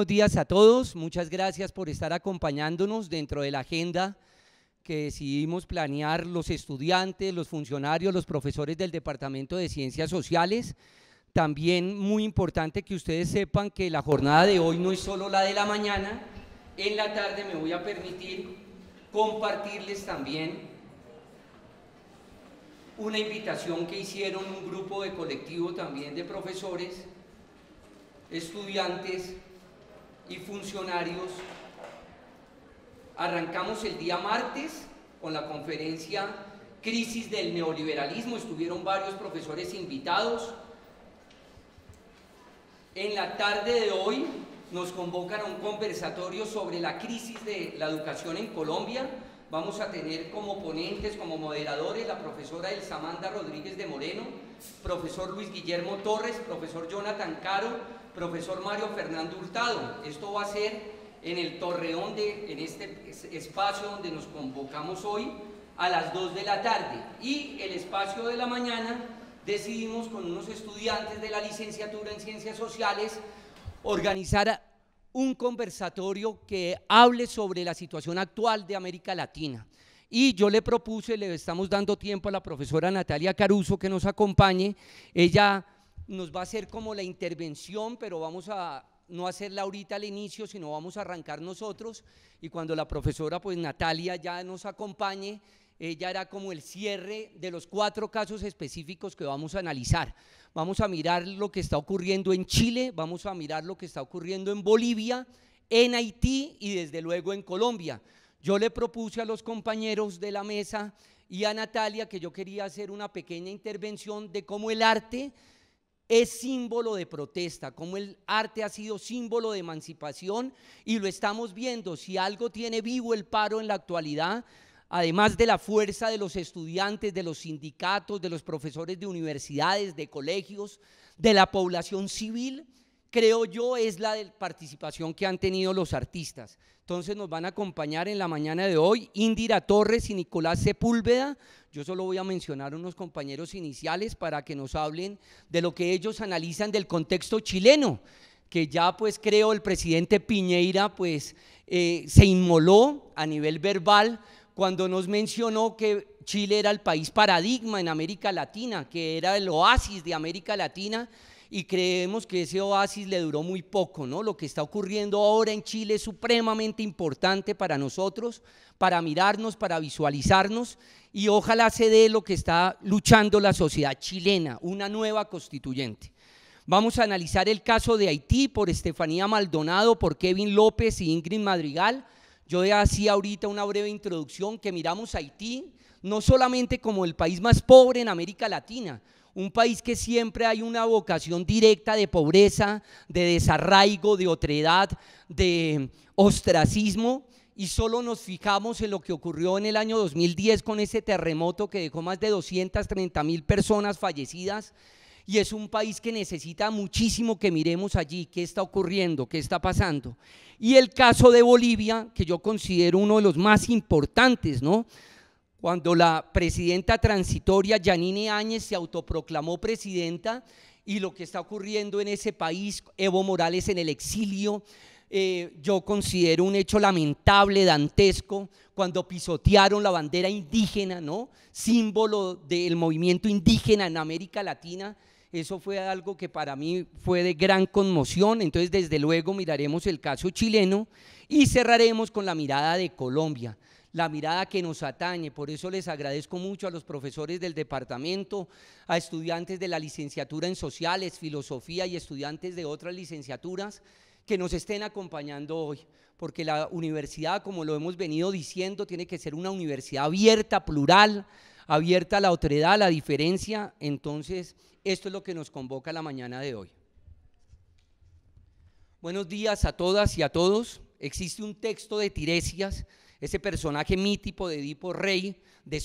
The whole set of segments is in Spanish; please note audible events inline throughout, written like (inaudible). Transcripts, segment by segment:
buenos días a todos. Muchas gracias por estar acompañándonos dentro de la agenda que decidimos planear los estudiantes, los funcionarios, los profesores del Departamento de Ciencias Sociales. También muy importante que ustedes sepan que la jornada de hoy no es solo la de la mañana. En la tarde me voy a permitir compartirles también una invitación que hicieron un grupo de colectivo también de profesores, estudiantes y funcionarios. Arrancamos el día martes con la conferencia Crisis del Neoliberalismo. Estuvieron varios profesores invitados. En la tarde de hoy nos convocan a un conversatorio sobre la crisis de la educación en Colombia. Vamos a tener como ponentes, como moderadores, la profesora Elsamanda Rodríguez de Moreno, profesor Luis Guillermo Torres, profesor Jonathan Caro, profesor Mario Fernando Hurtado. Esto va a ser en el Torreón, de, en este espacio donde nos convocamos hoy, a las 2 de la tarde. Y el espacio de la mañana decidimos con unos estudiantes de la licenciatura en Ciencias Sociales organizar un conversatorio que hable sobre la situación actual de América Latina. Y yo le propuse, le estamos dando tiempo a la profesora Natalia Caruso que nos acompañe. Ella nos va a hacer como la intervención, pero vamos a no hacerla ahorita al inicio, sino vamos a arrancar nosotros y cuando la profesora, pues Natalia, ya nos acompañe, ella hará como el cierre de los cuatro casos específicos que vamos a analizar. Vamos a mirar lo que está ocurriendo en Chile, vamos a mirar lo que está ocurriendo en Bolivia, en Haití y desde luego en Colombia. Yo le propuse a los compañeros de la mesa y a Natalia que yo quería hacer una pequeña intervención de cómo el arte es símbolo de protesta, como el arte ha sido símbolo de emancipación y lo estamos viendo. Si algo tiene vivo el paro en la actualidad, además de la fuerza de los estudiantes, de los sindicatos, de los profesores de universidades, de colegios, de la población civil, creo yo, es la de participación que han tenido los artistas. Entonces nos van a acompañar en la mañana de hoy Indira Torres y Nicolás Sepúlveda. Yo solo voy a mencionar unos compañeros iniciales para que nos hablen de lo que ellos analizan del contexto chileno, que ya pues creo el presidente Piñeira pues eh, se inmoló a nivel verbal cuando nos mencionó que Chile era el país paradigma en América Latina, que era el oasis de América Latina y creemos que ese oasis le duró muy poco, ¿no? Lo que está ocurriendo ahora en Chile es supremamente importante para nosotros, para mirarnos, para visualizarnos y ojalá se dé lo que está luchando la sociedad chilena, una nueva constituyente. Vamos a analizar el caso de Haití por Estefanía Maldonado, por Kevin López y Ingrid Madrigal. Yo hacía ahorita una breve introducción que miramos Haití no solamente como el país más pobre en América Latina, un país que siempre hay una vocación directa de pobreza, de desarraigo, de otredad, de ostracismo, y solo nos fijamos en lo que ocurrió en el año 2010 con ese terremoto que dejó más de 230 mil personas fallecidas, y es un país que necesita muchísimo que miremos allí qué está ocurriendo, qué está pasando. Y el caso de Bolivia, que yo considero uno de los más importantes, ¿no? cuando la presidenta transitoria Yanine Áñez se autoproclamó presidenta y lo que está ocurriendo en ese país, Evo Morales en el exilio, eh, yo considero un hecho lamentable, dantesco, cuando pisotearon la bandera indígena, ¿no? Símbolo del movimiento indígena en América Latina. Eso fue algo que para mí fue de gran conmoción. Entonces, desde luego, miraremos el caso chileno y cerraremos con la mirada de Colombia la mirada que nos atañe. Por eso les agradezco mucho a los profesores del departamento, a estudiantes de la licenciatura en sociales, filosofía y estudiantes de otras licenciaturas que nos estén acompañando hoy, porque la universidad, como lo hemos venido diciendo, tiene que ser una universidad abierta, plural, abierta a la otredad, a la diferencia. Entonces, esto es lo que nos convoca la mañana de hoy. Buenos días a todas y a todos. Existe un texto de Tiresias ese personaje mítico de Edipo Rey, de,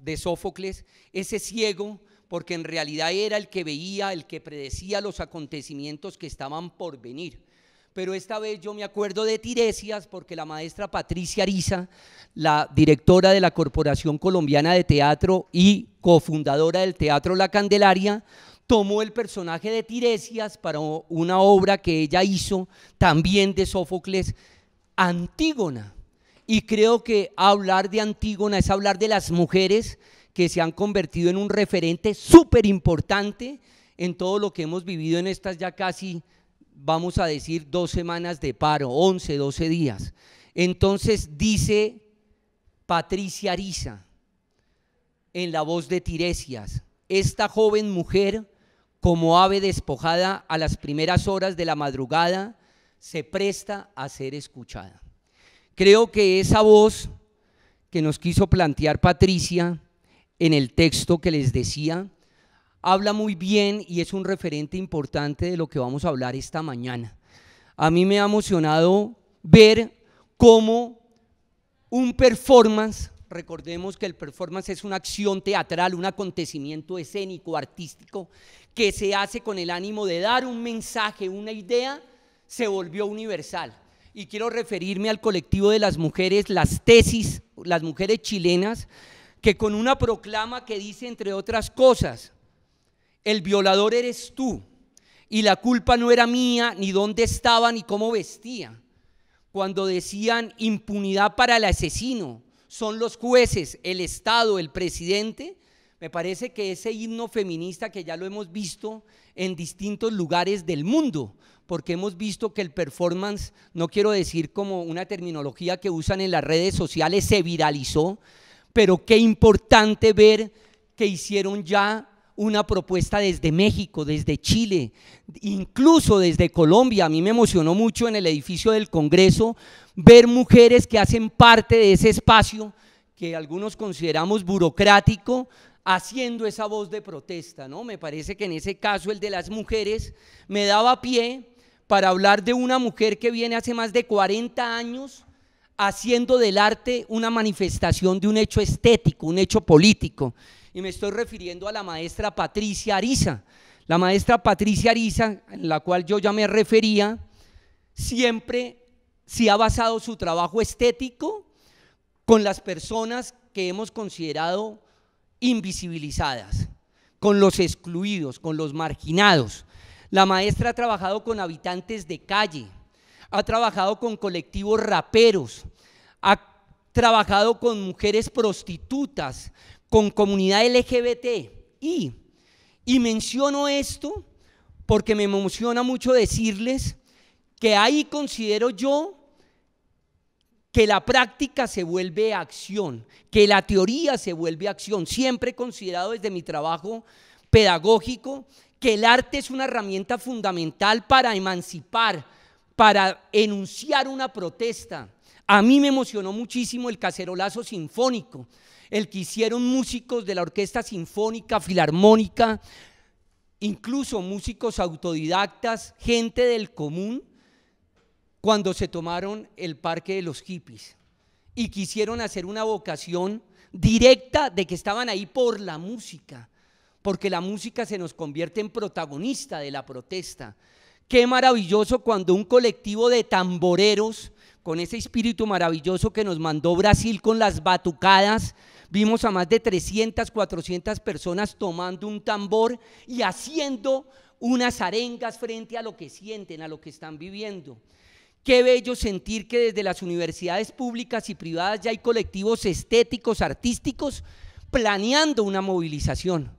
de Sófocles, ese ciego, porque en realidad era el que veía, el que predecía los acontecimientos que estaban por venir pero esta vez yo me acuerdo de Tiresias porque la maestra Patricia Ariza, la directora de la Corporación Colombiana de Teatro y cofundadora del Teatro La Candelaria, tomó el personaje de Tiresias para una obra que ella hizo también de Sófocles, Antígona. Y creo que hablar de Antígona es hablar de las mujeres que se han convertido en un referente súper importante en todo lo que hemos vivido en estas ya casi, vamos a decir, dos semanas de paro, 11, 12 días. Entonces dice Patricia Ariza en la voz de Tiresias, esta joven mujer, como ave despojada a las primeras horas de la madrugada, se presta a ser escuchada. Creo que esa voz que nos quiso plantear Patricia en el texto que les decía, habla muy bien y es un referente importante de lo que vamos a hablar esta mañana. A mí me ha emocionado ver cómo un performance, recordemos que el performance es una acción teatral, un acontecimiento escénico, artístico, que se hace con el ánimo de dar un mensaje, una idea, se volvió universal y quiero referirme al colectivo de las mujeres, las tesis, las mujeres chilenas, que con una proclama que dice, entre otras cosas, el violador eres tú y la culpa no era mía, ni dónde estaba, ni cómo vestía. Cuando decían impunidad para el asesino, son los jueces, el Estado, el presidente, me parece que ese himno feminista que ya lo hemos visto en distintos lugares del mundo, porque hemos visto que el performance, no quiero decir como una terminología que usan en las redes sociales, se viralizó, pero qué importante ver que hicieron ya una propuesta desde México, desde Chile, incluso desde Colombia. A mí me emocionó mucho en el edificio del Congreso ver mujeres que hacen parte de ese espacio que algunos consideramos burocrático, haciendo esa voz de protesta, ¿no? Me parece que en ese caso el de las mujeres me daba pie para hablar de una mujer que viene hace más de 40 años haciendo del arte una manifestación de un hecho estético, un hecho político. Y me estoy refiriendo a la maestra Patricia Ariza. La maestra Patricia Ariza, en la cual yo ya me refería, siempre se ha basado su trabajo estético con las personas que hemos considerado invisibilizadas, con los excluidos, con los marginados. La maestra ha trabajado con habitantes de calle, ha trabajado con colectivos raperos, ha trabajado con mujeres prostitutas, con comunidad LGBT. Y, y menciono esto porque me emociona mucho decirles que ahí considero yo que la práctica se vuelve acción, que la teoría se vuelve acción. Siempre he considerado desde mi trabajo pedagógico que el arte es una herramienta fundamental para emancipar, para enunciar una protesta. A mí me emocionó muchísimo el cacerolazo sinfónico, el que hicieron músicos de la Orquesta Sinfónica Filarmónica, incluso músicos autodidactas, gente del común, cuando se tomaron el Parque de los Hippies y quisieron hacer una vocación directa de que estaban ahí por la música porque la música se nos convierte en protagonista de la protesta. Qué maravilloso cuando un colectivo de tamboreros, con ese espíritu maravilloso que nos mandó Brasil con las batucadas, vimos a más de 300, 400 personas tomando un tambor y haciendo unas arengas frente a lo que sienten, a lo que están viviendo. Qué bello sentir que desde las universidades públicas y privadas ya hay colectivos estéticos, artísticos, planeando una movilización.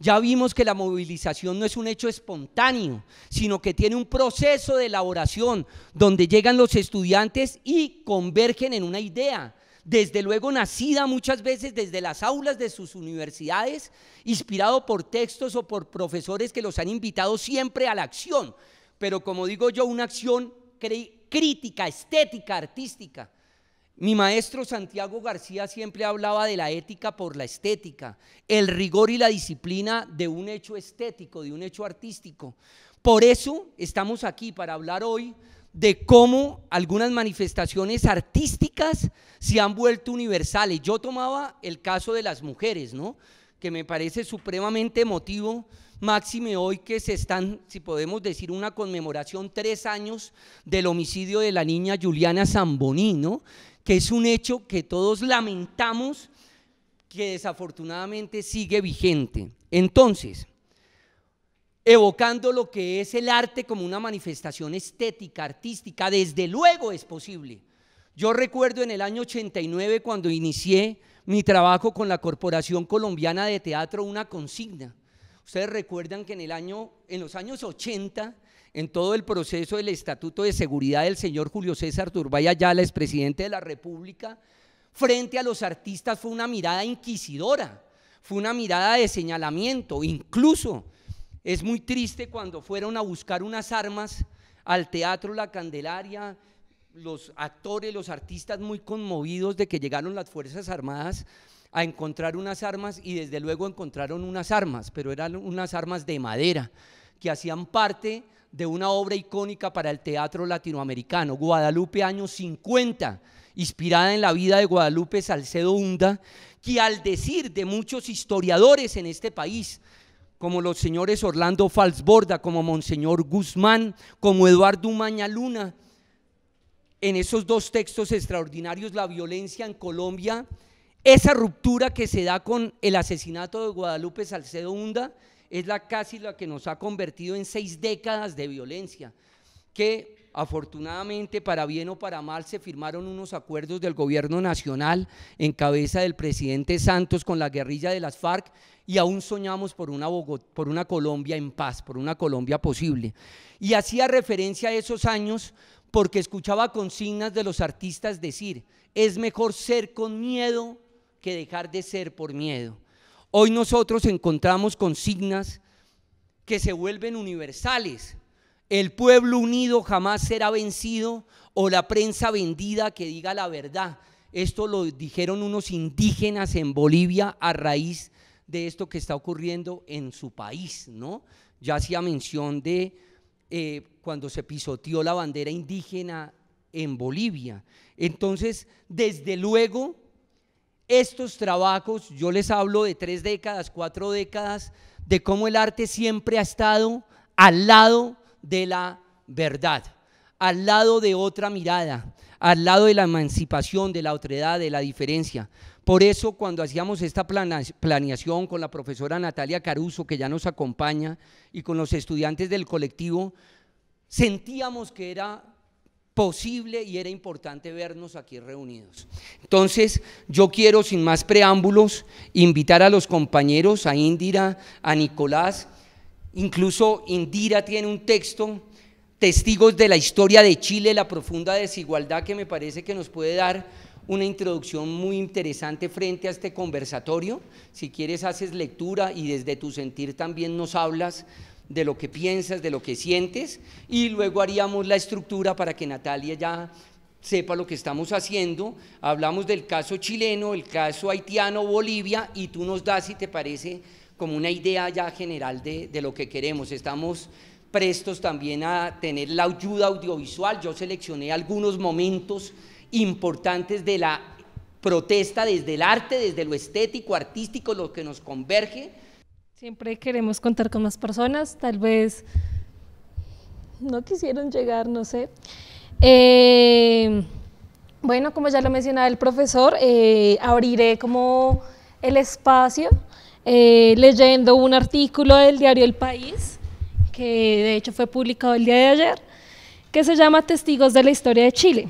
Ya vimos que la movilización no es un hecho espontáneo, sino que tiene un proceso de elaboración donde llegan los estudiantes y convergen en una idea, desde luego nacida muchas veces desde las aulas de sus universidades, inspirado por textos o por profesores que los han invitado siempre a la acción, pero como digo yo, una acción crítica, estética, artística mi maestro Santiago García siempre hablaba de la ética por la estética, el rigor y la disciplina de un hecho estético, de un hecho artístico. Por eso estamos aquí para hablar hoy de cómo algunas manifestaciones artísticas se han vuelto universales. Yo tomaba el caso de las mujeres, ¿no? Que me parece supremamente emotivo, máxime hoy que se están, si podemos decir, una conmemoración, tres años del homicidio de la niña Juliana Zamboní, ¿no? que es un hecho que todos lamentamos que desafortunadamente sigue vigente. Entonces, evocando lo que es el arte como una manifestación estética, artística, desde luego es posible. Yo recuerdo en el año 89 cuando inicié mi trabajo con la Corporación Colombiana de Teatro una consigna. Ustedes recuerdan que en el año en los años 80 en todo el proceso del Estatuto de Seguridad del señor Julio César Turbay Ayala, expresidente de la República, frente a los artistas fue una mirada inquisidora, fue una mirada de señalamiento, incluso es muy triste cuando fueron a buscar unas armas al Teatro La Candelaria, los actores, los artistas muy conmovidos de que llegaron las Fuerzas Armadas a encontrar unas armas y desde luego encontraron unas armas, pero eran unas armas de madera que hacían parte de una obra icónica para el teatro latinoamericano, Guadalupe años 50, inspirada en la vida de Guadalupe Salcedo Hunda, que al decir de muchos historiadores en este país, como los señores Orlando Falsborda, como Monseñor Guzmán, como Eduardo Umaña Luna, en esos dos textos extraordinarios, la violencia en Colombia, esa ruptura que se da con el asesinato de Guadalupe Salcedo Hunda, es la casi la que nos ha convertido en seis décadas de violencia, que afortunadamente para bien o para mal se firmaron unos acuerdos del gobierno nacional en cabeza del presidente Santos con la guerrilla de las FARC y aún soñamos por una, por una Colombia en paz, por una Colombia posible. Y hacía referencia a esos años porque escuchaba consignas de los artistas decir, es mejor ser con miedo que dejar de ser por miedo. Hoy nosotros encontramos consignas que se vuelven universales. El pueblo unido jamás será vencido o la prensa vendida que diga la verdad. Esto lo dijeron unos indígenas en Bolivia a raíz de esto que está ocurriendo en su país, ¿no? Ya hacía mención de eh, cuando se pisoteó la bandera indígena en Bolivia. Entonces, desde luego, estos trabajos, yo les hablo de tres décadas, cuatro décadas, de cómo el arte siempre ha estado al lado de la verdad, al lado de otra mirada, al lado de la emancipación, de la otredad, de la diferencia. Por eso cuando hacíamos esta planeación con la profesora Natalia Caruso, que ya nos acompaña, y con los estudiantes del colectivo, sentíamos que era posible y era importante vernos aquí reunidos. Entonces, yo quiero, sin más preámbulos, invitar a los compañeros, a Indira, a Nicolás, incluso Indira tiene un texto, Testigos de la historia de Chile, la profunda desigualdad que me parece que nos puede dar una introducción muy interesante frente a este conversatorio. Si quieres haces lectura y desde tu sentir también nos hablas de lo que piensas, de lo que sientes, y luego haríamos la estructura para que Natalia ya sepa lo que estamos haciendo. Hablamos del caso chileno, el caso haitiano, Bolivia, y tú nos das, si te parece, como una idea ya general de, de lo que queremos. Estamos prestos también a tener la ayuda audiovisual. Yo seleccioné algunos momentos importantes de la protesta desde el arte, desde lo estético, artístico, lo que nos converge Siempre queremos contar con más personas, tal vez no quisieron llegar, no sé. Eh, bueno, como ya lo mencionaba el profesor, eh, abriré como el espacio eh, leyendo un artículo del diario El País, que de hecho fue publicado el día de ayer, que se llama Testigos de la Historia de Chile.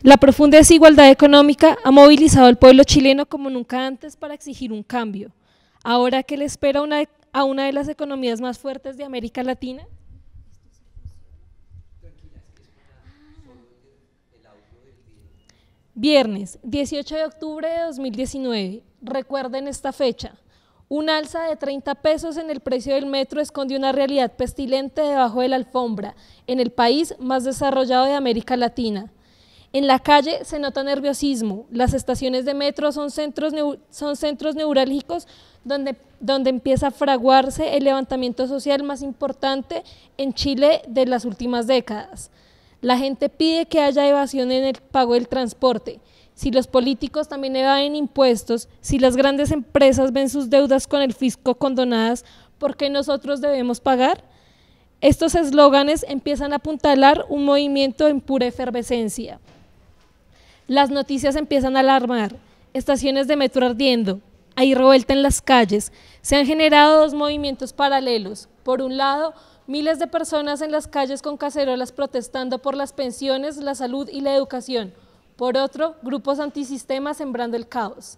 La profunda desigualdad económica ha movilizado al pueblo chileno como nunca antes para exigir un cambio ahora que le espera una, a una de las economías más fuertes de América Latina? Viernes, 18 de octubre de 2019. Recuerden esta fecha. Un alza de 30 pesos en el precio del metro esconde una realidad pestilente debajo de la alfombra, en el país más desarrollado de América Latina. En la calle se nota nerviosismo. Las estaciones de metro son centros, son centros neurálgicos donde, donde empieza a fraguarse el levantamiento social más importante en Chile de las últimas décadas. La gente pide que haya evasión en el pago del transporte. Si los políticos también evaden impuestos, si las grandes empresas ven sus deudas con el fisco condonadas, ¿por qué nosotros debemos pagar? Estos eslóganes empiezan a apuntalar un movimiento en pura efervescencia. Las noticias empiezan a alarmar. Estaciones de metro ardiendo. Hay revuelta en las calles. Se han generado dos movimientos paralelos. Por un lado, miles de personas en las calles con cacerolas protestando por las pensiones, la salud y la educación. Por otro, grupos antisistema sembrando el caos.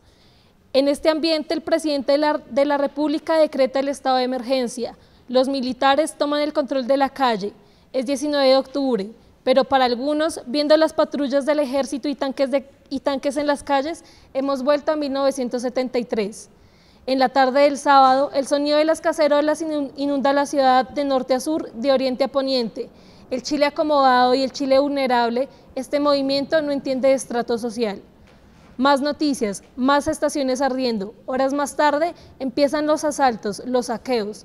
En este ambiente, el presidente de la, de la República decreta el estado de emergencia. Los militares toman el control de la calle. Es 19 de octubre pero para algunos, viendo las patrullas del ejército y tanques, en las calles, hemos vuelto a 1973. En la tarde del sábado, el sonido de las cacerolas inunda la ciudad de norte a sur, de oriente a poniente. El Chile acomodado y el Chile vulnerable, este movimiento no entiende de estrato social. Más noticias, más estaciones ardiendo. Horas más tarde empiezan los asaltos, los saqueos.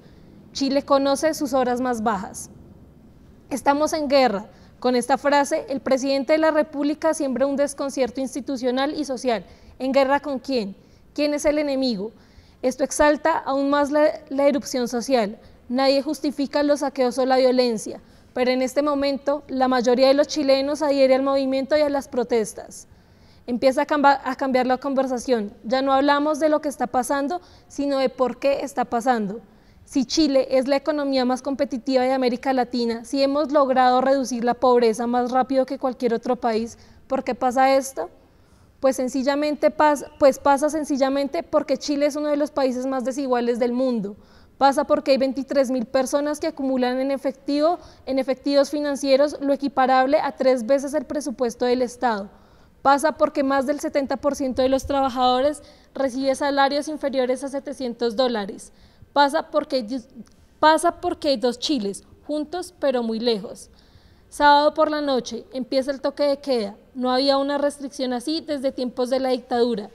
Chile conoce sus horas más bajas. Estamos en guerra, con esta frase, el presidente de la República siembra un desconcierto institucional y social. ¿En guerra con quién? ¿Quién es el enemigo? Esto exalta aún más la, erupción social. Nadie justifica los saqueos o la violencia, pero en este momento la mayoría de los chilenos adhiere al movimiento y a las protestas. Empieza a cambiar la conversación. Ya no hablamos de lo que está pasando, sino de por qué está pasando si Chile es la economía más competitiva de América Latina, si hemos logrado reducir la pobreza más rápido que cualquier otro país, ¿por qué pasa esto? Pues, sencillamente pasa, pues pasa sencillamente porque Chile es uno de los países más desiguales del mundo. Pasa porque hay 23 mil personas que acumulan en efectivo, en efectivos financieros, lo equiparable a tres veces el presupuesto del Estado. Pasa porque más del 70% de los trabajadores recibe salarios inferiores a 700 dólares. Pasa porque, pasa porque hay dos chiles, juntos pero muy lejos. Sábado por la noche, empieza el toque de queda. No había una restricción así desde tiempos de la dictadura.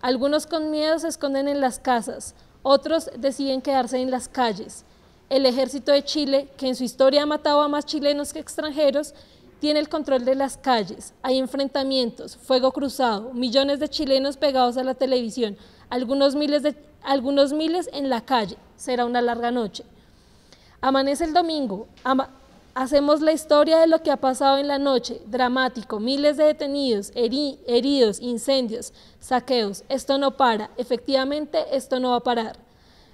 Algunos con miedo se esconden en las casas, otros deciden quedarse en las calles. El ejército de Chile, que en su historia ha matado a más chilenos que extranjeros, tiene el control de las calles, hay enfrentamientos, fuego cruzado, millones de chilenos pegados a la televisión, algunos miles, de, algunos miles en la calle, será una larga noche. Amanece el domingo, hacemos la historia de lo que ha pasado en la noche, dramático, miles de detenidos, heridos, incendios, saqueos, esto no para, efectivamente esto no va a parar.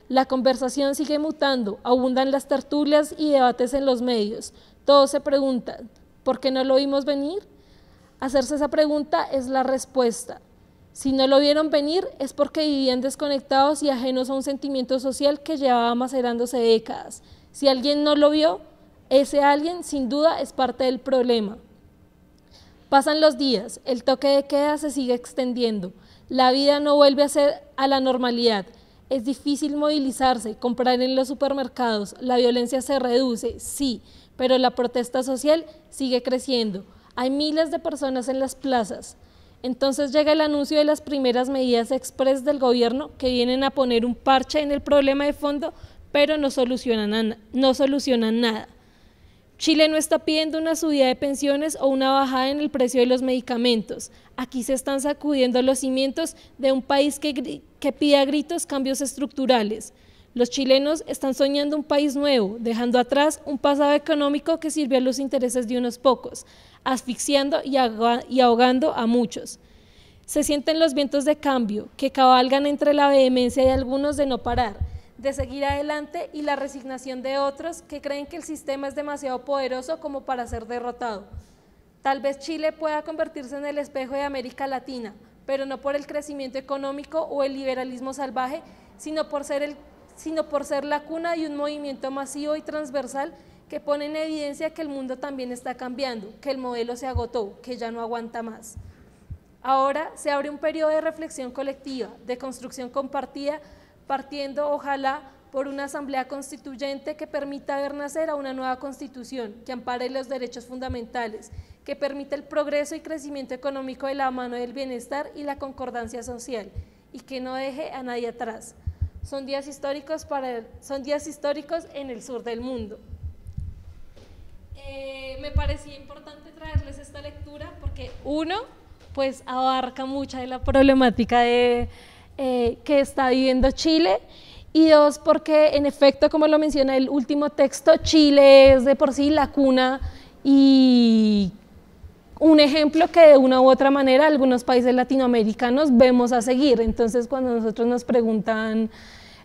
La conversación sigue mutando, abundan las tertulias y debates en los medios. Todos se preguntan, ¿Por qué no lo vimos venir? Hacerse esa pregunta es la respuesta. Si no lo vieron venir es porque vivían desconectados y ajenos a un sentimiento social que llevaba macerándose décadas. Si alguien no lo vio, ese alguien sin duda es parte del problema. Pasan los días, el toque de queda se sigue extendiendo, la vida no vuelve a ser a la normalidad, es difícil movilizarse, comprar en los supermercados, la violencia se reduce, sí, pero la protesta social sigue creciendo. Hay miles de personas en las plazas. Entonces llega el anuncio de las primeras medidas express del gobierno que vienen a poner un parche en el problema de fondo, pero no solucionan, nada. Chile no está pidiendo una subida de pensiones o una bajada en el precio de los medicamentos. Aquí se están sacudiendo los cimientos de un país que, que pide a gritos cambios estructurales. Los chilenos están soñando un país nuevo, dejando atrás un pasado económico que sirvió a los intereses de unos pocos, asfixiando y ahogando a muchos. Se sienten los vientos de cambio, que cabalgan entre la vehemencia de algunos de no parar, de seguir adelante y la resignación de otros que creen que el sistema es demasiado poderoso como para ser derrotado. Tal vez Chile pueda convertirse en el espejo de América Latina, pero no por el crecimiento económico o el liberalismo salvaje, sino por ser el sino por ser la cuna de un movimiento masivo y transversal que pone en evidencia que el mundo también está cambiando, que el modelo se agotó, que ya no aguanta más. Ahora se abre un periodo de reflexión colectiva, de construcción compartida, partiendo, ojalá, por una asamblea constituyente que permita ver nacer a una nueva constitución, que ampare los derechos fundamentales, que permita el progreso y crecimiento económico de la mano del bienestar y la concordancia social, y que no deje a nadie atrás. Son días históricos, para son días históricos en el sur del mundo. Eh, me parecía importante traerles esta lectura porque uno, pues abarca mucha de la problemática de, eh, que está viviendo Chile y dos, porque en efecto, como lo menciona el último texto, Chile es de por sí la cuna y un ejemplo que de una u otra manera algunos países latinoamericanos vemos a seguir. Entonces, cuando nosotros nos preguntan,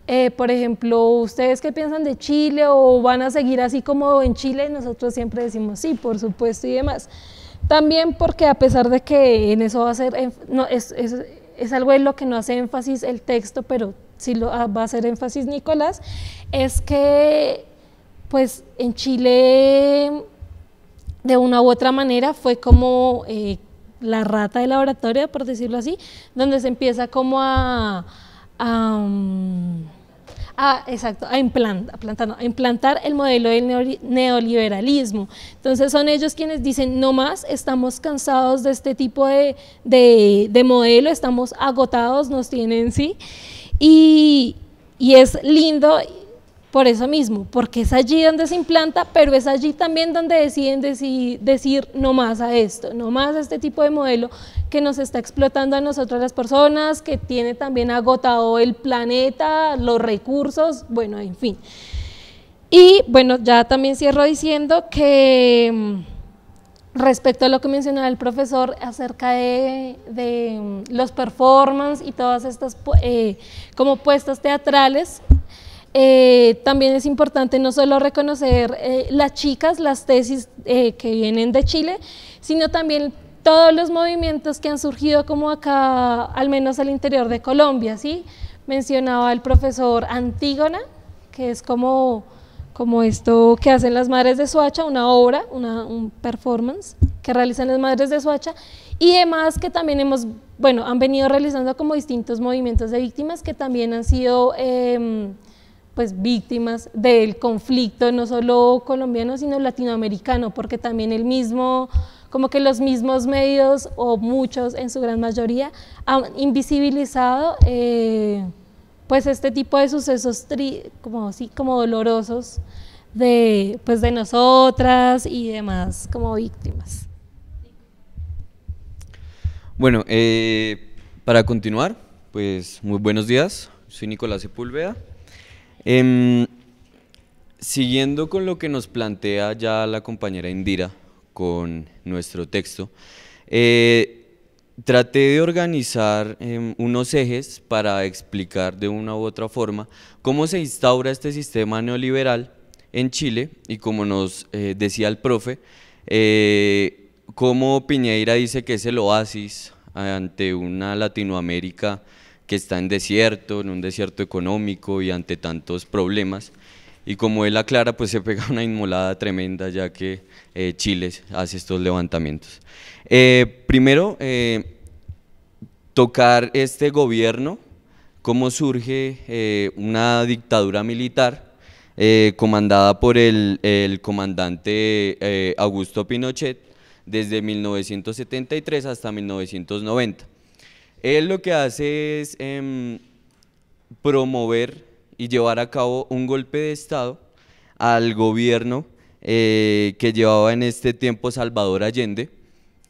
eh, por ejemplo, ¿ustedes qué piensan de Chile o van a seguir así como en Chile? Nosotros siempre decimos sí, por supuesto y demás. También porque a pesar de que en eso va a ser, es, es algo en lo que no hace énfasis el texto, pero sí lo ah, va a hacer énfasis Nicolás, es que pues en Chile de una u otra manera fue como eh, la rata de laboratorio, por decirlo así, donde se empieza como a, mm, exacto, a, implantar implantar, el modelo del neoliberalismo. Entonces son ellos quienes dicen, no más, estamos cansados de este tipo de, modelo, estamos agotados, nos tienen, ¿sí? Y, y es lindo por eso mismo, porque es allí donde se implanta, pero es allí también donde deciden decir, no más a esto, no más a este tipo de modelo que nos está explotando a nosotros las personas, que tiene también agotado el planeta, los recursos, bueno, en fin. Y bueno, ya también cierro diciendo que mm, respecto a lo que mencionaba el profesor acerca de, mm, los performance y todas estas eh, como puestas teatrales, eh, también es importante no solo reconocer eh, las chicas, las tesis eh, que vienen de Chile, sino también todos los movimientos que han surgido como acá, al menos al interior de Colombia, ¿sí? Mencionaba el profesor Antígona, que es como, como esto que hacen las madres de Suacha, una obra, una, un performance que realizan las madres de Suacha, y demás que también hemos, bueno, han venido realizando como distintos movimientos de víctimas que también han sido em, pues víctimas del conflicto, no solo colombiano, sino latinoamericano, porque también el mismo, como que los mismos medios, o muchos en su gran mayoría, han invisibilizado eh, pues este tipo de sucesos como, sí, como dolorosos de, pues de nosotras y demás como víctimas. Bueno, eh, para continuar, pues muy buenos días, soy Nicolás Sepúlveda, Em, siguiendo con lo que nos plantea ya la compañera Indira con nuestro texto, eh, traté de organizar em, unos ejes para explicar de una u otra forma cómo se instaura este sistema neoliberal en Chile y como nos eh, decía el profe, eh, cómo Piñeira dice que es el oasis ante una Latinoamérica que está en desierto, en un desierto económico y ante tantos problemas. Y como él aclara, pues se pega (laughs) una inmolada tremenda ya que eh, Chile hace estos levantamientos. Eh, primero, eh, tocar este gobierno, cómo surge una dictadura militar comandada por el, el comandante Augusto Pinochet desde 1973 hasta 1990 él lo que hace es em, promover y llevar a cabo un golpe de Estado al gobierno eh, que llevaba en este tiempo Salvador Allende,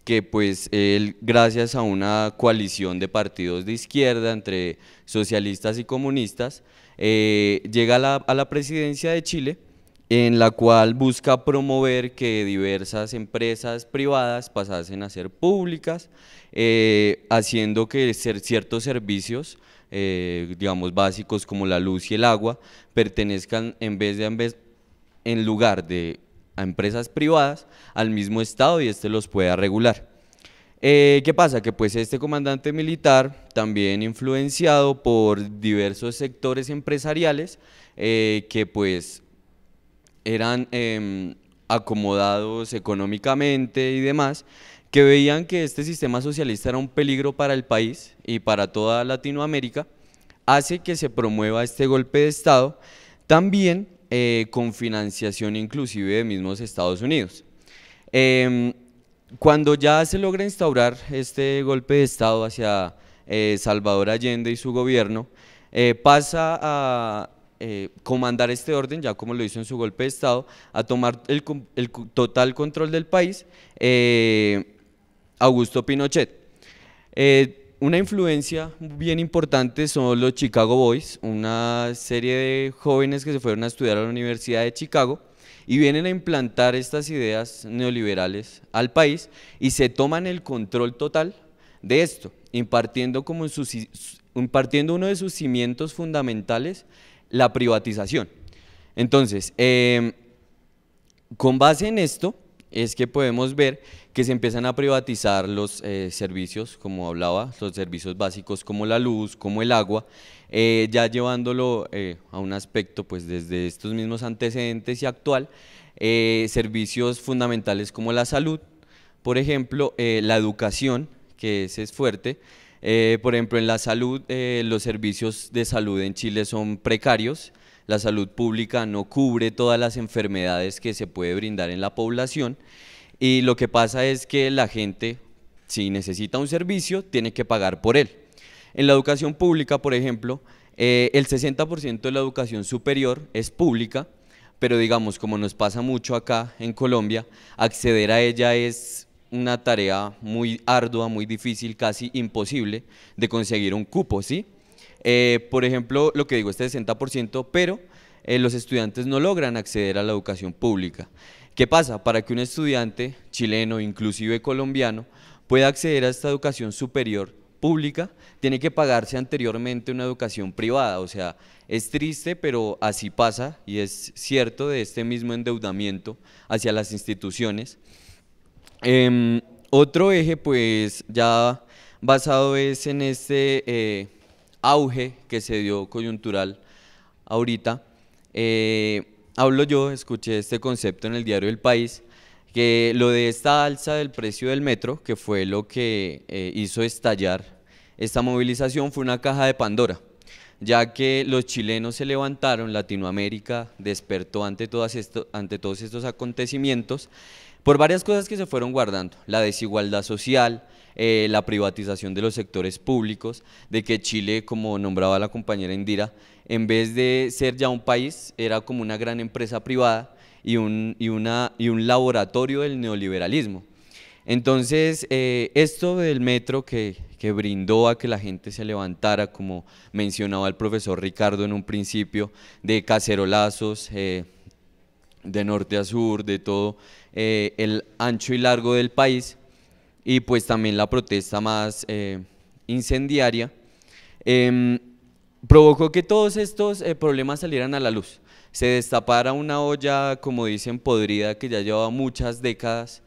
que pues él, gracias a una coalición de partidos de izquierda entre socialistas y comunistas, eh, llega a la presidencia de Chile en la cual busca promover que diversas empresas privadas pasasen a ser públicas, eh, haciendo que ciertos servicios, eh, digamos, básicos como la luz y el agua, pertenezcan en vez de lugar de a empresas privadas al mismo Estado y este los pueda regular. Eh, ¿Qué pasa? Que pues este comandante militar, también influenciado por diversos sectores empresariales, que pues eran em, acomodados económicamente y demás, que veían que este sistema socialista era un peligro para el país y para toda Latinoamérica, hace que se promueva este golpe de Estado, también eh, con financiación inclusive de mismos Estados Unidos. Em, cuando ya se logra instaurar este golpe de Estado hacia eh, Salvador Allende y su gobierno, eh, pasa a eh, comandar este orden, ya como lo hizo en su golpe de Estado, a tomar el, total control del país, eh, Augusto Pinochet. Eh, una influencia bien importante son los Chicago Boys, una serie de jóvenes que se fueron a estudiar a la Universidad de Chicago y vienen a implantar estas ideas neoliberales al país y se toman el control total de esto, impartiendo, como sus, impartiendo uno de sus cimientos fundamentales la privatización. Entonces, em, con base en esto, es que podemos ver que se empiezan a privatizar los eh, servicios, como hablaba, los servicios básicos como la luz, como el agua, eh, ya llevándolo eh, a un aspecto, pues desde estos mismos antecedentes y actual, servicios fundamentales como la salud, por ejemplo, la educación, que ese es fuerte, eh, por ejemplo, en la salud, eh, los servicios de salud en Chile son precarios. La salud pública no cubre todas las enfermedades que se puede brindar en la población. Y lo que pasa es que la gente, si necesita un servicio, tiene que pagar por él. En la educación pública, por ejemplo, eh, el 60% de la educación superior es pública, pero digamos, como nos pasa mucho acá en Colombia, acceder a ella es una tarea muy ardua, muy difícil, casi imposible de conseguir un cupo, ¿sí? Eh, por ejemplo, lo que digo, este 60%, pero eh, los estudiantes no logran acceder a la educación pública. ¿Qué pasa? Para que un estudiante chileno, inclusive colombiano, pueda acceder a esta educación superior pública, tiene que pagarse anteriormente una educación privada. O sea, es triste, pero así pasa y es cierto de este mismo endeudamiento hacia las instituciones. Em, otro eje, pues ya basado es en este eh, auge que se dio coyuntural ahorita. Eh, hablo yo, escuché este concepto en el diario El País, que lo de esta alza del precio del metro, que fue lo que eh, hizo estallar esta movilización, fue una caja de Pandora, ya que los chilenos se levantaron, Latinoamérica despertó ante, todas ante todos estos acontecimientos por varias cosas que se fueron guardando, la desigualdad social, eh, la privatización de los sectores públicos, de que Chile, como nombraba la compañera Indira, en vez de ser ya un país, era como una gran empresa privada y un, una, y un laboratorio del neoliberalismo. Entonces, eh, esto del metro que, brindó a que la gente se levantara, como mencionaba el profesor Ricardo en un principio, de cacerolazos, eh, de norte a sur, de todo eh, el ancho y largo del país, y pues también la protesta más eh, incendiaria, em, provocó que todos estos eh, problemas salieran a la luz. Se destapara una olla, como dicen, podrida, que ya llevaba muchas décadas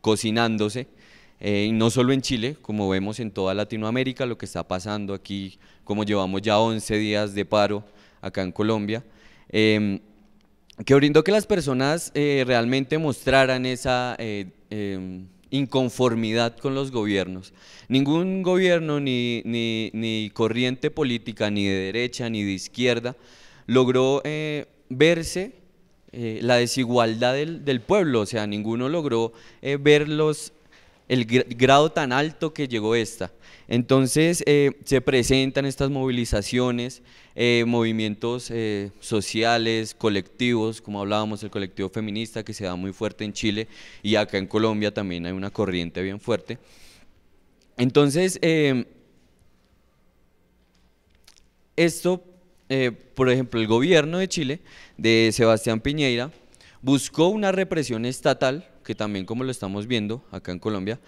cocinándose, y no solo en Chile, como vemos en toda Latinoamérica, lo que está pasando aquí, como llevamos ya 11 días de paro acá en Colombia. Eh, que brindó que las personas eh, realmente mostraran esa eh, eh, inconformidad con los gobiernos. Ningún gobierno, ni, ni, corriente política, ni de derecha, ni de izquierda, logró verse la desigualdad del, pueblo, o sea, ninguno logró ver el grado tan alto que llegó esta. Entonces eh, se presentan estas movilizaciones, eh, movimientos eh, sociales, colectivos, como hablábamos, el colectivo feminista que se da muy fuerte en Chile y acá en Colombia también hay una corriente bien fuerte. Entonces, esto, por ejemplo, el gobierno de Chile, de Sebastián Piñeira, buscó una represión estatal, que también como lo estamos viendo acá en Colombia,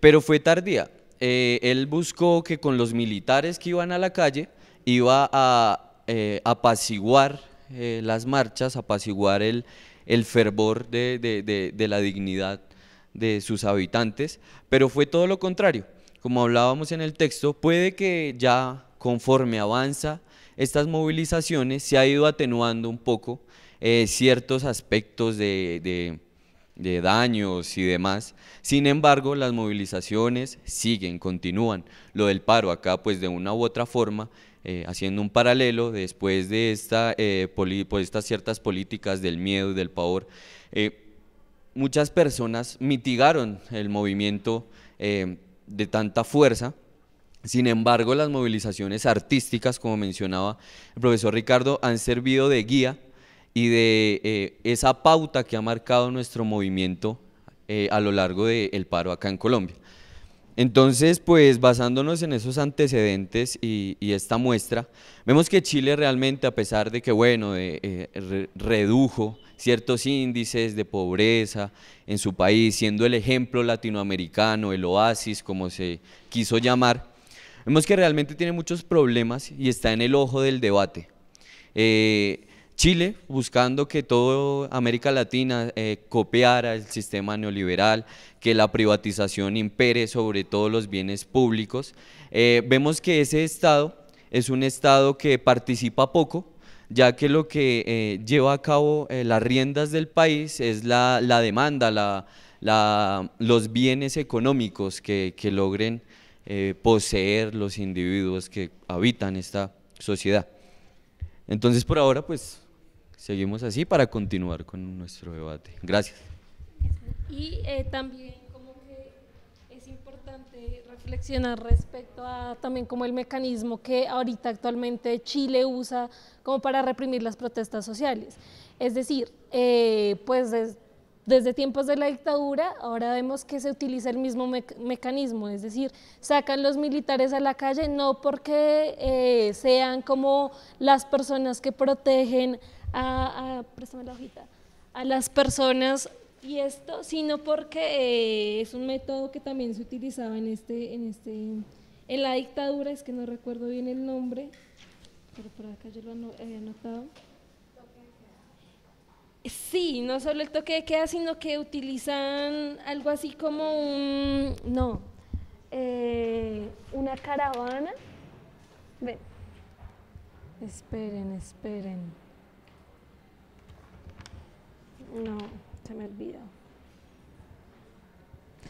pero fue tardía. Eh, él buscó que con los militares que iban a la calle iba a eh, apaciguar eh, las marchas, apaciguar el, fervor de, de, la dignidad de sus habitantes, pero fue todo lo contrario. Como hablábamos en el texto, puede que ya conforme avanza estas movilizaciones se ha ido atenuando un poco ciertos aspectos de de daños y demás. Sin embargo, las movilizaciones siguen, continúan. Lo del paro acá, pues de una u otra forma, eh, haciendo un paralelo después de esta, eh, pues, estas ciertas políticas del miedo y del pavor, eh, muchas personas mitigaron el movimiento de tanta fuerza. Sin embargo, las movilizaciones artísticas, como mencionaba el profesor Ricardo, han servido de guía y de eh, esa pauta que ha marcado nuestro movimiento eh, a lo largo del paro acá en Colombia. Entonces, pues basándonos en esos antecedentes y, esta muestra, vemos que Chile realmente, a pesar de que, bueno, eh, redujo ciertos índices de pobreza en su país, siendo el ejemplo latinoamericano, el oasis, como se quiso llamar, vemos que realmente tiene muchos problemas y está en el ojo del debate. Chile, buscando que toda América Latina eh, copiara el sistema neoliberal, que la privatización impere sobre todos los bienes públicos. Eh, vemos que ese Estado es un Estado que participa poco, ya que lo que eh, lleva a cabo las riendas del país es la, demanda, la, los bienes económicos que logren poseer los individuos que habitan esta sociedad. Entonces, por ahora, pues seguimos así para continuar con nuestro debate. Gracias. Y eh, también como que es importante reflexionar respecto a también como el mecanismo que ahorita actualmente Chile usa como para reprimir las protestas sociales. Es decir, eh, pues desde tiempos de la dictadura ahora vemos que se utiliza el mismo mecanismo, es decir, sacan los militares a la calle no porque eh, sean como las personas que protegen a, la hojita, a las personas y esto, sino porque eh, es un método que también se utilizaba en este, en este, en la dictadura, es que no recuerdo bien el nombre, pero por acá yo lo había anotado. Sí, no solo el toque de queda, sino que utilizan algo así como un, no, eh, una caravana. Esperen, esperen. No, se me olvidó.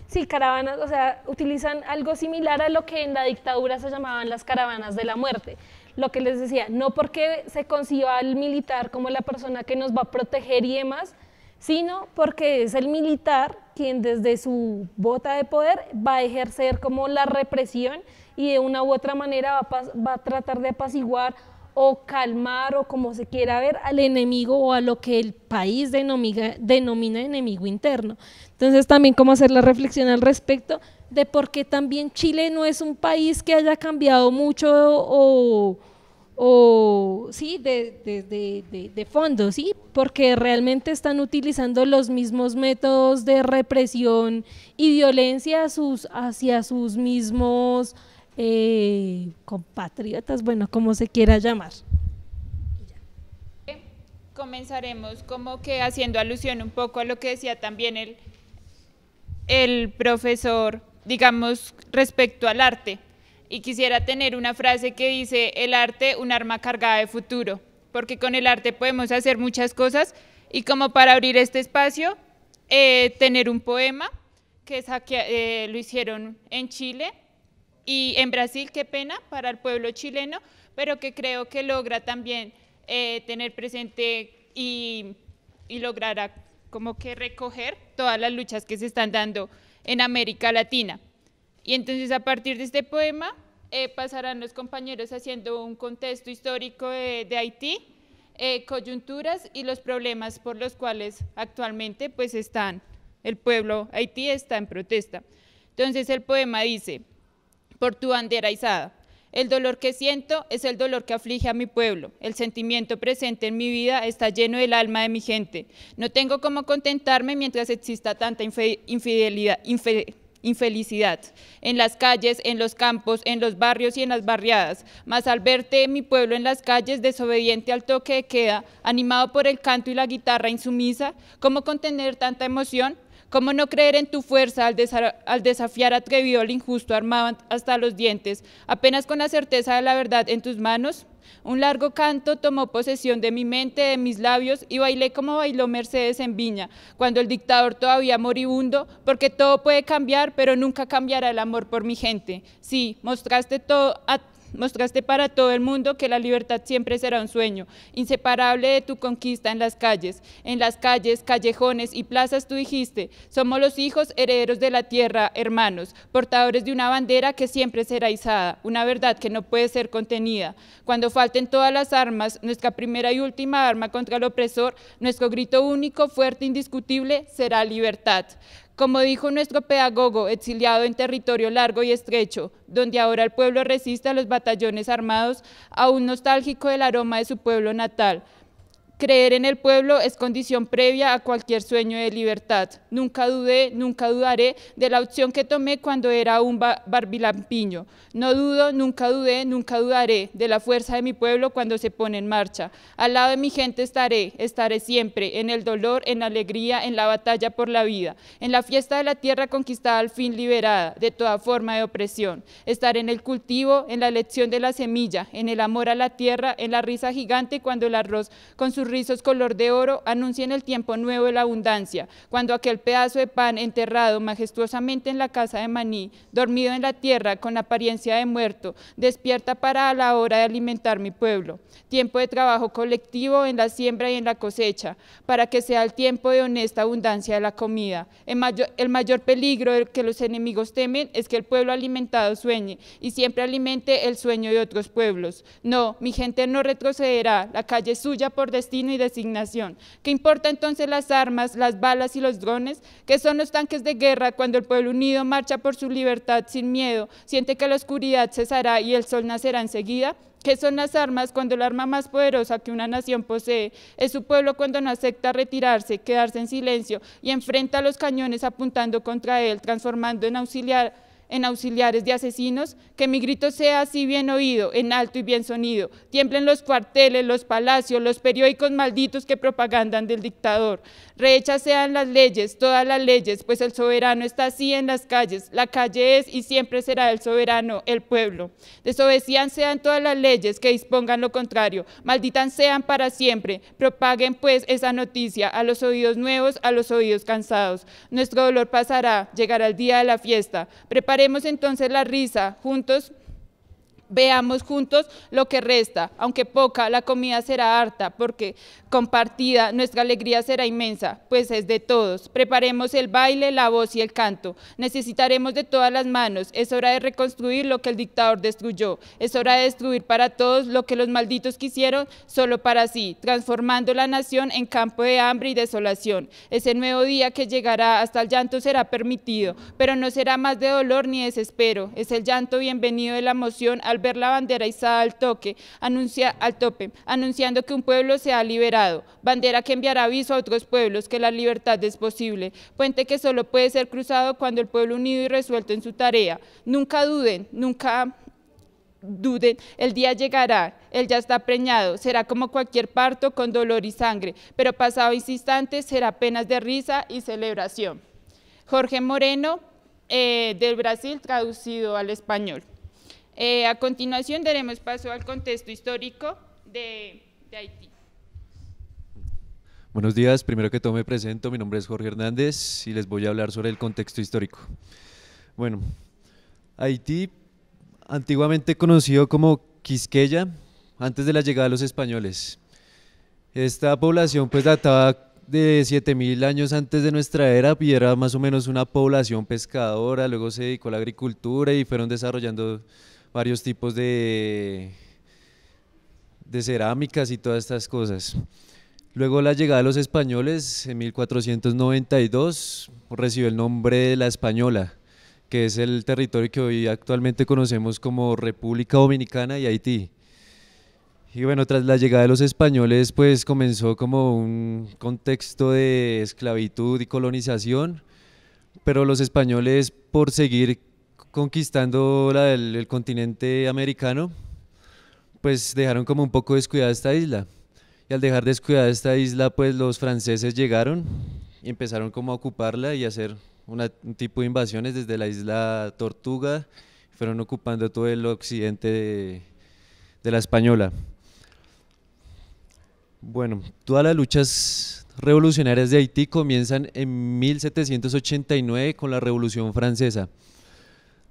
Sí, caravanas, o sea, utilizan algo similar a lo que en la dictadura se llamaban las caravanas de la muerte. Lo que les decía, no porque se conciba al militar como la persona que nos va a proteger y demás, sino porque es el militar quien desde su bota de poder va a ejercer como la represión y de una u otra manera va a, va a tratar de apaciguar o calmar o como se quiera ver al enemigo o a lo que el país denomina enemigo interno. Entonces también cómo hacer la reflexión al respecto de por qué también Chile no es un país que haya cambiado mucho o, sí, de, fondo, sí, porque realmente están utilizando los mismos métodos de represión y violencia sus, hacia sus mismos eh, compatriotas, bueno, como se quiera llamar. Eh, comenzaremos como que haciendo alusión un poco a lo que decía también el, el profesor, digamos, respecto al arte. Y quisiera tener una frase que dice, el arte, un arma cargada de futuro, porque con el arte podemos hacer muchas cosas y como para abrir este espacio, eh, tener un poema que es, lo hicieron en Chile, y en Brasil, qué pena para el pueblo chileno, pero que creo que logra también eh, tener presente y, y logrará como que recoger todas las luchas que se están dando en América Latina. Y entonces a partir de este poema eh, pasarán los compañeros haciendo un contexto histórico de, Haití, eh, coyunturas y los problemas por los cuales actualmente pues están, el pueblo Haití está en protesta. Entonces el poema dice, por tu bandera izada. El dolor que siento es el dolor que aflige a mi pueblo. El sentimiento presente en mi vida está lleno del alma de mi gente. No tengo cómo contentarme mientras exista tanta infidelidad, infelicidad. En las calles, en los campos, en los barrios y en las barriadas. Mas al verte mi pueblo en las calles, desobediente al toque de queda, animado por el canto y la guitarra insumisa, ¿cómo contener tanta emoción? ¿Cómo no creer en tu fuerza al, desafiar atrevido al injusto armado hasta los dientes, apenas con la certeza de la verdad en tus manos? Un largo canto tomó posesión de mi mente, de mis labios, y bailé como bailó Mercedes en Viña, cuando el dictador todavía moribundo, porque todo puede cambiar, pero nunca cambiará el amor por mi gente. Sí, mostraste todo a Mostraste para todo el mundo que la libertad siempre será un sueño, inseparable de tu conquista en las calles. En las calles, callejones y plazas tú dijiste, somos los hijos herederos de la tierra, hermanos, portadores de una bandera que siempre será izada, una verdad que no puede ser contenida. Cuando falten todas las armas, nuestra primera y última arma contra el opresor, nuestro grito único, fuerte, indiscutible, será libertad. Como dijo nuestro pedagogo, exiliado en territorio largo y estrecho, donde ahora el pueblo resiste a los batallones armados, aún nostálgico del aroma de su pueblo natal, Creer en el pueblo es condición previa a cualquier sueño de libertad. Nunca dudé, nunca dudaré de la opción que tomé cuando era un barbilampiño. No dudo, nunca dudé, nunca dudaré de la fuerza de mi pueblo cuando se pone en marcha. Al lado de mi gente estaré, estaré siempre, en el dolor, en la alegría, en la batalla por la vida, en la fiesta de la tierra conquistada al fin liberada de toda forma de opresión. Estaré en el cultivo, en la elección de la semilla, en el amor a la tierra, en la risa gigante cuando el arroz con su rizos color de oro anuncian el tiempo nuevo de la abundancia, cuando aquel pedazo de pan enterrado majestuosamente en la casa de Maní, dormido en la tierra con apariencia de muerto, despierta para la hora de alimentar mi pueblo. Tiempo de trabajo colectivo en la siembra y en la cosecha, para que sea el tiempo de honesta abundancia de la comida. El mayor, el mayor peligro que los enemigos temen es que el pueblo alimentado sueñe y siempre alimente el sueño de otros pueblos. No, mi gente no retrocederá, la calle es suya por destino y designación. ¿Qué importa entonces las armas, las balas y los drones, que son los tanques de guerra cuando el pueblo unido marcha por su libertad sin miedo, siente que la oscuridad cesará y el sol nacerá enseguida? ¿Qué son las armas cuando el arma más poderosa que una nación posee es su pueblo cuando no acepta retirarse, quedarse en silencio y enfrenta a los cañones apuntando contra él, transformando en auxiliar en auxiliares de asesinos, que mi grito sea así bien oído, en alto y bien sonido. Tiemblen los cuarteles, los palacios, los periódicos malditos que propagandan del dictador. Rehechas sean las leyes, todas las leyes, pues el soberano está así en las calles. La calle es y siempre será el soberano, el pueblo. Desobedecían sean todas las leyes que dispongan lo contrario. Malditan sean para siempre. Propaguen pues esa noticia a los oídos nuevos, a los oídos cansados. Nuestro dolor pasará, llegará el día de la fiesta. Preparemos entonces la risa, juntos veamos juntos lo que resta, aunque poca, la comida será harta, porque compartida, nuestra alegría será inmensa, pues es de todos. Preparemos el baile, la voz y el canto. Necesitaremos de todas las manos. Es hora de reconstruir lo que el dictador destruyó. Es hora de destruir para todos lo que los malditos quisieron solo para sí, transformando la nación en campo de hambre y desolación. Ese nuevo día que llegará hasta el llanto será permitido, pero no será más de dolor ni desespero. Es el llanto bienvenido de la emoción al ver la bandera izada al toque, anuncia, al tope, anunciando que un pueblo se ha liberado bandera que enviará aviso a otros pueblos que la libertad es posible, puente que solo puede ser cruzado cuando el pueblo unido y resuelto en su tarea. Nunca duden, nunca duden, el día llegará, él ya está preñado, será como cualquier parto con dolor y sangre, pero pasado ese instante será apenas de risa y celebración. Jorge Moreno, eh, del Brasil, traducido al español. Eh, a continuación daremos paso al contexto histórico de Haití. Buenos días, primero que todo me presento, mi nombre es Jorge Hernández y les voy a hablar sobre el contexto histórico. Bueno, Haití, antiguamente conocido como Quisqueya, antes de la llegada de los españoles. Esta población pues databa de 7.000 años antes de nuestra era y era más o menos una población pescadora, luego se dedicó a la agricultura y fueron desarrollando varios tipos de, de cerámicas y todas estas cosas. Luego la llegada de los españoles en 1492 recibió el nombre de la Española, que es el territorio que hoy actualmente conocemos como República Dominicana y Haití. Y bueno, tras la llegada de los españoles, pues comenzó como un contexto de esclavitud y colonización, pero los españoles por seguir conquistando el continente americano, pues dejaron como un poco descuidada esta isla. Y al dejar descuidada esta isla, pues los franceses llegaron y empezaron como a ocuparla y hacer un tipo de invasiones desde la isla Tortuga, fueron ocupando todo el occidente de la Española. Bueno, todas las luchas revolucionarias de Haití comienzan en 1789 con la Revolución Francesa.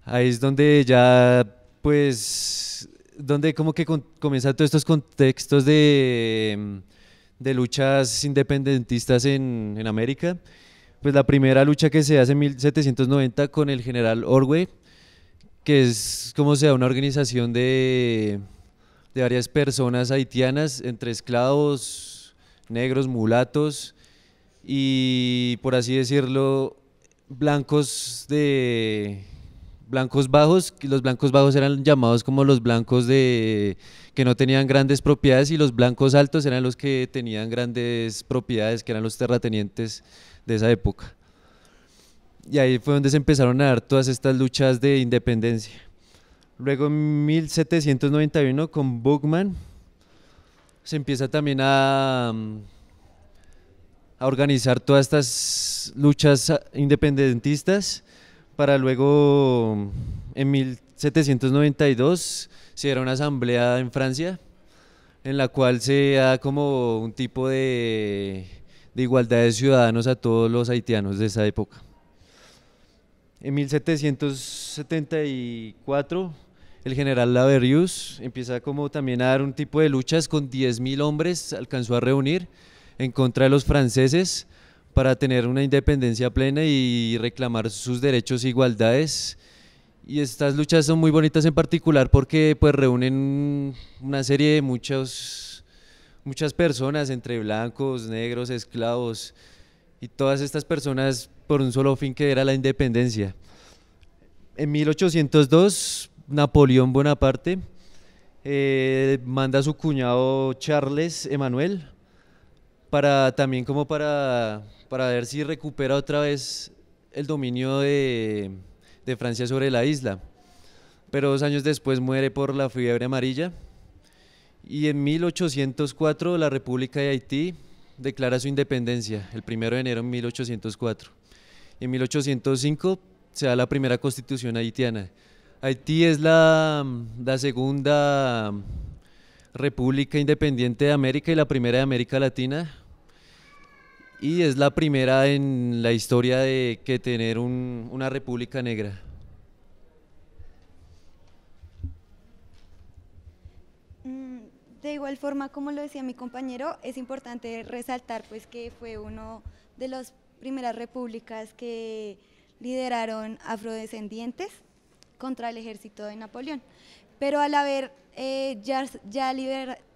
Ahí es donde ya pues donde como que comienza comienzan todos estos contextos de, mm, luchas independentistas en, América. Pues la primera lucha que se hace en 1790 con el general Orway, que es como sea una organización de, de varias personas haitianas, entre esclavos, negros, mulatos y, por así decirlo, blancos de blancos bajos, los blancos bajos eran llamados como los blancos de que no tenían grandes propiedades y los blancos altos eran los que tenían grandes propiedades, que eran los terratenientes de esa época. Y ahí fue donde se empezaron a dar todas estas luchas de independencia. Luego en 1791 con bookman se empieza también a, a organizar todas estas luchas independentistas para luego, en 1792, se era una asamblea en Francia, en la cual se da como un tipo de, de igualdad de ciudadanos a todos los haitianos de esa época. En 1774, el general Laverius empieza como también a dar un tipo de luchas con 10.000 hombres, alcanzó a reunir en contra de los franceses, para tener una independencia plena y reclamar sus derechos e igualdades. Y estas luchas son muy bonitas en particular porque pues reúnen una serie de muchos, muchas personas, entre blancos, negros, esclavos, y todas estas personas por un solo fin que era la independencia. En 1802, Napoleón Bonaparte eh, manda a su cuñado Charles Emanuel para también como para, para ver si recupera otra vez el dominio de, de Francia sobre la isla. Pero dos años después muere por la fiebre amarilla y en 1804 la República de Haití declara su independencia, el 1 de enero de 1804. En 1805 se da la primera constitución haitiana. Haití es la, la segunda República Independiente de América y la primera de América Latina. Y es la primera en la historia de que tener un, una república negra. Mm, de igual forma, como lo decía mi compañero, es importante resaltar pues, que fue uno de las primeras repúblicas que lideraron afrodescendientes contra el ejército de Napoleón. Pero al haber eh, ya,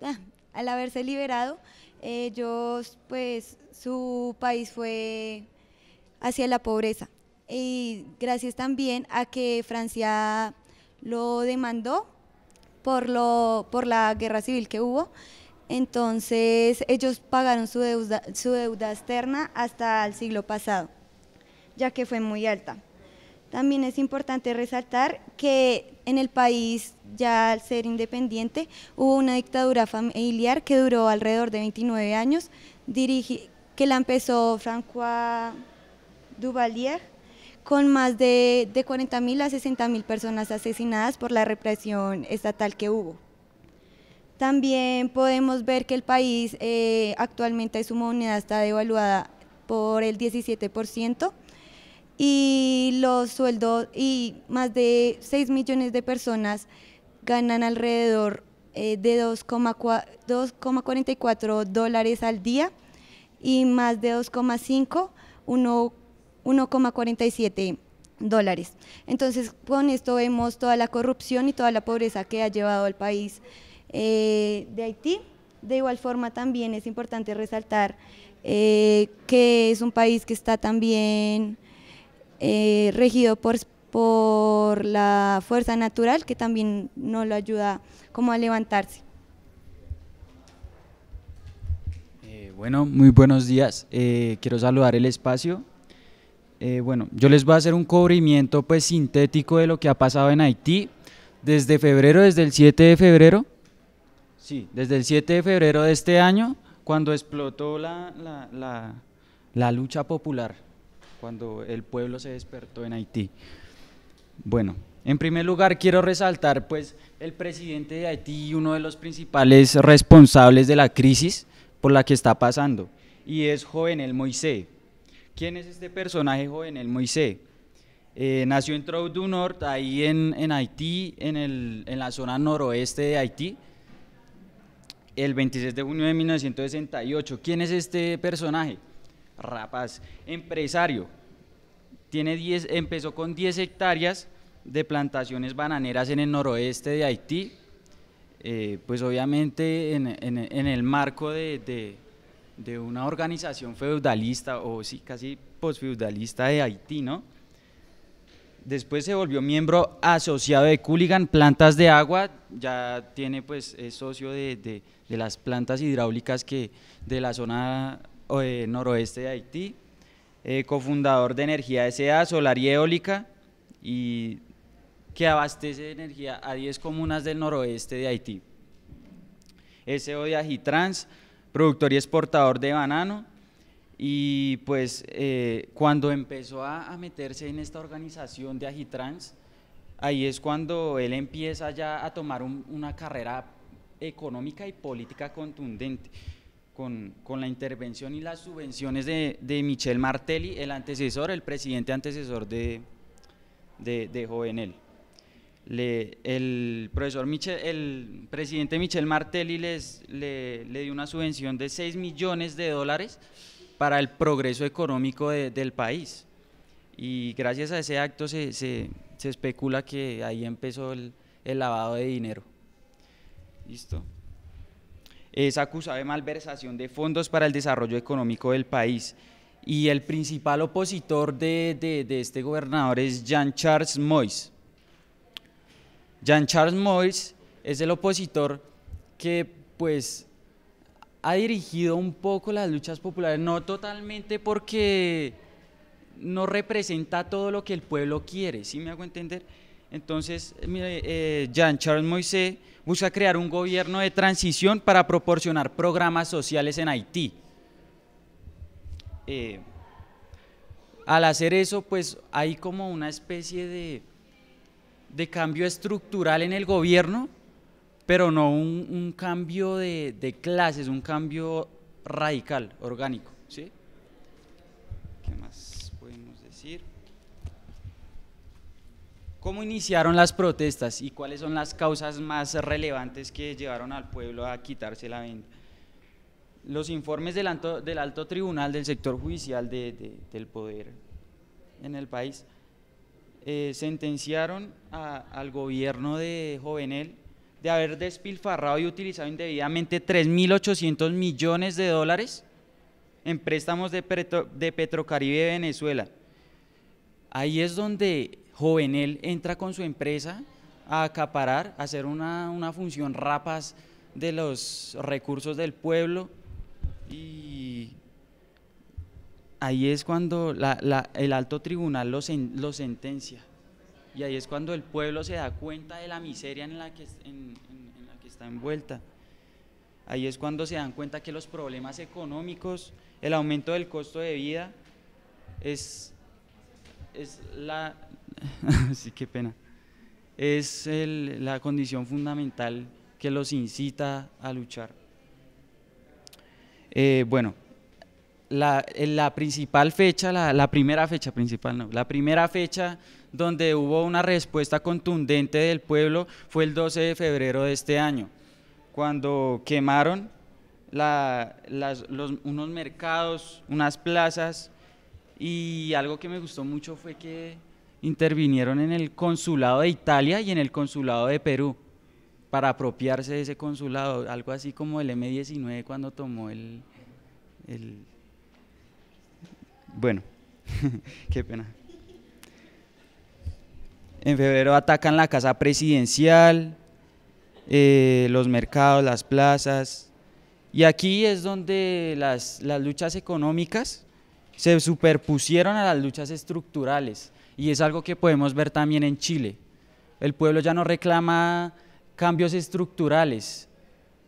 ah, al haberse liberado, ellos, pues su país fue hacia la pobreza. Y gracias también a que Francia lo demandó por, por la guerra civil que hubo. Entonces ellos pagaron su deuda, su deuda externa hasta el siglo pasado, ya que fue muy alta. También es importante resaltar que en el país, ya al ser independiente, hubo una dictadura familiar que duró alrededor de 29 años, que la empezó Francois Duvalier, con más de, 40.000 a 60.000 personas asesinadas por la represión estatal que hubo. También podemos ver que el país actualmente eh, actualmente su moneda está devaluada por el 17%, y los sueldos y más de 6 millones de personas ganan alrededor eh, de 2,44 dólares al día y más de 2,5, 1,47 dólares. Entonces, con esto vemos toda la corrupción y toda la pobreza que ha llevado al país eh, de Haití. De igual forma, también es importante resaltar eh, que es un país que está también eh, regido por, por la fuerza natural que también no lo ayuda como a levantarse. Eh, bueno, muy buenos días. Eh, quiero saludar el espacio. bueno, yo les voy a hacer un cubrimiento pues sintético de lo que ha pasado en Haití desde febrero, desde el 7 de febrero. Sí, desde el 7 de febrero de este año, cuando explotó la, la, la lucha popular cuando el pueblo se despertó en Haití. Bueno, en primer lugar quiero resaltar pues el presidente de Haití, uno de los principales responsables de la crisis por la que está pasando, y es Jovenel Moisés. ¿Quién es este personaje Jovenel Moisés? Eh, nació en Trou du Nord, ahí en, Haití, en, en la zona noroeste de Haití, el 26 de junio de 1968. ¿Quién es este personaje? rapaz, empresario, tiene empezó con 10 hectáreas de plantaciones bananeras en el noroeste de Haití, eh, pues obviamente en, el marco de, una organización feudalista o sí, casi posfeudalista de Haití, ¿no? Después se volvió miembro asociado de Cooligan, plantas de agua, ya tiene pues es socio de, de las plantas hidráulicas que de la zona eh, noroeste de Haití, eh, cofundador de Energía S.A., Solar y Eólica, y que abastece energía a 10 comunas del noroeste de Haití. S.O. de Agitrans, productor y exportador de banano, y pues eh, cuando empezó a, meterse en esta organización de Agitrans, ahí es cuando él empieza ya a tomar una carrera económica y política contundente con, con, la intervención y las subvenciones de, de, Michel Martelli, el antecesor, el presidente antecesor de, de, Jovenel. el profesor Michel, el presidente Michel Martelli les, le, dio una subvención de 6 millones de dólares para el progreso económico del país. Y gracias a ese acto se, se, se especula que ahí empezó el, el lavado de dinero. Listo es acusado de malversación de fondos para el desarrollo económico del país. Y el principal opositor de, este gobernador es Jean-Charles Mois. Jean-Charles Mois es el opositor que pues ha dirigido un poco las luchas populares, no totalmente porque no representa todo lo que el pueblo quiere, ¿sí me hago entender? Entonces, mire, eh, Jean-Charles Moise busca crear un gobierno de transición para proporcionar programas sociales en Haití. Eh, al hacer eso, pues hay como una especie de, cambio estructural en el gobierno, pero no un, cambio de, de, clases, un cambio radical, orgánico. ¿sí? ¿Cómo iniciaron las protestas y cuáles son las causas más relevantes que llevaron al pueblo a quitarse la venda? Los informes del alto, del alto tribunal del sector judicial del poder en el país eh, sentenciaron al gobierno de Jovenel de haber despilfarrado y utilizado indebidamente 3.800 millones de dólares en préstamos de, de Petrocaribe de Venezuela. Ahí es donde Jovenel entra con su empresa a acaparar, a hacer una, función rapaz de los recursos del pueblo y ahí es cuando el alto tribunal lo, sentencia y ahí es cuando el pueblo se da cuenta de la miseria en la que, la está envuelta. Ahí es cuando se dan cuenta que los problemas económicos, el aumento del costo de vida, es, es la, (laughs) sí, qué pena. Es la condición fundamental que los incita a luchar. Eh, bueno, la, eh, la, principal fecha, la, primera fecha principal, no, la primera fecha donde hubo una respuesta contundente del pueblo fue el 12 de febrero de este año, cuando quemaron unos mercados, unas plazas, y algo que me gustó mucho fue que intervinieron en el consulado de Italia y en el consulado de Perú para apropiarse de ese consulado, algo así como el M19 cuando tomó el... Bueno, (laughs) qué pena. En febrero atacan la casa presidencial, eh, los mercados, las plazas. Y aquí es donde las, las luchas económicas se superpusieron a las luchas estructurales y es algo que podemos ver también en Chile. El pueblo ya no reclama cambios estructurales,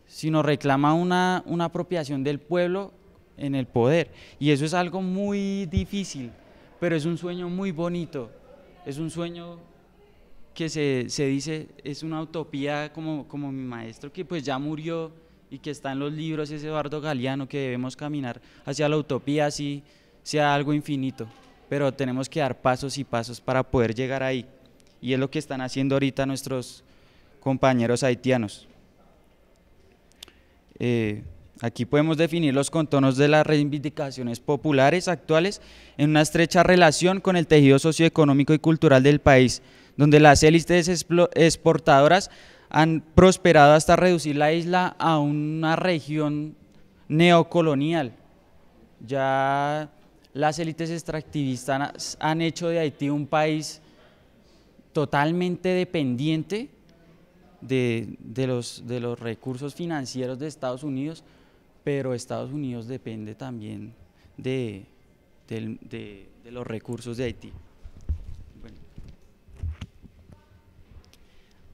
sino reclama una, apropiación del pueblo en el poder. Y eso es algo muy difícil, pero es un sueño muy bonito. Es un sueño que se, dice, es una utopía como, mi maestro, que pues ya murió y que está en los libros, es Eduardo Galeano, que debemos caminar hacia la utopía, así sea algo infinito pero tenemos que dar pasos y pasos para poder llegar ahí. Y es lo que están haciendo ahorita nuestros compañeros haitianos. Eh, aquí podemos definir los contornos de las reivindicaciones populares actuales en una estrecha relación con el tejido socioeconómico y cultural del país, donde las élites exportadoras han prosperado hasta reducir la isla a una región neocolonial. Ya las élites extractivistas han hecho de Haití un país totalmente dependiente de, los, recursos financieros de Estados Unidos, pero Estados Unidos depende también de, los recursos de Haití.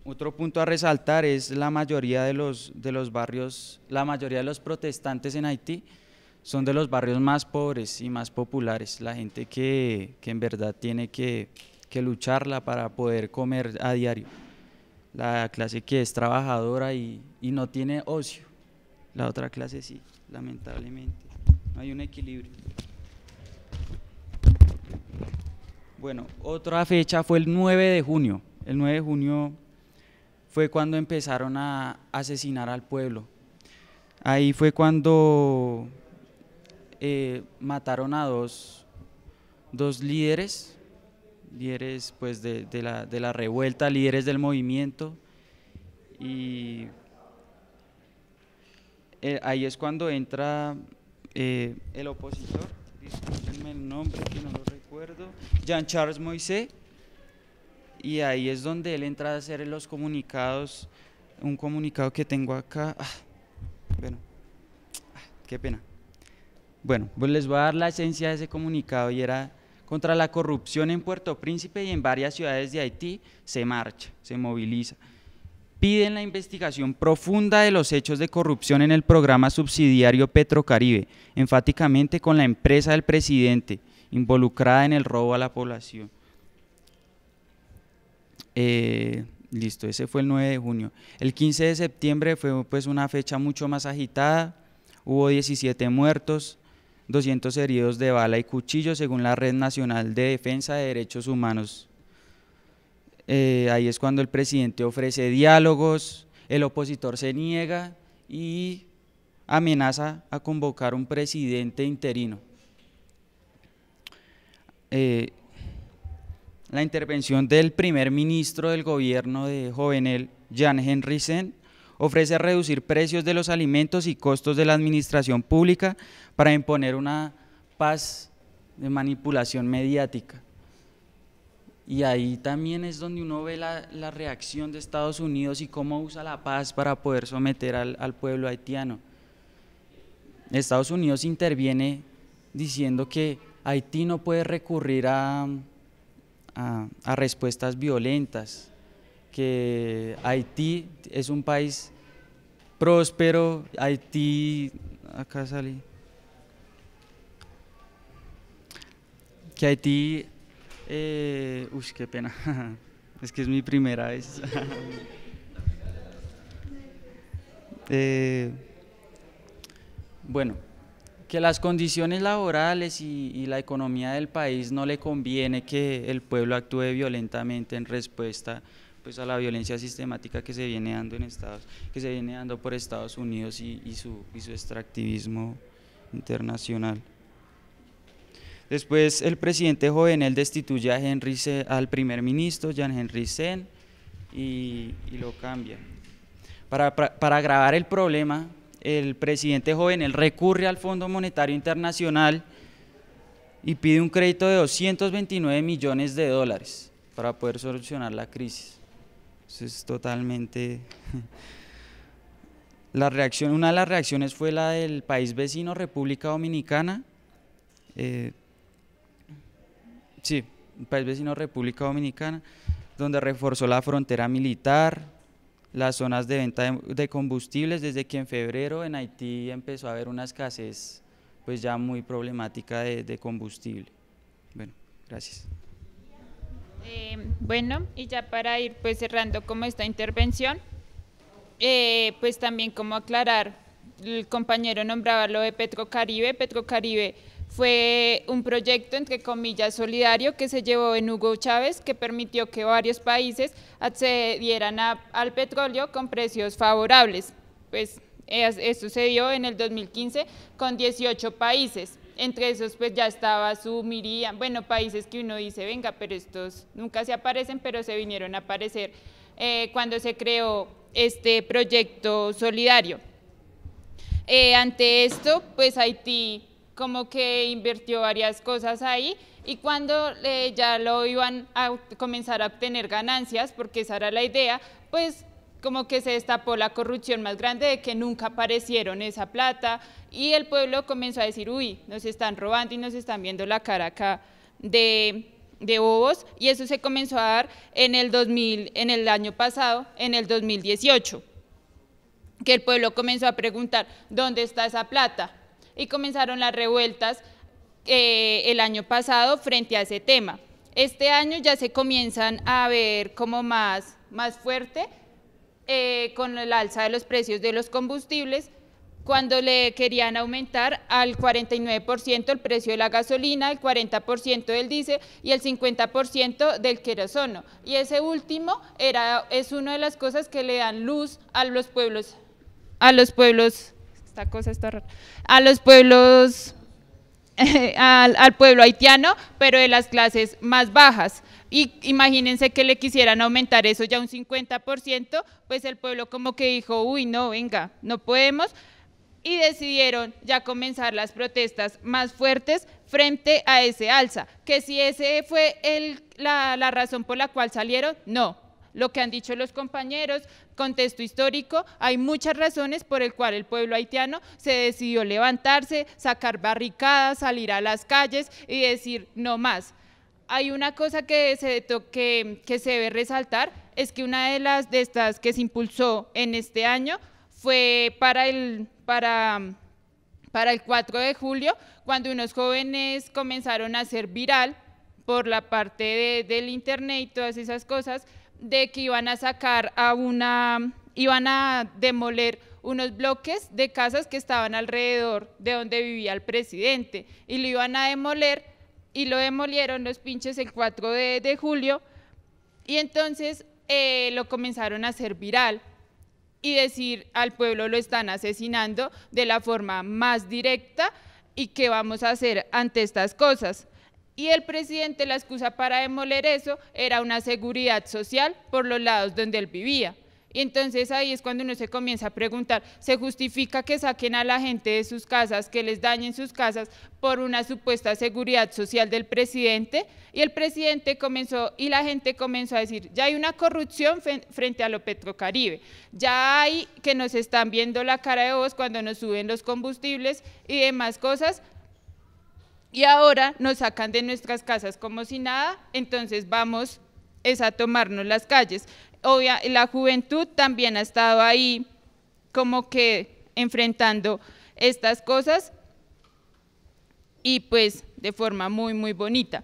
Otro punto a resaltar es la mayoría de los barrios, la mayoría de los protestantes en Haití son de los barrios más pobres y más populares, la gente que, en verdad tiene que, lucharla para poder comer a diario, la clase que es trabajadora y, y no tiene ocio, la otra clase sí, lamentablemente, no hay un equilibrio. Bueno, otra fecha fue el 9 de junio, el 9 de junio fue cuando empezaron a asesinar al pueblo. Ahí fue cuando eh, mataron a dos, líderes, líderes pues de, la, de la revuelta, líderes del movimiento. Y eh, ahí es cuando entra eh, el opositor, discúlpenme el nombre que no lo recuerdo, Jean Charles Moise, y ahí es donde él entra a hacer los comunicados, un comunicado que tengo acá, ah, bueno, ah, qué pena. Bueno, pues les voy a dar la esencia de ese comunicado y era contra la corrupción en Puerto Príncipe y en varias ciudades de Haití, se marcha, se moviliza. Piden la investigación profunda de los hechos de corrupción en el programa subsidiario Petrocaribe, enfáticamente con la empresa del presidente involucrada en el robo a la población. Eh, listo, ese fue el 9 de junio. El 15 de septiembre fue pues una fecha mucho más agitada, hubo 17 muertos, 200 heridos de bala y cuchillo, según la Red Nacional de Defensa de Derechos Humanos. Eh, ahí es cuando el presidente ofrece diálogos, el opositor se niega y amenaza a convocar un presidente interino. Eh, la intervención del primer ministro del gobierno de Jovenel, Jan Henry ofrece reducir precios de los alimentos y costos de la administración pública para imponer una paz de manipulación mediática. Y ahí también es donde uno ve la, reacción de Estados Unidos y cómo usa la paz para poder someter al, pueblo haitiano. Estados Unidos interviene diciendo que Haití no puede recurrir a respuestas violentas, que Haití es un país próspero, Haití, acá salí, que Haití, eh, uy, qué pena, (laughs) es que es mi primera vez. (laughs) Eh, bueno, que las condiciones laborales y, y, la economía del país no le conviene que el pueblo actúe violentamente en respuesta pues a la violencia sistemática que se viene dando en Estados, que se viene dando por Estados Unidos y, su, y su extractivismo internacional. Después el presidente Jovenel destituye a Henry al primer ministro Jean henri Sen y, lo cambia. Para, para, agravar el problema, el presidente Jovenel recurre al Fondo Monetario Internacional y pide un crédito de 229 millones de dólares para poder solucionar la crisis. Pues es totalmente... (laughs) La reacción, una de las reacciones fue la del país vecino, República Dominicana. Eh, sí, país vecino, República Dominicana, donde reforzó la frontera militar, las zonas de venta de, combustibles, desde que en febrero en Haití empezó a haber una escasez pues ya muy problemática de, de combustible. Bueno, gracias. Eh, bueno, y ya para ir pues cerrando como esta intervención, eh, pues también como aclarar, el compañero nombraba lo de Petrocaribe, Petrocaribe fue un proyecto, entre comillas, solidario que se llevó en Hugo Chávez, que permitió que varios países accedieran al petróleo con precios favorables. Pues eso se en el 2015 con 18 países entre esos pues ya estaba Sumiría, bueno, países que uno dice, venga, pero estos nunca se aparecen, pero se vinieron a aparecer eh, cuando se creó este proyecto solidario. Eh, ante esto, pues Haití como que invirtió varias cosas ahí y cuando eh, ya lo iban a comenzar a obtener ganancias, porque esa era la idea, pues como que se destapó la corrupción más grande de que nunca aparecieron esa plata y el pueblo comenzó a decir, uy, nos están robando y nos están viendo la cara acá de, de bobos y eso se comenzó a dar en el, en el año pasado, en el 2018, que el pueblo comenzó a preguntar, ¿dónde está esa plata? Y comenzaron las revueltas eh, el año pasado frente a ese tema. Este año ya se comienzan a ver como más, más fuerte eh, con el alza de los precios de los combustibles, cuando le querían aumentar al 49% el precio de la gasolina, el 40% del diésel y el 50% del querosono Y ese último era, es una de las cosas que le dan luz a los pueblos, a los pueblos, esta cosa está rara, a los pueblos, (laughs) al pueblo haitiano, pero de las clases más bajas. Y imagínense que le quisieran aumentar eso ya un 50%, pues el pueblo como que dijo, uy, no, venga, no podemos. Y decidieron ya comenzar las protestas más fuertes frente a ese alza. Que si ese fue la, la razón por la cual salieron, no, lo que han dicho los compañeros, contexto histórico, hay muchas razones por el cual el pueblo haitiano se decidió levantarse, sacar barricadas, salir a las calles y decir no más. Hay una cosa que se, debe resaltar, es que una de las de estas que se impulsó en este año fue para el, para, para el 4 de julio, cuando unos jóvenes comenzaron a ser viral por la parte del internet y todas esas cosas, de que iban a sacar a una, iban a demoler unos bloques de casas que estaban alrededor de donde vivía el presidente y lo iban a demoler y lo demolieron los pinches el 4 de, julio y entonces eh, lo comenzaron a hacer viral y decir al pueblo lo están asesinando de la forma más directa y qué vamos a hacer ante estas cosas. Y el presidente la excusa para demoler eso era una seguridad social por los lados donde él vivía. Y entonces ahí es cuando uno se comienza a preguntar, ¿se justifica que saquen a la gente de sus casas, que les dañen sus casas por una supuesta seguridad social del presidente? Y el presidente comenzó, y la gente comenzó a decir, ya hay una corrupción frente a lo Petrocaribe, ya hay que nos están viendo la cara de vos cuando nos suben los combustibles y demás cosas, y ahora nos sacan de nuestras casas como si nada, entonces vamos a tomarnos las calles la juventud también ha estado ahí como que enfrentando estas cosas y pues de forma muy, muy bonita.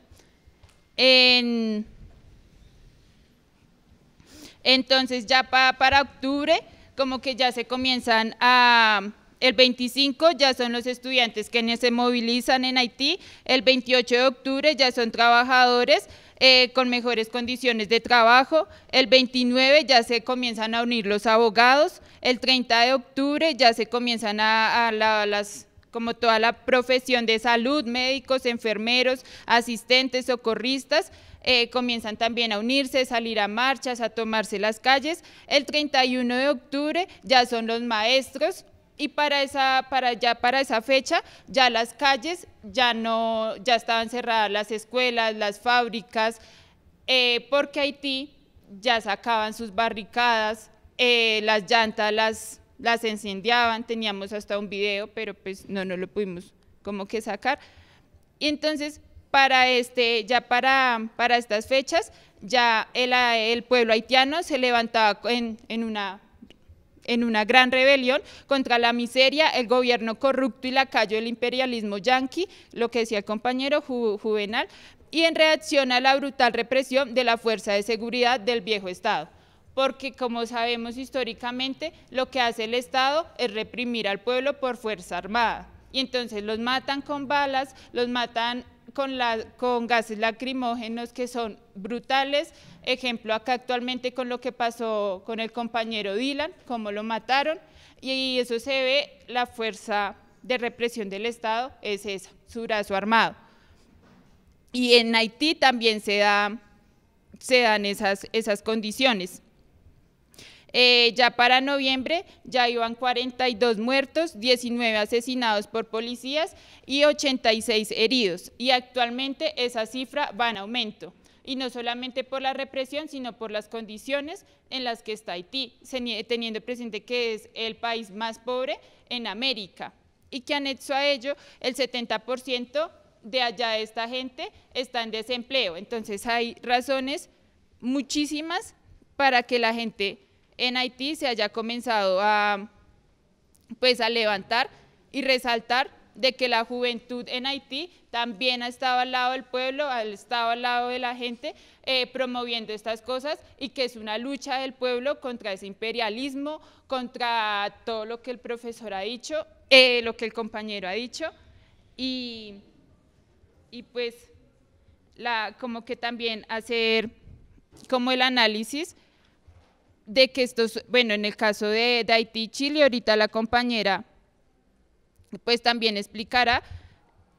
entonces ya para octubre como que ya se comienzan a el 25 ya son los estudiantes que se movilizan en Haití, el 28 de octubre ya son trabajadores, eh, con mejores condiciones de trabajo. El 29 ya se comienzan a unir los abogados. El 30 de octubre ya se comienzan a, las como toda la profesión de salud, médicos, enfermeros, asistentes, socorristas, eh, comienzan también a unirse, salir a marchas, a tomarse las calles. El 31 de octubre ya son los maestros, y para esa para ya para esa fecha ya las calles ya no ya estaban cerradas las escuelas las fábricas eh, porque Haití ya sacaban sus barricadas eh, las llantas las las incendiaban teníamos hasta un video pero pues no no lo pudimos como que sacar y entonces para este ya para para estas fechas ya el, pueblo haitiano se levantaba en, en una en una gran rebelión contra la miseria, el gobierno corrupto y la calle del imperialismo yanqui, lo que decía el compañero Juvenal, y en reacción a la brutal represión de la fuerza de seguridad del viejo Estado porque como sabemos históricamente, lo que hace el Estado es reprimir al pueblo por fuerza armada. Y entonces los matan con balas, los matan con, gases lacrimógenos que son brutales. Ejemplo, acá actualmente con lo que pasó con el compañero Dylan, cómo lo mataron. Y eso se ve, la fuerza de represión del Estado es esa, su brazo armado. Y en Haití también se, dan esas condiciones. Eh, ya para noviembre ya iban 42 muertos, 19 asesinados por policías y 86 heridos. Y actualmente esa cifra va en aumento. Y no solamente por la represión, sino por las condiciones en las que está Haití, teniendo presente que es el país más pobre en América. Y que anexo a ello el 70% de allá de esta gente está en desempleo. Entonces hay razones muchísimas para que la gente en Haití se haya comenzado a, pues, a levantar y resaltar de que la juventud en Haití también ha estado al lado del pueblo, ha estado al lado de la gente, eh, promoviendo estas cosas y que es una lucha del pueblo contra ese imperialismo, contra todo lo que el profesor ha dicho, eh, lo que el compañero ha dicho y, y pues como que también hacer como el análisis de que estos, bueno, en el caso de, Haití Chile, ahorita la compañera pues también explicará,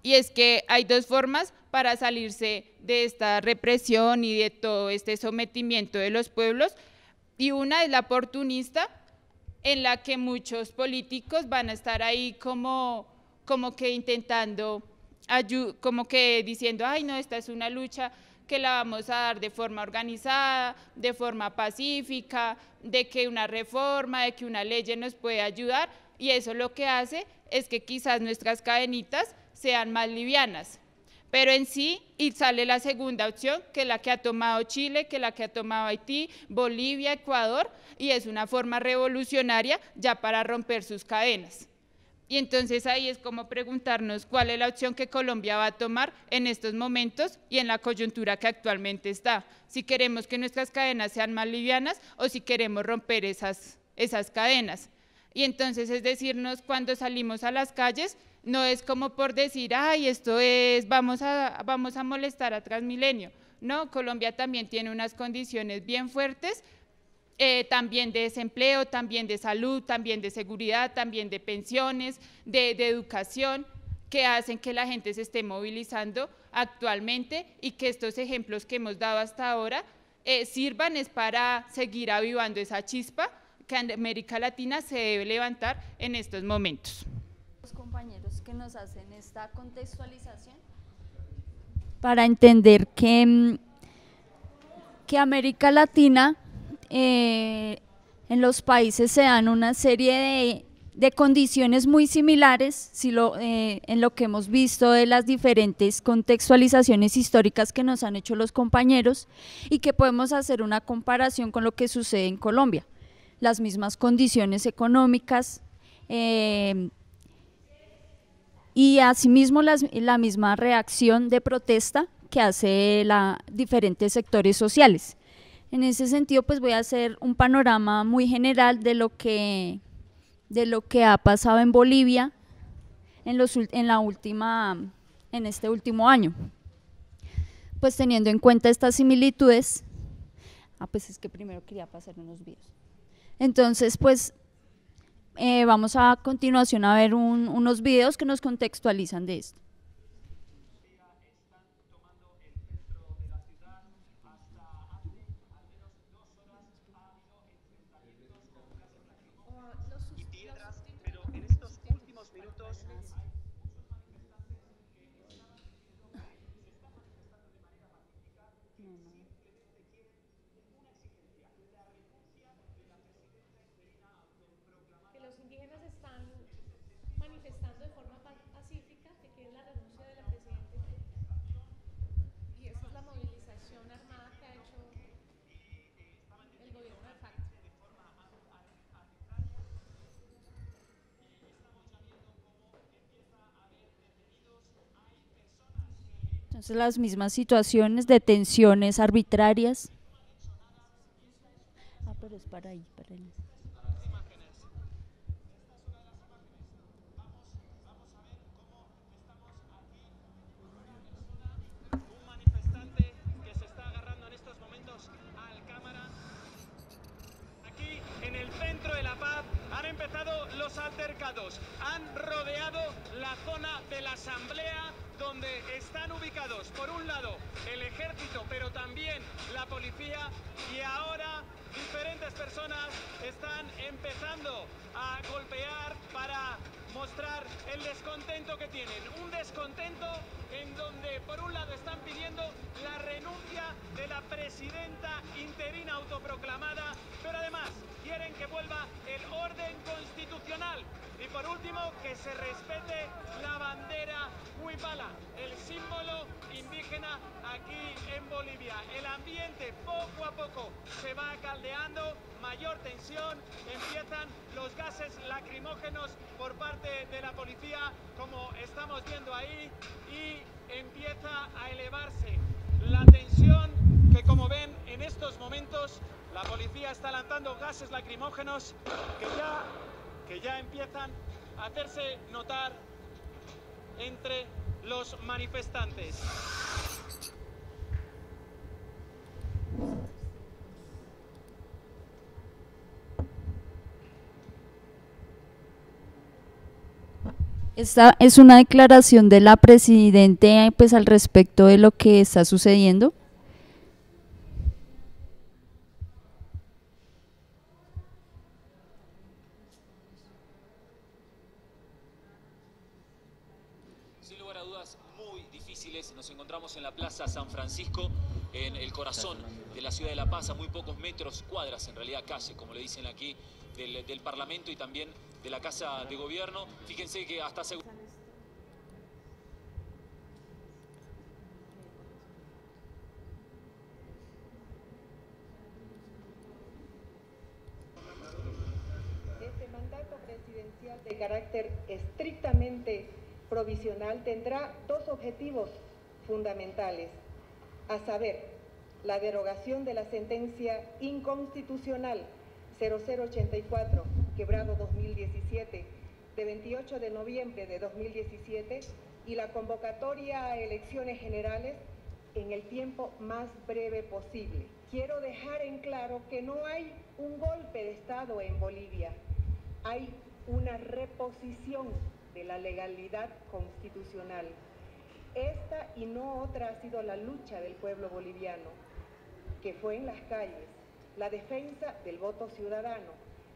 y es que hay dos formas para salirse de esta represión y de todo este sometimiento de los pueblos, y una es la oportunista, en la que muchos políticos van a estar ahí como, como que intentando, como que diciendo, ay no, esta es una lucha que la vamos a dar de forma organizada, de forma pacífica, de que una reforma, de que una ley nos puede ayudar y eso lo que hace es que quizás nuestras cadenitas sean más livianas. Pero en sí, y sale la segunda opción, que es la que ha tomado Chile, que es la que ha tomado Haití, Bolivia, Ecuador, y es una forma revolucionaria ya para romper sus cadenas. Y entonces ahí es como preguntarnos cuál es la opción que Colombia va a tomar en estos momentos y en la coyuntura que actualmente está. Si queremos que nuestras cadenas sean más livianas o si queremos romper esas, esas cadenas. Y entonces es decirnos cuando salimos a las calles, no es como por decir, ay, esto es, vamos a, vamos a molestar a Transmilenio. No, Colombia también tiene unas condiciones bien fuertes eh, también de desempleo, también de salud, también de seguridad, también de pensiones, de, educación, que hacen que la gente se esté movilizando actualmente y que estos ejemplos que hemos dado hasta ahora eh, sirvan es para seguir avivando esa chispa que América Latina se debe levantar en estos momentos. Los compañeros que nos hacen esta contextualización para entender que, mm, que América Latina eh, en los países se dan una serie de, condiciones muy similares eh, en lo que hemos visto de las diferentes contextualizaciones históricas que nos han hecho los compañeros y que podemos hacer una comparación con lo que sucede en Colombia. Las mismas condiciones económicas, eh, y asimismo la misma reacción de protesta que hace la, diferentes sectores sociales. En ese sentido, pues voy a hacer un panorama muy general de lo que, de lo que ha pasado en Bolivia en, la última, en este último año. Pues teniendo en cuenta estas similitudes, ah, pues es que primero quería pasar unos videos. Entonces, pues eh, vamos a continuación a ver unos videos que nos contextualizan de esto. Las mismas situaciones de tensiones arbitrarias. Ah, pero es para ahí, para él. Vamos a ver cómo estamos aquí. una persona, un manifestante que se está agarrando en estos momentos al Cámara. Aquí, en el centro de la Paz, han empezado los acercados. Han rodeado la zona de la Asamblea donde están ubicados, por un lado, el ejército, pero también la policía, y ahora diferentes personas están empezando a golpear para mostrar el descontento que tienen. Un descontento en donde, por un lado, están pidiendo la renuncia de la presidenta interina autoproclamada, pero además quieren que vuelva el orden constitucional y, por último, que se respete la bandera huipala el símbolo indígena aquí en Bolivia. El ambiente poco a poco se va caldeando, mayor tensión, empiezan los gases lacrimógenos por parte de la policía, como estamos viendo ahí, y empieza a elevarse la tensión que como ven en estos momentos la policía está lanzando gases lacrimógenos que ya, que ya empiezan a hacerse notar entre los manifestantes. Esta es una declaración de la presidenta pues, al respecto de lo que está sucediendo. sin lugar a dudas muy difíciles. Nos encontramos en la Plaza San Francisco, en el corazón de la ciudad de La Paz, a muy pocos metros, cuadras en realidad, calle, como le dicen aquí, del, Parlamento y también de la Casa de Gobierno. Fíjense que hasta tendrá dos objetivos fundamentales, a saber, la derogación de la sentencia inconstitucional 0084, quebrado 2017, de 28 de noviembre de 2017, y la convocatoria a elecciones generales en el tiempo más breve posible. Quiero dejar en claro que no hay un golpe de Estado en Bolivia, hay una reposición de la legalidad constitucional. Esta y no otra ha sido la lucha del pueblo boliviano, que fue en las calles, la defensa del voto ciudadano.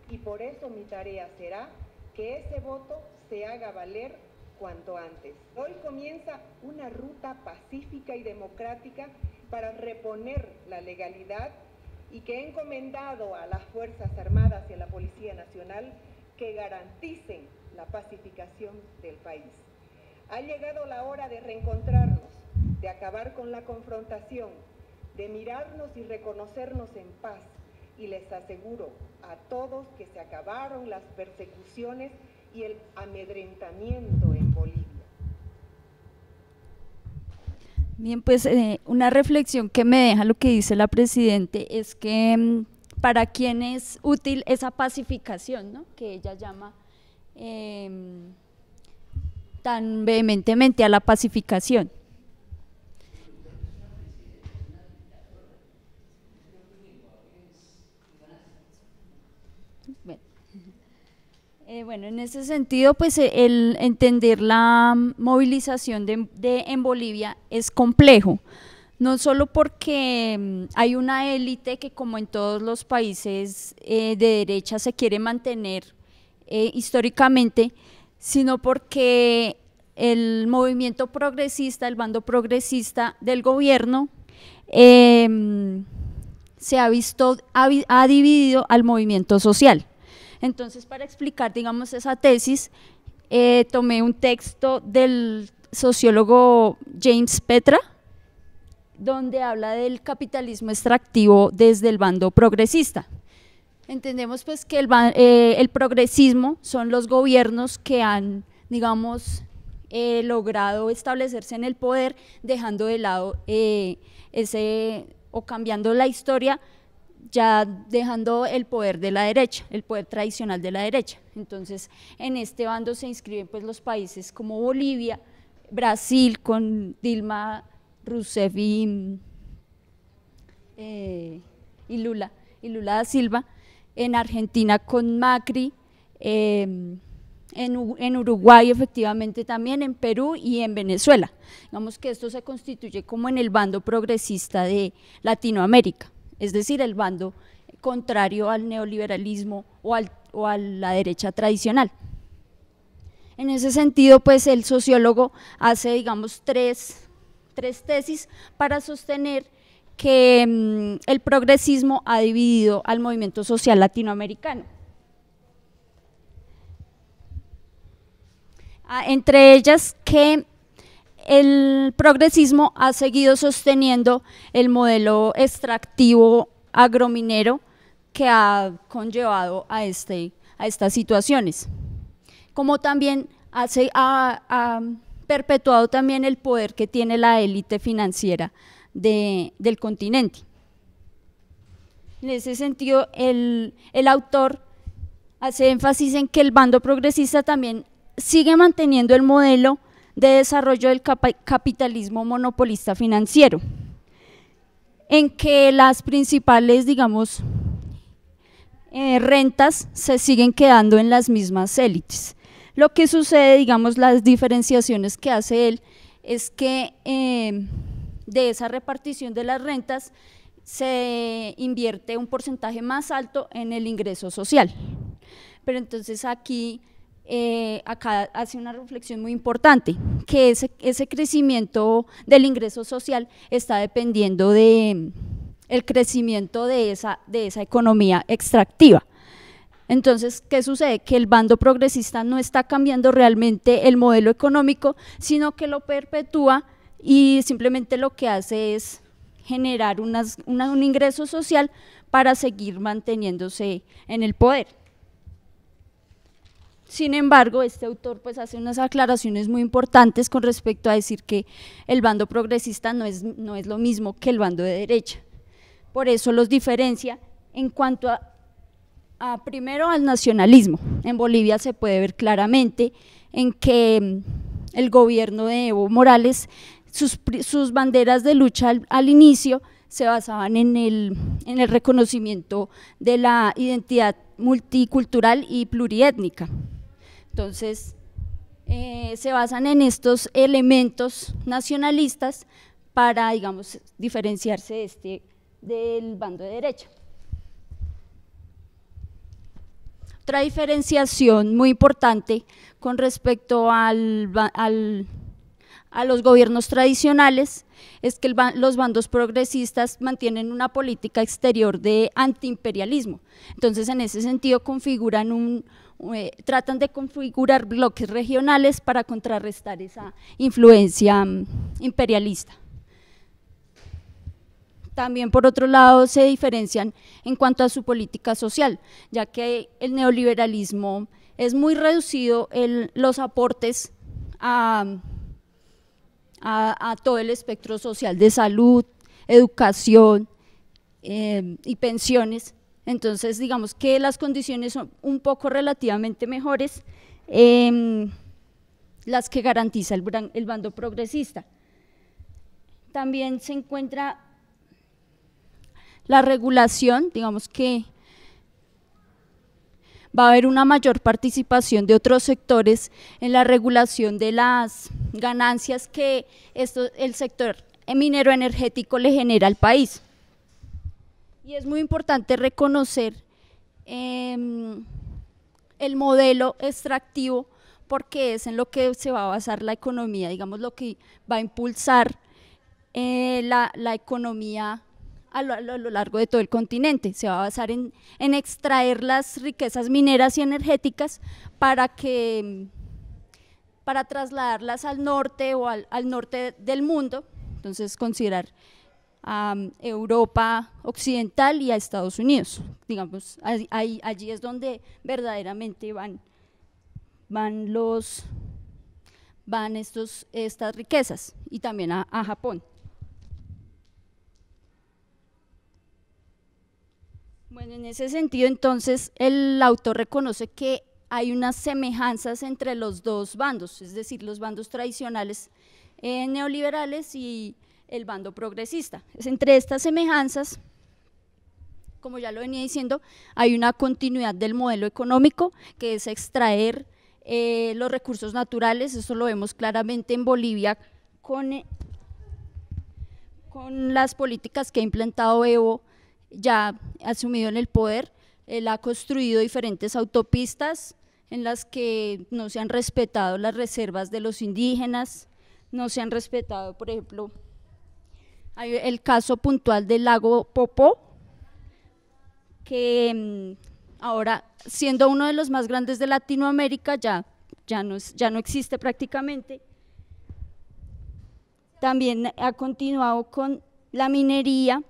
Y por eso mi tarea será que ese voto se haga valer cuanto antes. Hoy comienza una ruta pacífica y democrática para reponer la legalidad y que he encomendado a las Fuerzas Armadas y a la Policía Nacional que garanticen la pacificación del país. Ha llegado la hora de reencontrarnos, de acabar con la confrontación, de mirarnos y reconocernos en paz. Y les aseguro a todos que se acabaron las persecuciones y el amedrentamiento en Bolivia. Bien, pues eh, una reflexión que me deja lo que dice la Presidente es que mm, para quién es útil esa pacificación, ¿no? que ella llama Em, tan vehementemente a la pacificación. bueno, eh, en ese sentido, pues eh, el entender la movilización en Bolivia es complejo, no solo porque em, hay una élite que como en todos los países eh, de derecha se quiere mantener eh, históricamente, sino porque el movimiento progresista, el bando progresista del gobierno, em, se ha visto, ha, dividido al movimiento social. Entonces, para explicar, digamos, esa tesis, eh, tomé un texto del sociólogo James Petra, donde habla del capitalismo extractivo desde el bando progresista. Entendemos pues que eh, el, progresismo son los gobiernos que han, digamos, eh, logrado establecerse en el poder dejando de lado eh, ese o cambiando la historia ya dejando el poder de la derecha, el poder tradicional de la derecha. Entonces, en este bando se inscriben pues los países como Bolivia, Brasil con Dilma Rousseff y Lula, y Lula da Silva, en Argentina con Macri, em, en, Uruguay efectivamente también, en Perú y en Venezuela. Digamos que esto se constituye como en el bando progresista de Latinoamérica, es decir, el bando contrario al neoliberalismo o, al, a la derecha tradicional. En ese sentido, pues el sociólogo hace, digamos, tres, tres tesis para sostener que mm, el progresismo ha dividido al movimiento social latinoamericano. Ah, entre ellas que el progresismo ha seguido sosteniendo el modelo extractivo agrominero que ha conllevado a, este, estas situaciones, como también ha, ha perpetuado también el poder que tiene la élite financiera del continente. En ese sentido, el, autor hace énfasis en que el bando progresista también sigue manteniendo el modelo de desarrollo del capitalismo monopolista financiero, en que las principales, digamos, eh, rentas se siguen quedando en las mismas élites. Lo que sucede, digamos, las diferenciaciones que hace él es que eh, de esa repartición de las rentas se invierte un porcentaje más alto en el ingreso social. Pero entonces aquí, eh, acá hace una reflexión muy importante, que ese, ese crecimiento del ingreso social está dependiendo de crecimiento de esa, de esa economía extractiva. Entonces, ¿qué sucede? Que el bando progresista no está cambiando realmente el modelo económico, sino que lo perpetúa y simplemente lo que hace es generar un ingreso social para seguir manteniéndose en el poder. Sin embargo, este autor pues hace unas aclaraciones muy importantes con respecto a decir que el bando progresista no es, no es lo mismo que el bando de derecha. Por eso los diferencia en cuanto a primero al nacionalismo. En Bolivia se puede ver claramente en que mm, el gobierno de Evo Morales sus, banderas de lucha al, inicio se basaban en el, reconocimiento de la identidad multicultural y pluriétnica. Entonces, eh, se basan en estos elementos nacionalistas para, digamos, diferenciarse este, del bando de derecha. Otra diferenciación muy importante con respecto al a los gobiernos tradicionales es que los bandos progresistas mantienen una política exterior de antiimperialismo. Entonces, en ese sentido, configuran eh, tratan de configurar bloques regionales para contrarrestar esa influencia mm, imperialista. También, por otro lado, se diferencian en cuanto a su política social, ya que el neoliberalismo es muy reducido en los aportes a a, todo el espectro social de salud, educación em, y pensiones. Entonces, digamos que las condiciones son un poco relativamente mejores em, las que garantiza el bando progresista. También se encuentra la regulación, digamos que va a haber una mayor participación de otros sectores en la regulación de las ganancias que el sector minero energético le genera al país. Y es muy importante reconocer em, el modelo extractivo porque es en lo que se va a basar la economía, digamos lo que va a impulsar eh, la, la economía a lo, largo de todo el continente. Se va a basar en, extraer las riquezas mineras y energéticas para que para trasladarlas al norte o al, norte del mundo, entonces considerar a Europa occidental y a Estados Unidos. Digamos, ahí, allí es donde verdaderamente van, van, los, van estos, estas riquezas y también a Japón. Bueno, en ese sentido entonces el autor reconoce que hay unas semejanzas entre los dos bandos, es decir, los bandos tradicionales eh, neoliberales y el bando progresista. entre estas semejanzas, como ya lo venía diciendo, hay una continuidad del modelo económico que es extraer eh, los recursos naturales, eso lo vemos claramente en Bolivia con, eh, con las políticas que ha implantado Evo ya asumido en el poder, él ha construido diferentes autopistas en las que no se han respetado las reservas de los indígenas, no se han respetado, por ejemplo, el caso puntual del lago Popó, que mm, ahora siendo uno de los más grandes de Latinoamérica ya, ya, ya no existe prácticamente. También ha continuado con la minería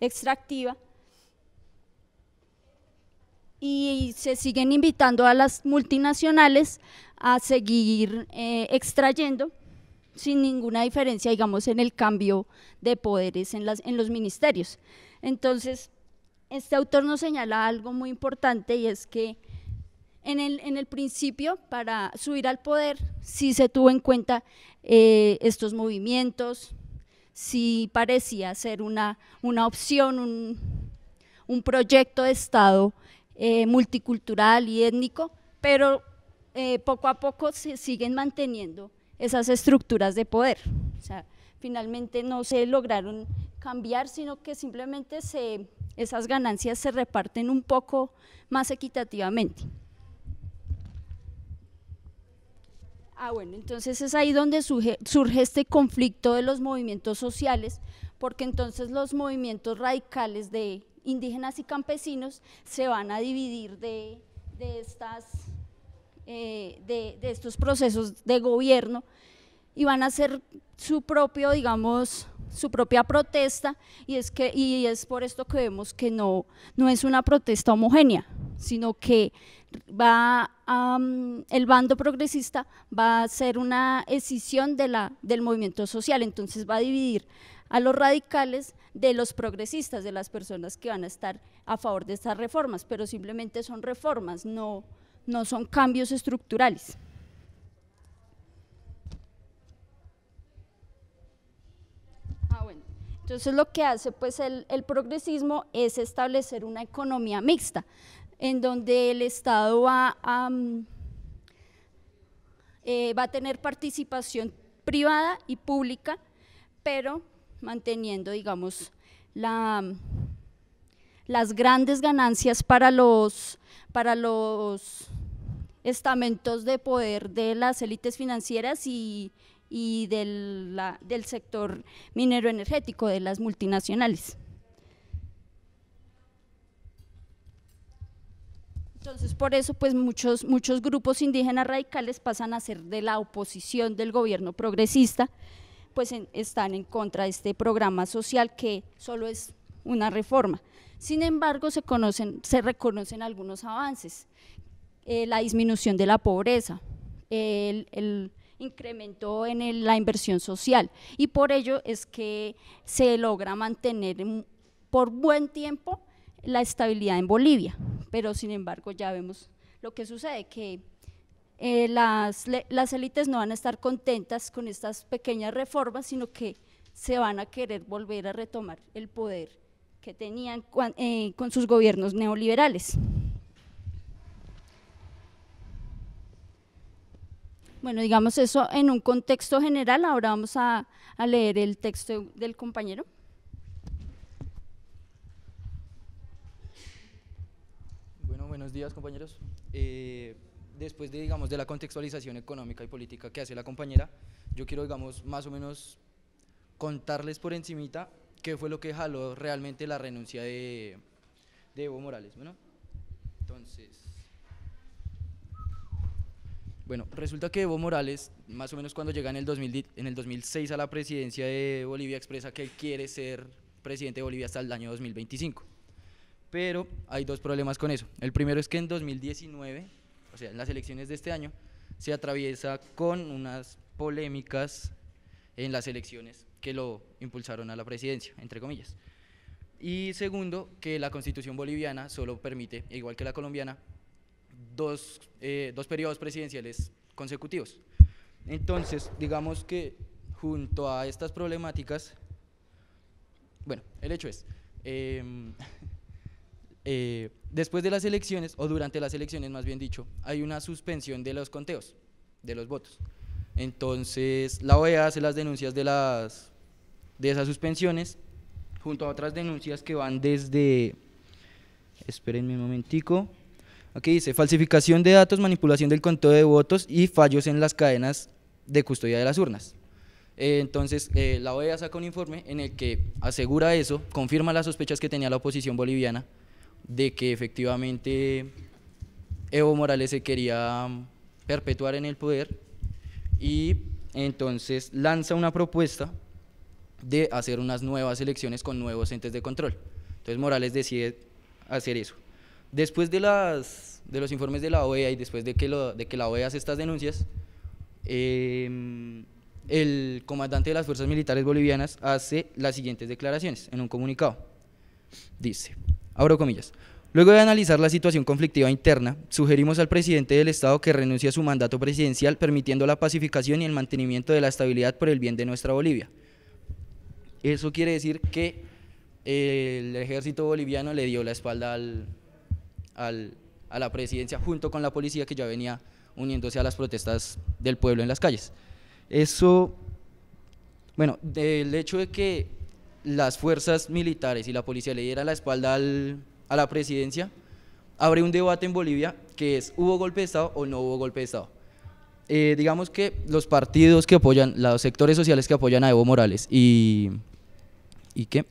extractiva y se siguen invitando a las multinacionales a seguir eh, extrayendo sin ninguna diferencia, digamos, en el cambio de poderes en, los ministerios. Entonces, este autor nos señala algo muy importante y es que en el, principio, para subir al poder, sí se tuvo en cuenta eh, estos movimientos, sí parecía ser una, opción, un proyecto de Estado eh, multicultural y étnico, pero eh, poco a poco se siguen manteniendo esas estructuras de poder. O sea, finalmente no se lograron cambiar, sino que simplemente se, esas ganancias se reparten un poco más equitativamente. Ah, bueno, entonces es ahí donde surge, este conflicto de los movimientos sociales, porque entonces los movimientos radicales de indígenas y campesinos se van a dividir de, estas, eh, de, estos procesos de gobierno y van a hacer su propio, digamos, su propia protesta y es, que, y es por esto que vemos que no, no es una protesta homogénea, sino que va el bando progresista va a ser una escisión de la, del movimiento social, entonces va a dividir a los radicales de los progresistas, de las personas que van a estar a favor de estas reformas, pero simplemente son reformas, no, no son cambios estructurales. Ah, Entonces lo que hace pues el, progresismo es establecer una economía mixta, en donde el Estado va a mm, eh, tener participación privada y pública, pero manteniendo, digamos, las grandes ganancias para los, para los estamentos de poder de las élites financieras y, del, sector minero energético, de las multinacionales. Entonces, por eso, pues muchos, muchos grupos indígenas radicales pasan a ser de la oposición del gobierno progresista, pues están en contra de este programa social que solo es una reforma. Sin embargo, se, conocen, se reconocen algunos avances, eh, la disminución de la pobreza, el, incremento en la inversión social y por ello es que se logra mantener por buen tiempo la estabilidad en Bolivia, pero sin embargo ya vemos lo que sucede, que eh, las, élites no van a estar contentas con estas pequeñas reformas, sino que se van a querer volver a retomar el poder que tenían eh, con sus gobiernos neoliberales. Bueno, digamos eso en un contexto general, ahora vamos a, leer el texto del compañero. Bueno, buenos días compañeros. Eh, después de, digamos, de la contextualización económica y política que hace la compañera, yo quiero, digamos, más o menos contarles por encimita qué fue lo que jaló realmente la renuncia de, Evo Morales. Bueno, entonces... Bueno, resulta que Evo Morales, más o menos cuando llega en el, 2000, en el 2006 a la presidencia de Bolivia, expresa que quiere ser presidente de Bolivia hasta el año 2025. Pero hay dos problemas con eso. El primero es que en 2019 o sea, en las elecciones de este año, se atraviesa con unas polémicas en las elecciones que lo impulsaron a la presidencia, entre comillas. Y segundo, que la constitución boliviana solo permite, igual que la colombiana, dos, eh, dos periodos presidenciales consecutivos. Entonces, digamos que junto a estas problemáticas, bueno, el hecho es, em, (laughs) Eh, después de las elecciones, o durante las elecciones más bien dicho, hay una suspensión de los conteos, de los votos. Entonces, la OEA hace las denuncias de, las, de esas suspensiones, junto a otras denuncias que van desde, espérenme un momentico, aquí dice, falsificación de datos, manipulación del conteo de votos y fallos en las cadenas de custodia de las urnas. Eh, entonces, eh, la OEA saca un informe en el que asegura eso, confirma las sospechas que tenía la oposición boliviana, de que efectivamente Evo Morales se quería mm, perpetuar en el poder y entonces lanza una propuesta de hacer unas nuevas elecciones con nuevos entes de control. Entonces Morales decide hacer eso. Después de, las, de los informes de la OEA y después de que, de que la OEA hace estas denuncias, em, el comandante de las Fuerzas Militares Bolivianas hace las siguientes declaraciones en un comunicado. Dice, Abro comillas. Luego de analizar la situación conflictiva interna, sugerimos al presidente del Estado que renuncie a su mandato presidencial, permitiendo la pacificación y el mantenimiento de la estabilidad por el bien de nuestra Bolivia. Eso quiere decir que eh, el ejército boliviano le dio la espalda a la presidencia junto con la policía que ya venía uniéndose a las protestas del pueblo en las calles. Eso, bueno, el hecho de que las fuerzas militares y la policía le diera la espalda a la presidencia, abre un debate en Bolivia que es ¿hubo golpe de Estado o no hubo golpe de Estado? Eh, digamos que los partidos que apoyan, los sectores sociales que apoyan a Evo Morales y, y qué,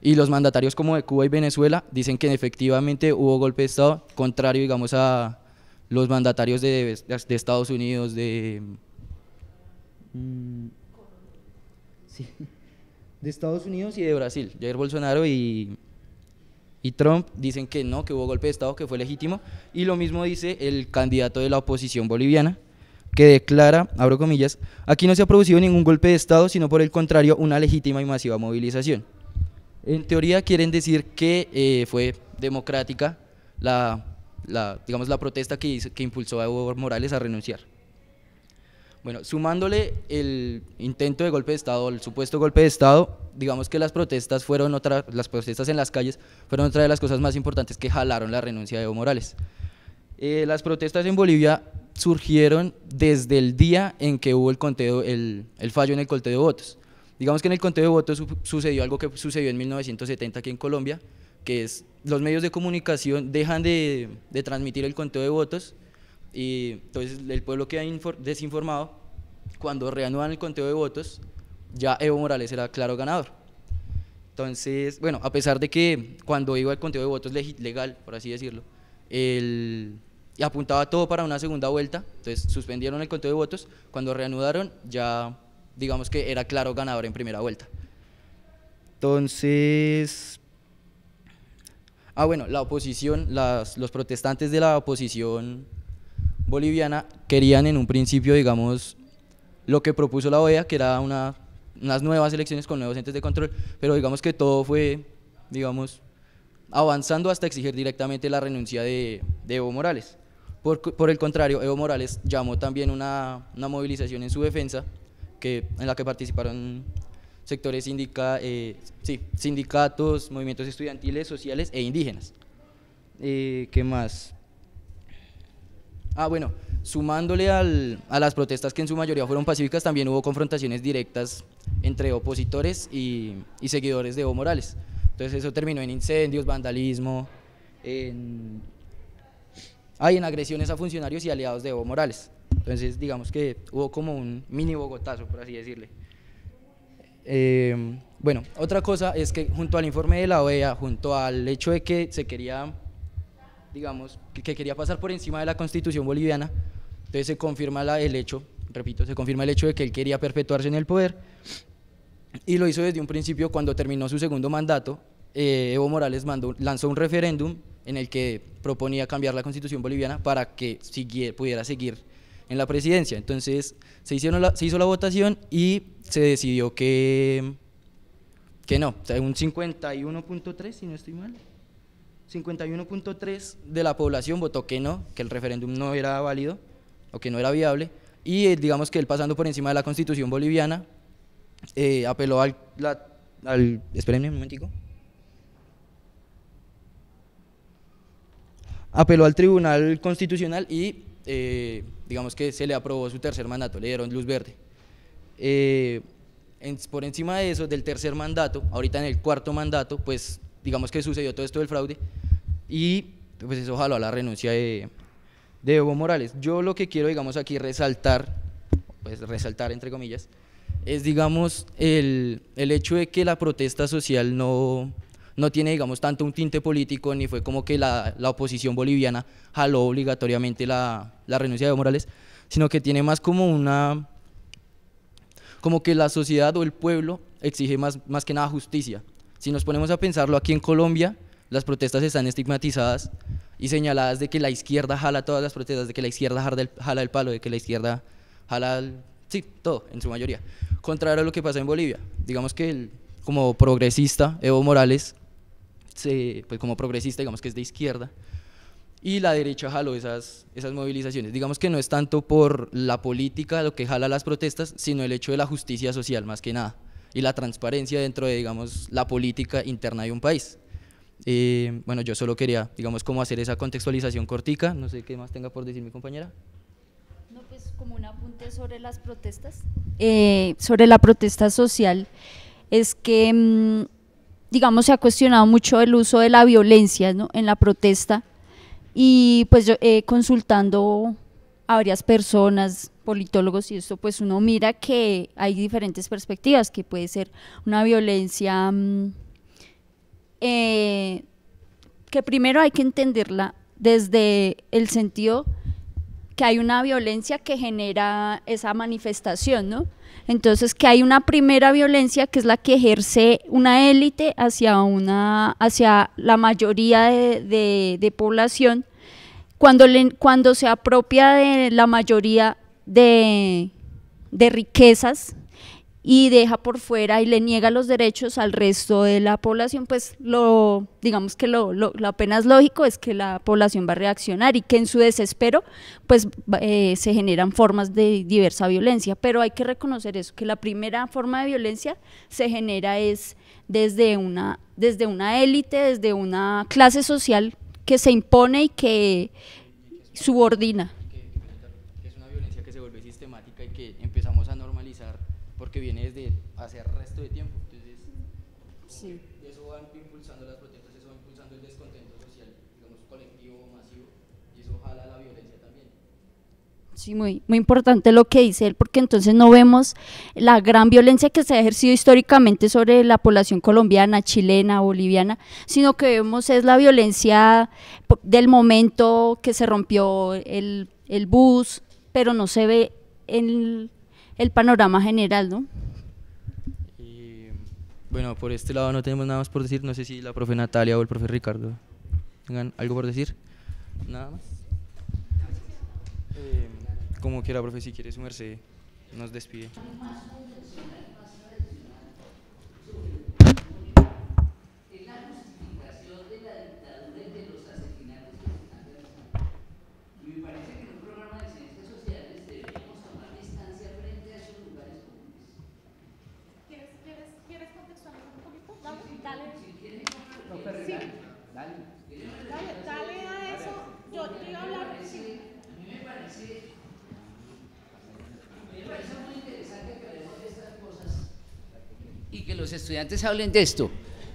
y los mandatarios como de Cuba y Venezuela dicen que efectivamente hubo golpe de Estado, contrario, digamos, a los mandatarios de, de Estados Unidos, de... Mm. Sí de Estados Unidos y de Brasil. Jair Bolsonaro y, y Trump dicen que no, que hubo golpe de Estado, que fue legítimo. Y lo mismo dice el candidato de la oposición boliviana, que declara, abro comillas, aquí no se ha producido ningún golpe de Estado, sino por el contrario, una legítima y masiva movilización. En teoría quieren decir que eh, fue democrática la, digamos, la protesta que, que impulsó a Evo Morales a renunciar. Bueno, sumándole el intento de golpe de Estado, el supuesto golpe de Estado, digamos que las protestas fueron las protestas en las calles fueron otra de las cosas más importantes que jalaron la renuncia de Evo Morales. Eh, las protestas en Bolivia surgieron desde el día en que hubo el conteo, el, fallo en el conteo de votos. Digamos que en el conteo de votos sucedió algo que sucedió en 1970 aquí en Colombia, que es los medios de comunicación dejan de, de transmitir el conteo de votos y entonces pues, el pueblo queda desinformado. Cuando reanudan el conteo de votos, ya Evo Morales era claro ganador. Entonces, bueno, a pesar de que cuando iba el conteo de votos legal, por así decirlo, el, apuntaba todo para una segunda vuelta, entonces suspendieron el conteo de votos, cuando reanudaron ya digamos que era claro ganador en primera vuelta. Entonces, ah bueno, la oposición, las, los protestantes de la oposición boliviana querían en un principio, digamos, lo que propuso la OEA, que era unas nuevas elecciones con nuevos entes de control, pero digamos que todo fue, digamos, avanzando hasta exigir directamente la renuncia de, Evo Morales. Por, por, el contrario, Evo Morales llamó también una, una, movilización en su defensa, que, en la que participaron sectores sindica, eh, sí, sindicatos, movimientos estudiantiles, sociales e indígenas. Eh, ¿Qué más? Ah, bueno, sumándole a las protestas que en su mayoría fueron pacíficas, también hubo confrontaciones directas entre opositores y, seguidores de Evo Morales. Entonces eso terminó en incendios, vandalismo, en, en agresiones a funcionarios y aliados de Evo Morales. Entonces digamos que hubo como un mini Bogotazo, por así decirle. Em, bueno, otra cosa es que junto al informe de la OEA, junto al hecho de que se quería digamos, que, quería pasar por encima de la constitución boliviana. Entonces se confirma el hecho, repito, se confirma el hecho de que él quería perpetuarse en el poder y lo hizo desde un principio cuando terminó su segundo mandato. Eh, Evo Morales mandó, lanzó un referéndum en el que proponía cambiar la constitución boliviana para que siguiera, pudiera seguir en la presidencia. Entonces se, se hizo la votación y se decidió que, que no, o sea, un 51.3, si no estoy mal, 51.3 de la población votó que no, que el referéndum no era válido o que no era viable. Y eh, digamos que él pasando por encima de la constitución boliviana, eh, apeló al, un momentico. Apeló al Tribunal Constitucional y eh, digamos que se le aprobó su tercer mandato, le dieron luz verde. por encima de eso, del tercer mandato, ahorita en el cuarto mandato, pues digamos que sucedió todo esto del fraude y pues eso a la renuncia de, de Evo Morales. Yo lo que quiero, digamos, aquí resaltar, pues resaltar entre comillas, es, digamos, el, hecho de que la protesta social no, no tiene, digamos, tanto un tinte político, ni fue como que la, oposición boliviana jaló obligatoriamente la, renuncia de Evo Morales, sino que tiene más como una, como que la sociedad o el pueblo exige más, más que nada justicia. Si nos ponemos a pensarlo aquí en Colombia, las protestas están estigmatizadas y señaladas de que la izquierda jala todas las protestas, de que la izquierda jala el, palo, de que la izquierda jala, sí, todo, en su mayoría. Contrario a lo que pasa en Bolivia, digamos que como progresista, Evo Morales, pues como progresista, digamos que es de izquierda, y la derecha jaló esas, esas movilizaciones. Digamos que no es tanto por la política lo que jala las protestas, sino el hecho de la justicia social, más que nada y la transparencia dentro de, digamos, la política interna de un país. Eh, bueno, yo solo quería, digamos, como hacer esa contextualización cortica, no sé qué más tenga por decir mi compañera. No, pues como un apunte sobre las protestas. Eh, sobre la protesta social, es que, mm, digamos, se ha cuestionado mucho el uso de la violencia ¿no? en la protesta y pues eh, consultando a varias personas, politólogos y esto, pues uno mira que hay diferentes perspectivas, que puede ser una violencia mm, eh, que primero hay que entenderla desde el sentido que hay una violencia que genera esa manifestación, ¿no? Entonces, que hay una primera violencia que es la que ejerce una élite hacia, una, hacia la mayoría de, población, cuando, cuando se apropia de la mayoría de, riquezas y deja por fuera y le niega los derechos al resto de la población, pues lo, digamos que lo, lo, apenas lógico es que la población va a reaccionar y que en su desespero pues eh, se generan formas de diversa violencia, pero hay que reconocer eso, que la primera forma de violencia se genera es desde una, desde una élite, desde una clase social que se impone y que subordina. sí, muy, muy importante lo que dice él, porque entonces no vemos la gran violencia que se ha ejercido históricamente sobre la población colombiana, chilena, boliviana, sino que vemos es la violencia del momento que se rompió el, el bus, pero no se ve en el panorama general, ¿no? bueno, por este lado no tenemos nada más por decir, no sé si la profe Natalia o el profe Ricardo tengan algo por decir, nada más como quiera, profe, si quiere su nos despide. estudiantes hablen de esto.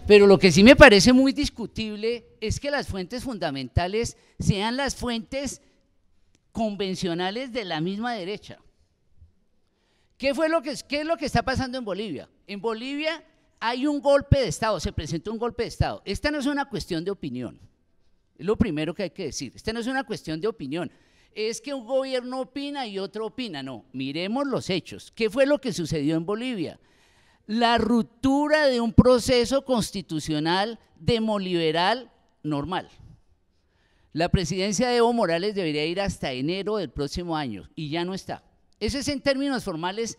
Pero lo que sí me parece muy discutible es que las fuentes fundamentales sean las fuentes convencionales de la misma derecha. ¿Qué, fue lo que, ¿Qué es lo que está pasando en Bolivia? En Bolivia hay un golpe de Estado, se presentó un golpe de Estado. Esta no es una cuestión de opinión, es lo primero que hay que decir. Esta no es una cuestión de opinión, es que un gobierno opina y otro opina. No, miremos los hechos. ¿Qué fue lo que sucedió en Bolivia? la ruptura de un proceso constitucional demoliberal normal. La presidencia de Evo Morales debería ir hasta enero del próximo año y ya no está. ese es en términos formales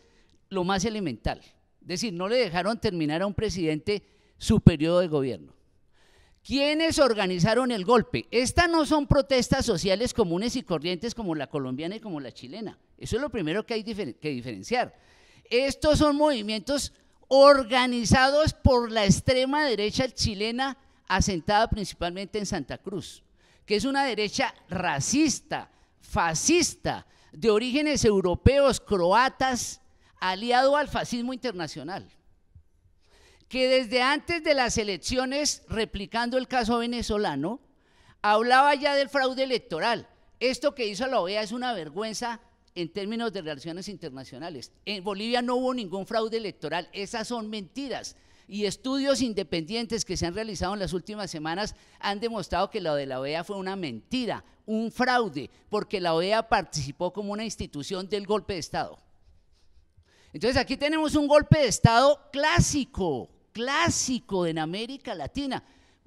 lo más elemental. Es decir, no le dejaron terminar a un presidente su periodo de gobierno. ¿Quiénes organizaron el golpe? Estas no son protestas sociales comunes y corrientes como la colombiana y como la chilena. Eso es lo primero que hay que diferenciar. Estos son movimientos organizados por la extrema derecha chilena asentada principalmente en Santa Cruz, que es una derecha racista, fascista, de orígenes europeos, croatas, aliado al fascismo internacional, que desde antes de las elecciones, replicando el caso venezolano, hablaba ya del fraude electoral. Esto que hizo la OEA es una vergüenza en términos de relaciones internacionales. En Bolivia no hubo ningún fraude electoral, esas son mentiras. Y estudios independientes que se han realizado en las últimas semanas han demostrado que lo de la OEA fue una mentira, un fraude, porque la OEA participó como una institución del golpe de Estado. Entonces aquí tenemos un golpe de Estado clásico, clásico en América Latina.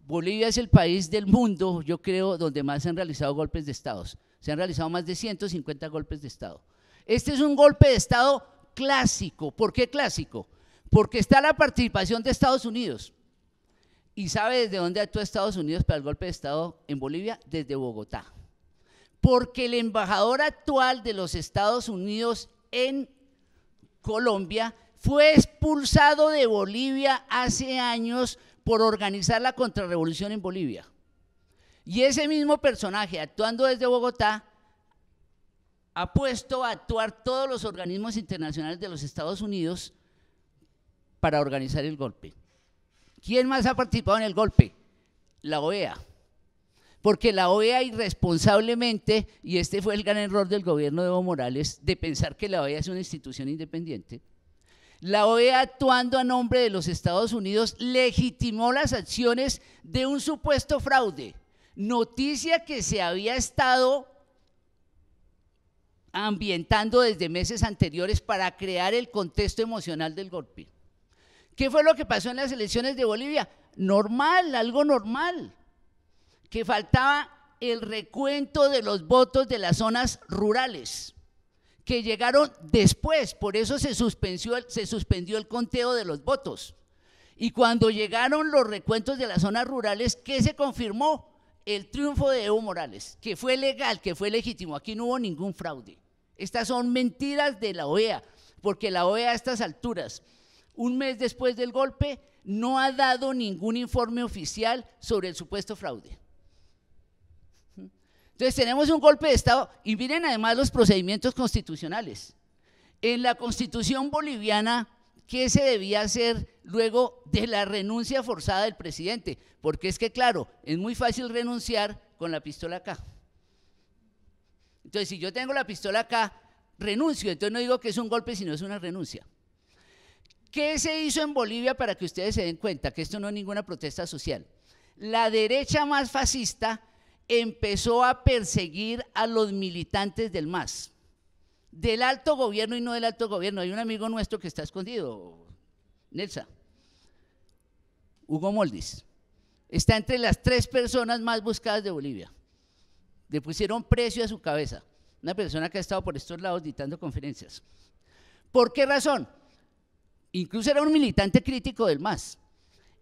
Bolivia es el país del mundo, yo creo, donde más se han realizado golpes de Estado. Se han realizado más de 150 golpes de Estado. Este es un golpe de Estado clásico. ¿Por qué clásico? Porque está la participación de Estados Unidos. ¿Y sabe desde dónde actuó Estados Unidos para el golpe de Estado en Bolivia? Desde Bogotá. Porque el embajador actual de los Estados Unidos en Colombia fue expulsado de Bolivia hace años por organizar la contrarrevolución en Bolivia. Y ese mismo personaje, actuando desde Bogotá, ha puesto a actuar todos los organismos internacionales de los Estados Unidos para organizar el golpe. ¿Quién más ha participado en el golpe? La OEA. Porque la OEA irresponsablemente, y este fue el gran error del gobierno de Evo Morales, de pensar que la OEA es una institución independiente, la OEA actuando a nombre de los Estados Unidos legitimó las acciones de un supuesto fraude noticia que se había estado ambientando desde meses anteriores para crear el contexto emocional del golpe. ¿Qué fue lo que pasó en las elecciones de Bolivia? Normal, algo normal, que faltaba el recuento de los votos de las zonas rurales, que llegaron después, por eso se suspendió, se suspendió el conteo de los votos. Y cuando llegaron los recuentos de las zonas rurales, ¿qué se confirmó? el triunfo de Evo Morales, que fue legal, que fue legítimo, aquí no hubo ningún fraude. Estas son mentiras de la OEA, porque la OEA a estas alturas, un mes después del golpe, no ha dado ningún informe oficial sobre el supuesto fraude. Entonces tenemos un golpe de Estado y miren además los procedimientos constitucionales. En la constitución boliviana qué se debía hacer luego de la renuncia forzada del presidente, porque es que claro, es muy fácil renunciar con la pistola acá. Entonces, si yo tengo la pistola acá, renuncio, entonces no digo que es un golpe, sino es una renuncia. ¿Qué se hizo en Bolivia para que ustedes se den cuenta que esto no es ninguna protesta social? La derecha más fascista empezó a perseguir a los militantes del MAS del alto gobierno y no del alto gobierno. Hay un amigo nuestro que está escondido, Nelsa, Hugo Moldis. Está entre las tres personas más buscadas de Bolivia. Le pusieron precio a su cabeza. Una persona que ha estado por estos lados dictando conferencias. ¿Por qué razón? Incluso era un militante crítico del MAS.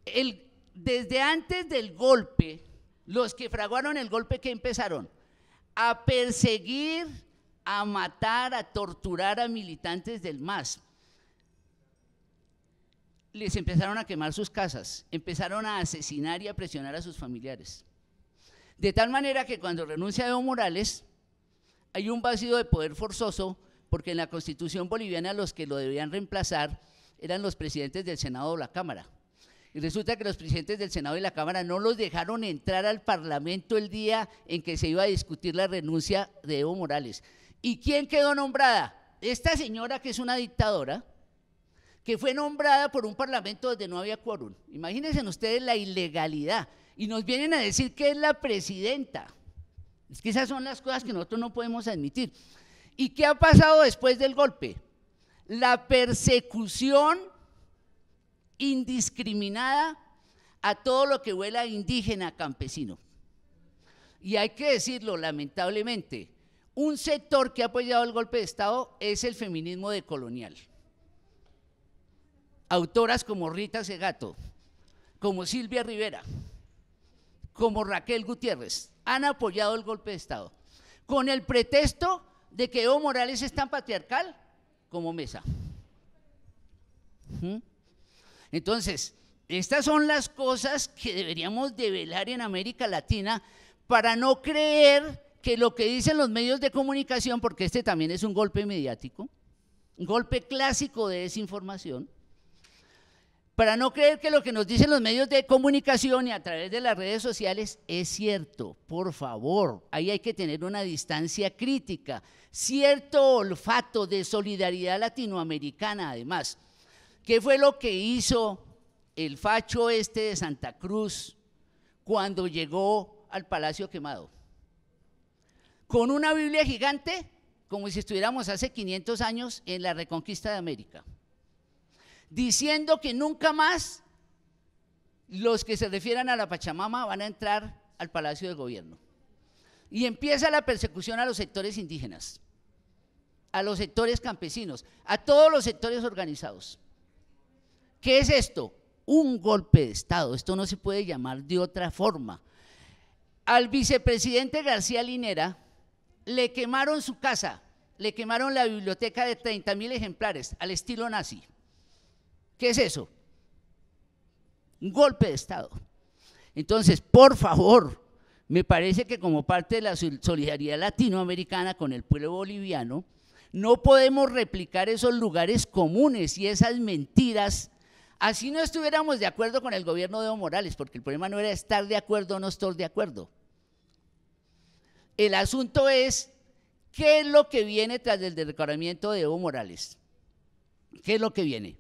El, desde antes del golpe, los que fraguaron el golpe, que empezaron? A perseguir a matar, a torturar a militantes del MAS. Les empezaron a quemar sus casas, empezaron a asesinar y a presionar a sus familiares. De tal manera que cuando renuncia Evo Morales, hay un vacío de poder forzoso, porque en la constitución boliviana los que lo debían reemplazar eran los presidentes del Senado o la Cámara. Y resulta que los presidentes del Senado y la Cámara no los dejaron entrar al Parlamento el día en que se iba a discutir la renuncia de Evo Morales. ¿Y quién quedó nombrada? Esta señora que es una dictadora, que fue nombrada por un parlamento donde no había quórum. Imagínense ustedes la ilegalidad. Y nos vienen a decir que es la presidenta. Es que esas son las cosas que nosotros no podemos admitir. ¿Y qué ha pasado después del golpe? La persecución indiscriminada a todo lo que huela indígena, campesino. Y hay que decirlo, lamentablemente, un sector que ha apoyado el golpe de Estado es el feminismo decolonial. Autoras como Rita Segato, como Silvia Rivera, como Raquel Gutiérrez, han apoyado el golpe de Estado, con el pretexto de que Evo Morales es tan patriarcal como Mesa. ¿Mm? Entonces, estas son las cosas que deberíamos develar en América Latina para no creer que lo que dicen los medios de comunicación, porque este también es un golpe mediático, un golpe clásico de desinformación, para no creer que lo que nos dicen los medios de comunicación y a través de las redes sociales es cierto. Por favor, ahí hay que tener una distancia crítica, cierto olfato de solidaridad latinoamericana además. ¿Qué fue lo que hizo el facho este de Santa Cruz cuando llegó al Palacio Quemado? con una Biblia gigante, como si estuviéramos hace 500 años en la reconquista de América, diciendo que nunca más los que se refieran a la Pachamama van a entrar al Palacio del Gobierno. Y empieza la persecución a los sectores indígenas, a los sectores campesinos, a todos los sectores organizados. ¿Qué es esto? Un golpe de Estado. Esto no se puede llamar de otra forma. Al vicepresidente García Linera, le quemaron su casa, le quemaron la biblioteca de 30 mil ejemplares al estilo nazi. ¿Qué es eso? Un golpe de Estado. Entonces, por favor, me parece que como parte de la solidaridad latinoamericana con el pueblo boliviano, no podemos replicar esos lugares comunes y esas mentiras. Así no estuviéramos de acuerdo con el gobierno de Evo Morales, porque el problema no era estar de acuerdo o no estar de acuerdo. El asunto es, ¿qué es lo que viene tras el declaramiento de Evo Morales? ¿Qué es lo que viene?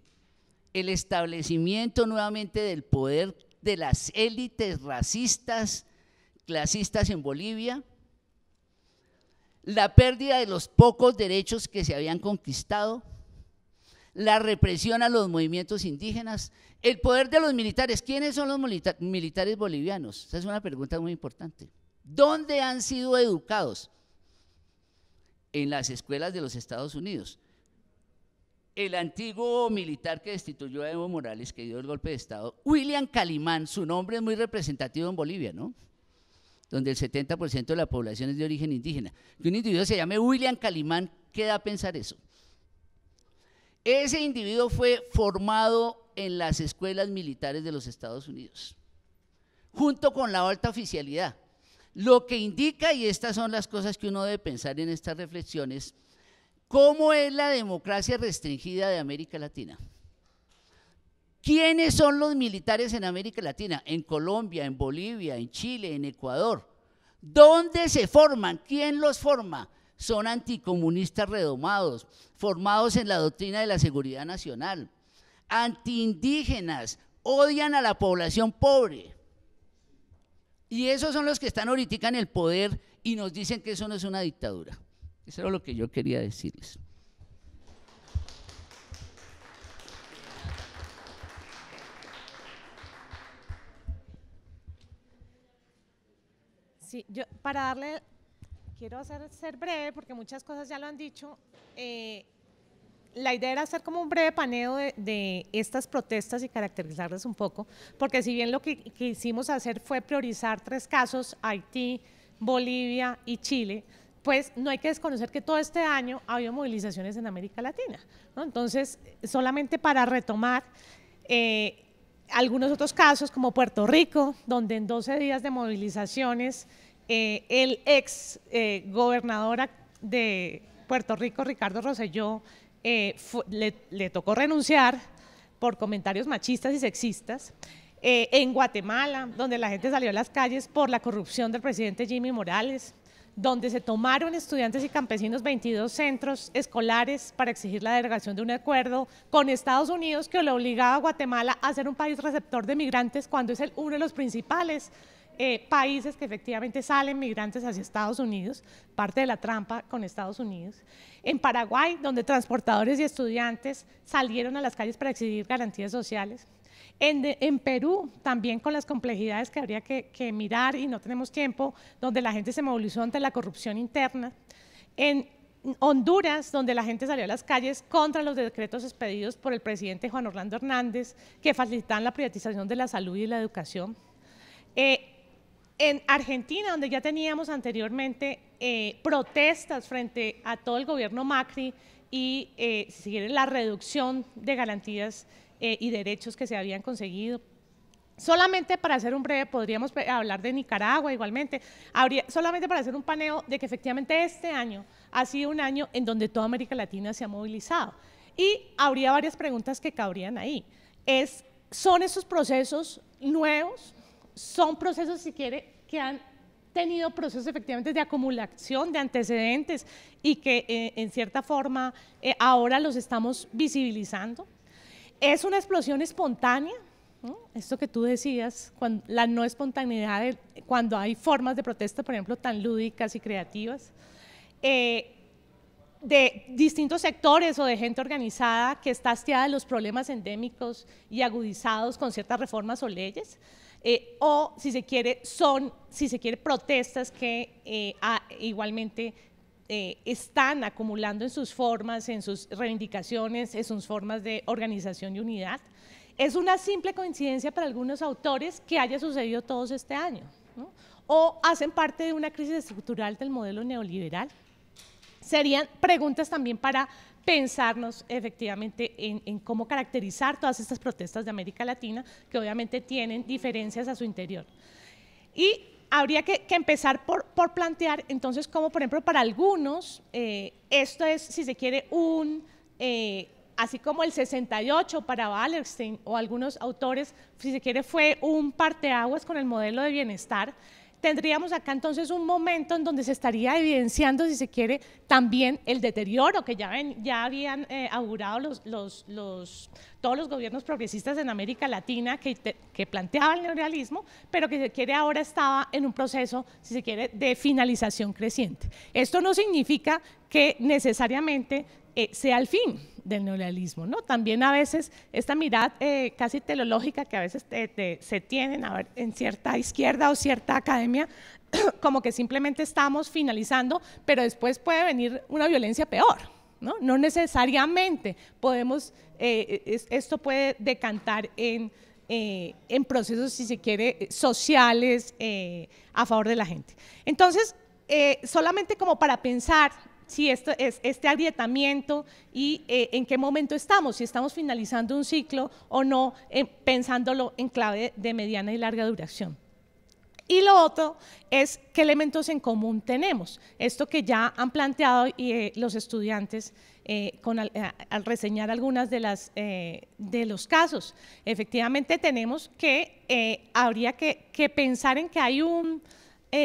El establecimiento nuevamente del poder de las élites racistas, clasistas en Bolivia, la pérdida de los pocos derechos que se habían conquistado, la represión a los movimientos indígenas, el poder de los militares. ¿Quiénes son los militares bolivianos? Esa es una pregunta muy importante. ¿Dónde han sido educados? En las escuelas de los Estados Unidos. El antiguo militar que destituyó a Evo Morales, que dio el golpe de Estado, William Calimán, su nombre es muy representativo en Bolivia, ¿no? Donde el 70% de la población es de origen indígena. Que un individuo se llame William Calimán, ¿qué da a pensar eso? Ese individuo fue formado en las escuelas militares de los Estados Unidos, junto con la alta oficialidad. Lo que indica, y estas son las cosas que uno debe pensar en estas reflexiones, ¿cómo es la democracia restringida de América Latina? ¿Quiénes son los militares en América Latina? En Colombia, en Bolivia, en Chile, en Ecuador. ¿Dónde se forman? ¿Quién los forma? Son anticomunistas redomados, formados en la doctrina de la seguridad nacional, antiindígenas, odian a la población pobre. Y esos son los que están ahorita en el poder y nos dicen que eso no es una dictadura. Eso era lo que yo quería decirles. Sí, yo para darle, quiero hacer, ser breve porque muchas cosas ya lo han dicho. Eh, la idea era hacer como un breve paneo de, estas protestas y caracterizarlas un poco, porque si bien lo que quisimos hacer fue priorizar tres casos, Haití, Bolivia y Chile, pues no hay que desconocer que todo este año ha habido movilizaciones en América Latina. Entonces, solamente para retomar, eh, algunos otros casos como Puerto Rico, donde en 12 días de movilizaciones eh, el ex eh, gobernador de Puerto Rico, Ricardo Rosselló, eh, le, tocó renunciar por comentarios machistas y sexistas. Eh, en Guatemala, donde la gente salió a las calles por la corrupción del presidente Jimmy Morales, donde se tomaron estudiantes y campesinos 22 centros escolares para exigir la derogación de un acuerdo con Estados Unidos que le obligaba a Guatemala a ser un país receptor de migrantes cuando es el, uno de los principales eh, países que efectivamente salen migrantes hacia Estados Unidos, parte de la trampa con Estados Unidos. En Paraguay, donde transportadores y estudiantes salieron a las calles para exigir garantías sociales. En, Perú, también con las complejidades que habría que, mirar y no tenemos tiempo, donde la gente se movilizó ante la corrupción interna. En Honduras, donde la gente salió a las calles contra los decretos expedidos por el presidente Juan Orlando Hernández, que facilitan la privatización de la salud y la educación. Eh, en Argentina, donde ya teníamos anteriormente eh, protestas frente a todo el gobierno Macri y eh, la reducción de garantías eh, y derechos que se habían conseguido. Solamente para hacer un breve, podríamos hablar de Nicaragua igualmente, solamente para hacer un paneo de que efectivamente este año ha sido un año en donde toda América Latina se ha movilizado. Y habría varias preguntas que cabrían ahí. Es, ¿Son esos procesos nuevos? son procesos, si quiere, que han tenido procesos efectivamente de acumulación de antecedentes y que eh, en cierta forma eh, ahora los estamos visibilizando. Es una explosión espontánea, esto que tú decías, cuando, la no espontaneidad cuando hay formas de protesta, por ejemplo, tan lúdicas y creativas. Eh, de distintos sectores o de gente organizada que está hastiada de los problemas endémicos y agudizados con ciertas reformas o leyes. Eh, o si se quiere, son, si se quiere, protestas que eh, igualmente eh, están acumulando en sus formas, en sus reivindicaciones, en sus formas de organización y unidad. Es una simple coincidencia para algunos autores que haya sucedido todos este año, ¿no? o hacen parte de una crisis estructural del modelo neoliberal. Serían preguntas también para pensarnos efectivamente en, cómo caracterizar todas estas protestas de América Latina, que obviamente tienen diferencias a su interior. Y habría que, empezar por, plantear entonces cómo, por ejemplo, para algunos, eh, esto es, si se quiere, un... Eh, así como el 68 para Wallerstein o algunos autores, si se quiere, fue un parteaguas con el modelo de bienestar, tendríamos acá entonces un momento en donde se estaría evidenciando, si se quiere, también el deterioro que ya, habían eh, augurado todos los gobiernos progresistas en América Latina que, planteaban el neorealismo, pero que se quiere ahora estaba en un proceso, si se quiere, de finalización creciente. Esto no significa que necesariamente eh, sea el fin del neoliberalismo. ¿no? También a veces esta mirada eh, casi teleológica que a veces se tienen en cierta izquierda o cierta academia, (clears throat) como que simplemente estamos finalizando, pero después puede venir una violencia peor, ¿no? No necesariamente podemos, eh, e, esto puede decantar en, en, procesos, si se quiere, sociales a favor de la gente. Entonces, solamente como para pensar si esto es este agrietamiento y eh, en qué momento estamos, si estamos finalizando un ciclo o no, eh, pensándolo en clave de mediana y larga duración. Y lo otro es qué elementos en común tenemos. Esto que ya han planteado eh, los estudiantes al, reseñar algunas de, los casos. Efectivamente tenemos que habría que, pensar en que hay un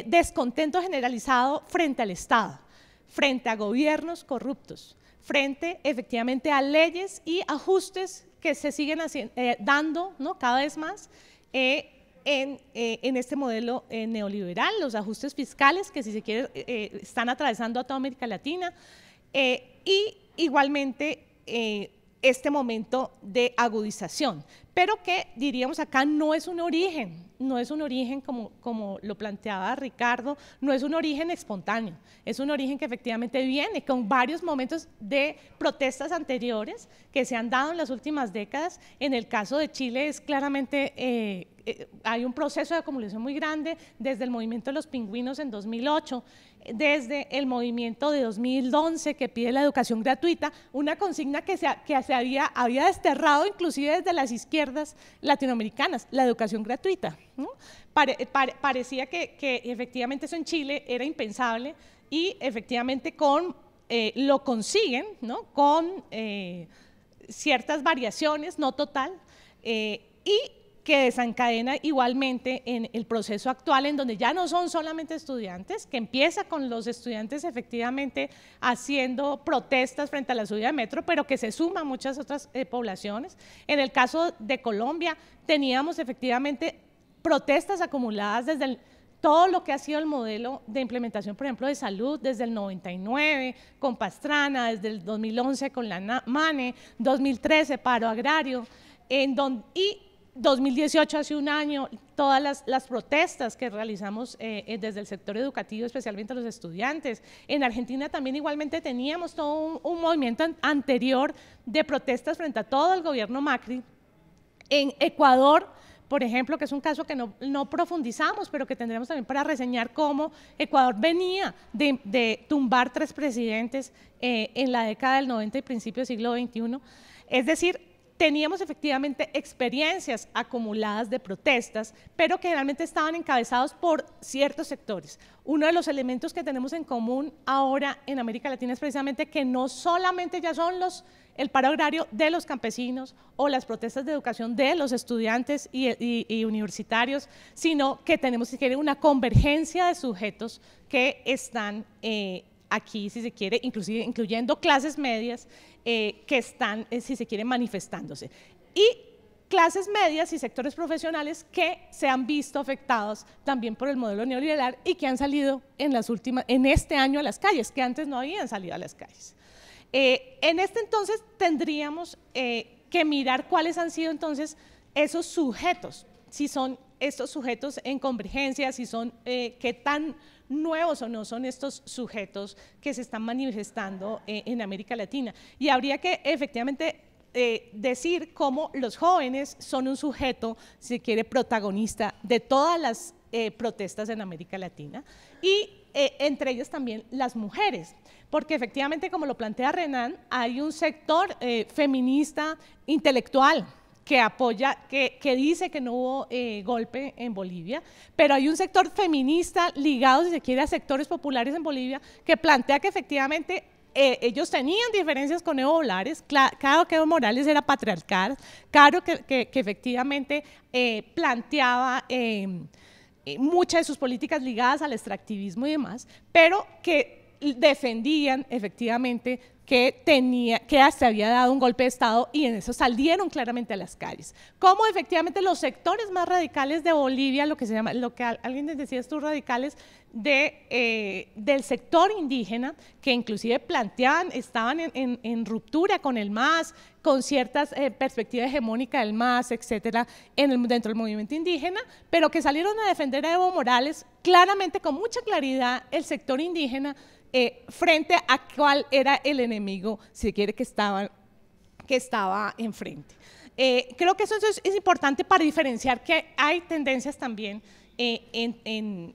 descontento generalizado frente al Estado frente a gobiernos corruptos, frente efectivamente a leyes y ajustes que se siguen eh, dando ¿no? cada vez más eh, en, eh, en, este modelo neoliberal, los ajustes fiscales que si se quiere están atravesando a toda América Latina y igualmente este momento de agudización, pero que diríamos acá no es un origen, no es un origen como, como lo planteaba Ricardo, no es un origen espontáneo, es un origen que efectivamente viene con varios momentos de protestas anteriores que se han dado en las últimas décadas. En el caso de Chile es claramente eh, eh, hay un proceso de acumulación muy grande desde el movimiento de los pingüinos en 2008, desde el movimiento de 2011 que pide la educación gratuita, una consigna que se, que se había, había desterrado inclusive desde las izquierdas latinoamericanas, la educación gratuita. parecía que, que efectivamente eso en Chile era impensable y efectivamente con, eh, lo consiguen ¿no? con eh, ciertas variaciones, no total, eh, y que desencadena igualmente en el proceso actual, en donde ya no son solamente estudiantes, que empieza con los estudiantes efectivamente haciendo protestas frente a la subida de metro, pero que se suma a muchas otras eh, poblaciones. En el caso de Colombia, teníamos efectivamente protestas acumuladas desde todo lo que ha sido el modelo de implementación, por ejemplo, de salud desde el 99 con Pastrana, desde el 2011 con la MANE, 2013 paro agrario, en donde y 2018, hace un año, todas las, protestas que realizamos eh, eh, desde el sector educativo, especialmente los estudiantes. En Argentina también igualmente teníamos todo un, movimiento anterior de protestas frente a todo el gobierno Macri. En Ecuador, por ejemplo, que es un caso que no, profundizamos, pero que tendremos también para reseñar cómo Ecuador venía de, tumbar tres presidentes eh, en la década del 90 y principio del siglo XXI. Es decir, teníamos efectivamente experiencias acumuladas de protestas, pero que generalmente estaban encabezados por ciertos sectores. Uno de los elementos que tenemos en común ahora en América Latina es precisamente que no solamente ya son los el paro agrario de los campesinos o las protestas de educación de los estudiantes y, universitarios, sino que tenemos que una convergencia de sujetos que están eh, aquí, si se quiere, inclusive incluyendo clases medias eh, que están, eh, si se quiere, manifestándose. Y clases medias y sectores profesionales que se han visto afectados también por el modelo neoliberal y que han salido en, las últimas, en este año a las calles, que antes no habían salido a las calles. Eh, en este entonces tendríamos que mirar cuáles han sido entonces esos sujetos, si son estos sujetos en convergencia, si son eh, qué tan nuevos o no son estos sujetos que se están manifestando eh, en América Latina. Y habría que efectivamente eh, decir cómo los jóvenes son un sujeto, si quiere, protagonista de todas las eh, protestas en América Latina y entre ellas también las mujeres, porque efectivamente, como lo plantea Renan, hay un sector feminista intelectual que apoya, que, dice que no hubo eh, golpe en Bolivia, pero hay un sector feminista ligado, si se quiere, a sectores populares en Bolivia que plantea que efectivamente eh, ellos tenían diferencias con Evo Bolares, claro que Evo Morales era patriarcal, claro que, efectivamente eh, planteaba em, muchas de sus políticas ligadas al extractivismo y demás, pero que defendían efectivamente que, tenía, que se había dado un golpe de Estado y en eso saldieron claramente a las calles. como efectivamente los sectores más radicales de Bolivia, lo que se llama, lo que alguien les decía estos radicales de, eh, del sector indígena, que inclusive planteaban, estaban en, ruptura con el MAS, con ciertas eh, perspectivas hegemónicas del MAS, etcétera, en el, dentro del movimiento indígena, pero que salieron a defender a Evo Morales claramente, con mucha claridad, el sector indígena eh, frente a cuál era el enemigo, si quiere, que estaba, que estaba enfrente. Eh, creo que eso es, importante para diferenciar que hay tendencias también eh, en,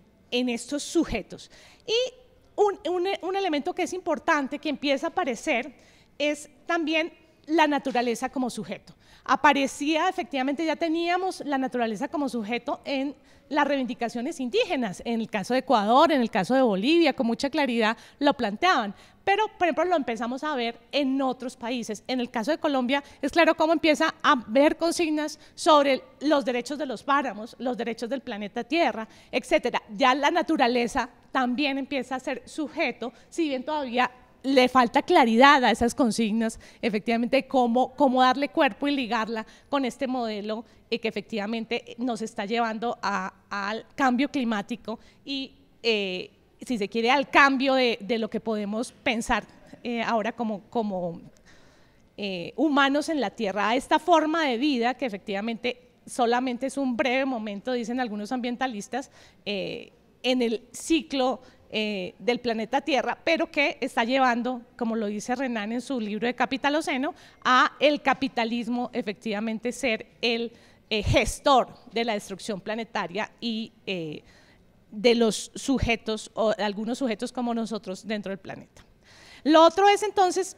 estos sujetos. Y un elemento que es importante, que empieza a aparecer, es también la naturaleza como sujeto aparecía, efectivamente ya teníamos la naturaleza como sujeto en las reivindicaciones indígenas, en el caso de Ecuador, en el caso de Bolivia, con mucha claridad lo planteaban. Pero, por ejemplo, lo empezamos a ver en otros países. En el caso de Colombia, es claro cómo empieza a ver consignas sobre los derechos de los páramos, los derechos del planeta Tierra, etcétera. Ya la naturaleza también empieza a ser sujeto, si bien todavía le falta claridad a esas consignas, efectivamente, cómo, darle cuerpo y ligarla con este modelo eh, que efectivamente nos está llevando al cambio climático y, eh, si se quiere, al cambio de, lo que podemos pensar eh, ahora como, como humanos en la Tierra, a esta forma de vida que efectivamente solamente es un breve momento, dicen algunos ambientalistas, en el ciclo eh, del planeta Tierra, pero que está llevando, como lo dice Renan en su libro de Capitaloceno, a el capitalismo efectivamente ser el eh, gestor de la destrucción planetaria y eh, de los sujetos, o algunos sujetos como nosotros dentro del planeta. Lo otro es entonces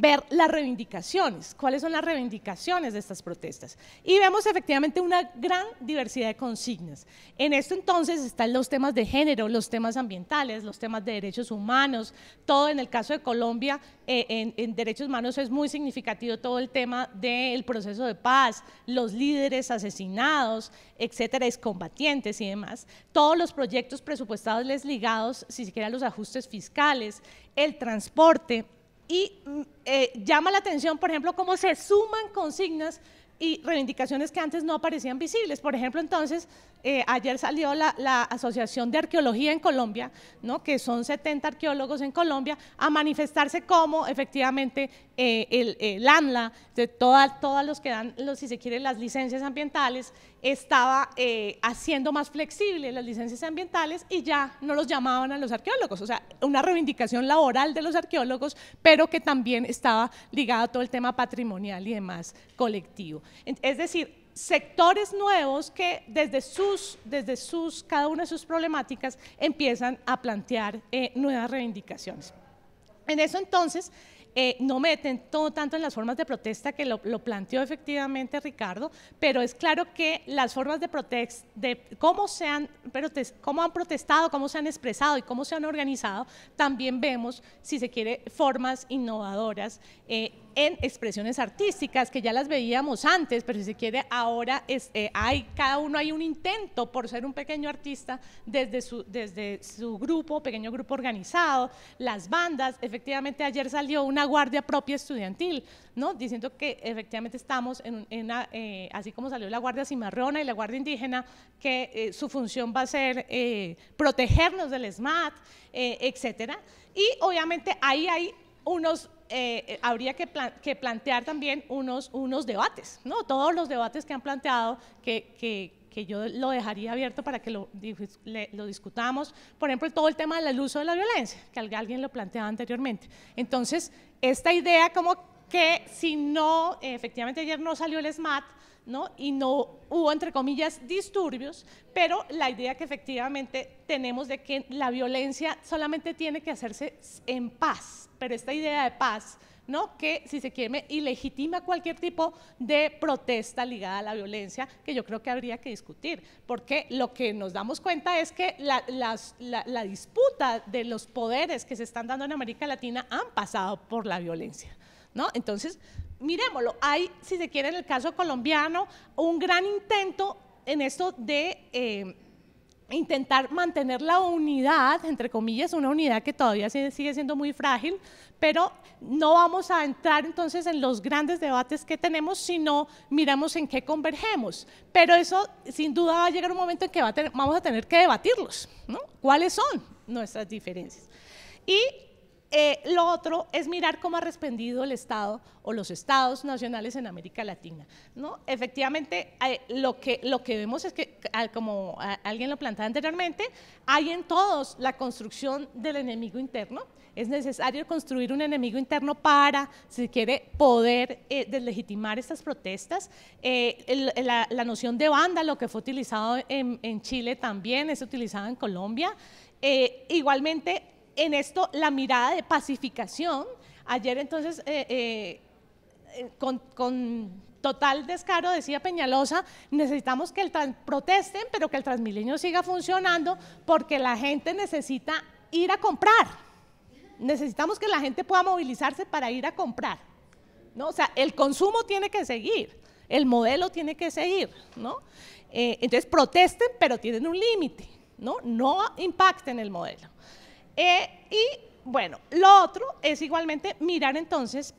ver las reivindicaciones, cuáles son las reivindicaciones de estas protestas. Y vemos efectivamente una gran diversidad de consignas. En esto entonces están los temas de género, los temas ambientales, los temas de derechos humanos, todo en el caso de Colombia, eh, en, derechos humanos es muy significativo todo el tema del proceso de paz, los líderes asesinados, etcétera, excombatientes y demás. Todos los proyectos presupuestales ligados, si siquiera los ajustes fiscales, el transporte, y mm, eh, llama la atención, por ejemplo, cómo se suman consignas y reivindicaciones que antes no aparecían visibles. Por ejemplo, entonces, eh, ayer salió la, Asociación de Arqueología en Colombia, ¿no? que son 70 arqueólogos en Colombia, a manifestarse como efectivamente eh, el, ANLA, de todas los que dan, los, si se quiere, las licencias ambientales, estaba eh, haciendo más flexible las licencias ambientales y ya no los llamaban a los arqueólogos. O sea, una reivindicación laboral de los arqueólogos, pero que también estaba ligada a todo el tema patrimonial y demás colectivo. Es decir, sectores nuevos que desde sus, desde sus, cada una de sus problemáticas empiezan a plantear eh, nuevas reivindicaciones. En eso entonces, eh, no meten todo tanto en las formas de protesta que lo, planteó efectivamente Ricardo, pero es claro que las formas de protesta, de cómo, se han, cómo han protestado, cómo se han expresado y cómo se han organizado, también vemos, si se quiere, formas innovadoras eh, en expresiones artísticas, que ya las veíamos antes, pero si se quiere, ahora es, eh, hay, cada uno hay un intento por ser un pequeño artista desde su, desde su grupo, pequeño grupo organizado, las bandas, efectivamente ayer salió una guardia propia estudiantil, ¿no? diciendo que efectivamente estamos en, una, eh, así como salió la guardia cimarrona y la guardia indígena, que eh, su función va a ser protegernos del SMAT, etcétera, y obviamente ahí hay unos eh, eh, habría que, plantear también unos, unos debates, ¿no? Todos los debates que han planteado, que, que, yo lo dejaría abierto para que lo, discutamos. Por ejemplo, todo el tema del uso de la violencia, que alguien lo planteaba anteriormente. Entonces, esta idea como que si no, efectivamente ayer no salió el SMAT, y no hubo, entre comillas, disturbios, pero la idea que efectivamente tenemos de que la violencia solamente tiene que hacerse en paz, pero esta idea de paz, Que si se quiere, ilegitima cualquier tipo de protesta ligada a la violencia, que yo creo que habría que discutir, porque lo que nos damos cuenta es que la, disputa de los poderes que se están dando en América Latina han pasado por la violencia, Entonces, miremoslo, hay, si se quiere, en el caso colombiano, un gran intento en esto de... Eh, intentar mantener la unidad, entre comillas, una unidad que todavía sigue siendo muy frágil, pero no vamos a entrar entonces en los grandes debates que tenemos, sino miramos en qué convergemos. Pero eso sin duda va a llegar un momento en que vamos a tener que debatirlos, ¿no? ¿Cuáles son nuestras diferencias? Y eh, lo otro es mirar cómo ha respondido el Estado o los estados nacionales en América Latina. ¿no? Efectivamente, eh, lo, que, lo que vemos es que, ah, como ah, alguien lo planteaba anteriormente, hay en todos la construcción del enemigo interno. Es necesario construir un enemigo interno para, si quiere, poder eh, deslegitimar estas protestas. la, noción de banda, lo que fue utilizado en, en Chile también, es utilizada en Colombia. igualmente, en esto la mirada de pacificación. Ayer entonces, eh, eh, eh, con, total descaro, decía Peñalosa, necesitamos que el protesten, pero que el Transmilenio siga funcionando porque la gente necesita ir a comprar. Necesitamos que la gente pueda movilizarse para ir a comprar. ¿no? O sea, el consumo tiene que seguir, el modelo tiene que seguir. ¿no? entonces protesten, pero tienen un límite. ¿no? no impacten el modelo. Eh, y bueno, lo otro es igualmente mirar entonces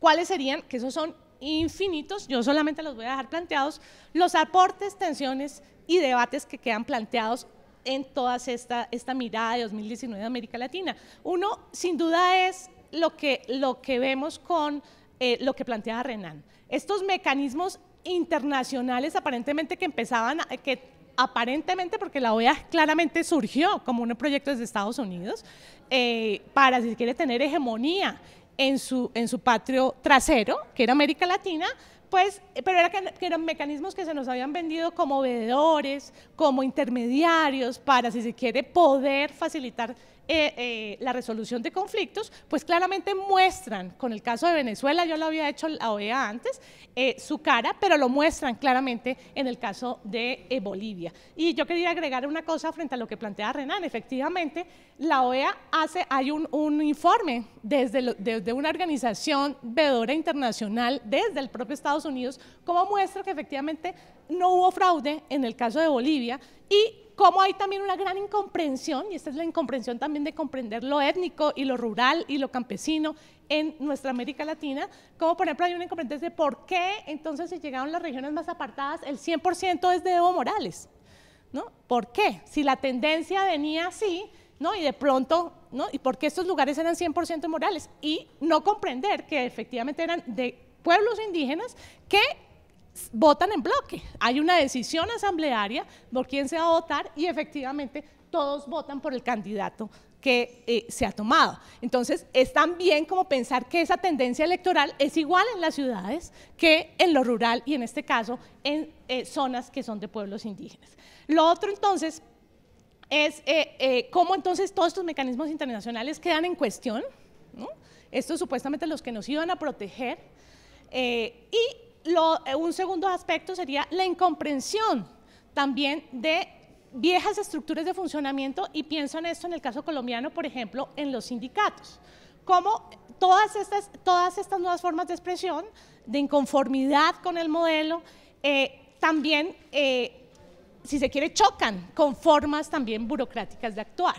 cuáles serían, que esos son infinitos, yo solamente los voy a dejar planteados, los aportes, tensiones y debates que quedan planteados en toda esta, esta mirada de 2019 de América Latina. Uno, sin duda, es lo que, lo que vemos con eh, lo que planteaba Renan. Estos mecanismos internacionales aparentemente que empezaban, que aparentemente, porque la OEA claramente surgió como un proyecto desde Estados Unidos, eh, para, si se quiere, tener hegemonía en su, en su patrio trasero, que era América Latina, pues, eh, pero era que, eran mecanismos que se nos habían vendido como veedores, como intermediarios, para, si se quiere, poder facilitar eh, eh, la resolución de conflictos, pues claramente muestran, con el caso de Venezuela, yo lo había hecho la OEA antes, eh, su cara, pero lo muestran claramente en el caso de Bolivia. Y yo quería agregar una cosa frente a lo que plantea Renan, efectivamente, la OEA hace, hay un, informe desde, desde una organización veedora internacional, desde el propio Estados Unidos, como muestra que efectivamente no hubo fraude en el caso de Bolivia y cómo hay también una gran incomprensión, y esta es la incomprensión también de comprender lo étnico y lo rural y lo campesino en nuestra América Latina, como por ejemplo hay una incomprensión de por qué entonces se llegaron las regiones más apartadas, el 100% es de Evo Morales, ¿no? ¿Por qué? Si la tendencia venía así, ¿no? Y de pronto, ¿no? ¿Y por qué estos lugares eran 100% morales? Y no comprender que efectivamente eran de pueblos indígenas que votan en bloque. Hay una decisión asamblearia por quién se va a votar y efectivamente todos votan por el candidato que eh, se ha tomado. Entonces, es tan bien como pensar que esa tendencia electoral es igual en las ciudades que en lo rural y en este caso en eh, zonas que son de pueblos indígenas. Lo otro entonces es eh, cómo entonces todos estos mecanismos internacionales quedan en cuestión, estos supuestamente los que nos iban a proteger, y eh, un segundo aspecto sería la incomprensión también de viejas estructuras de funcionamiento y pienso en esto en el caso colombiano, por ejemplo, en los sindicatos. Cómo todas estas, todas estas nuevas formas de expresión, de inconformidad con el modelo, eh, también, eh, si se quiere, chocan con formas también burocráticas de actuar.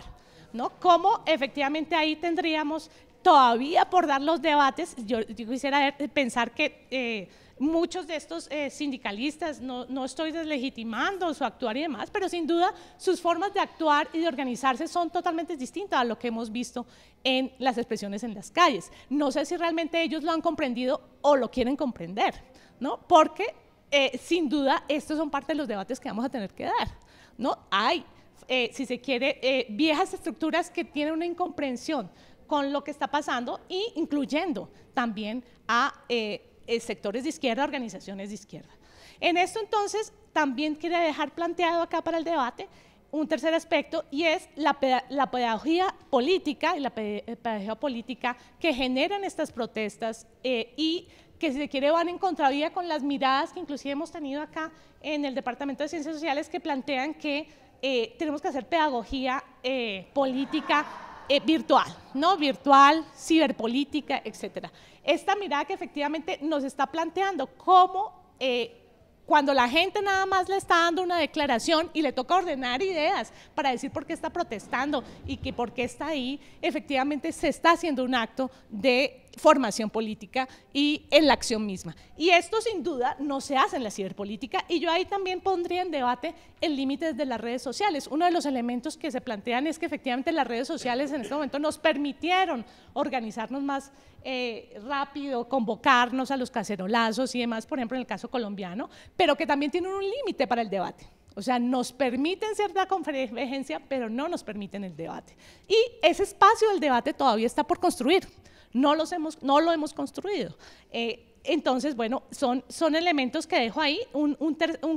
¿no? Cómo efectivamente ahí tendríamos todavía por dar los debates, yo, quisiera pensar que... Muchos de estos eh, sindicalistas, no, no estoy deslegitimando su actuar y demás, pero sin duda sus formas de actuar y de organizarse son totalmente distintas a lo que hemos visto en las expresiones en las calles. No sé si realmente ellos lo han comprendido o lo quieren comprender, ¿no? Porque eh, sin duda estos son parte de los debates que vamos a tener que dar, ¿no? Hay, eh, si se quiere, viejas estructuras que tienen una incomprensión con lo que está pasando e incluyendo también a eh, sectores de izquierda, organizaciones de izquierda. En esto entonces también quería dejar planteado acá para el debate un tercer aspecto y es la, pedagogía política y la eh, pedagogía política que generan estas protestas eh, y que si se quiere van en contravía con las miradas que inclusive hemos tenido acá en el Departamento de Ciencias Sociales que plantean que tenemos que hacer pedagogía política eh, virtual, ¿no? Virtual, ciberpolítica, etcétera. Esta mirada que efectivamente nos está planteando cómo eh, cuando la gente nada más le está dando una declaración y le toca ordenar ideas para decir por qué está protestando y que por qué está ahí, efectivamente se está haciendo un acto de formación política y en la acción misma. Y esto sin duda no se hace en la ciberpolítica y yo ahí también pondría en debate el límite de las redes sociales. Uno de los elementos que se plantean es que efectivamente las redes sociales en este momento nos permitieron organizarnos más eh, rápido, convocarnos a los cacerolazos y demás, por ejemplo en el caso colombiano, pero que también tienen un límite para el debate. O sea, nos permiten cierta convergencia, pero no nos permiten el debate. Y ese espacio del debate todavía está por construir. No, hemos, no lo hemos construido. Eh, entonces, bueno, son, son elementos que dejo ahí. Un,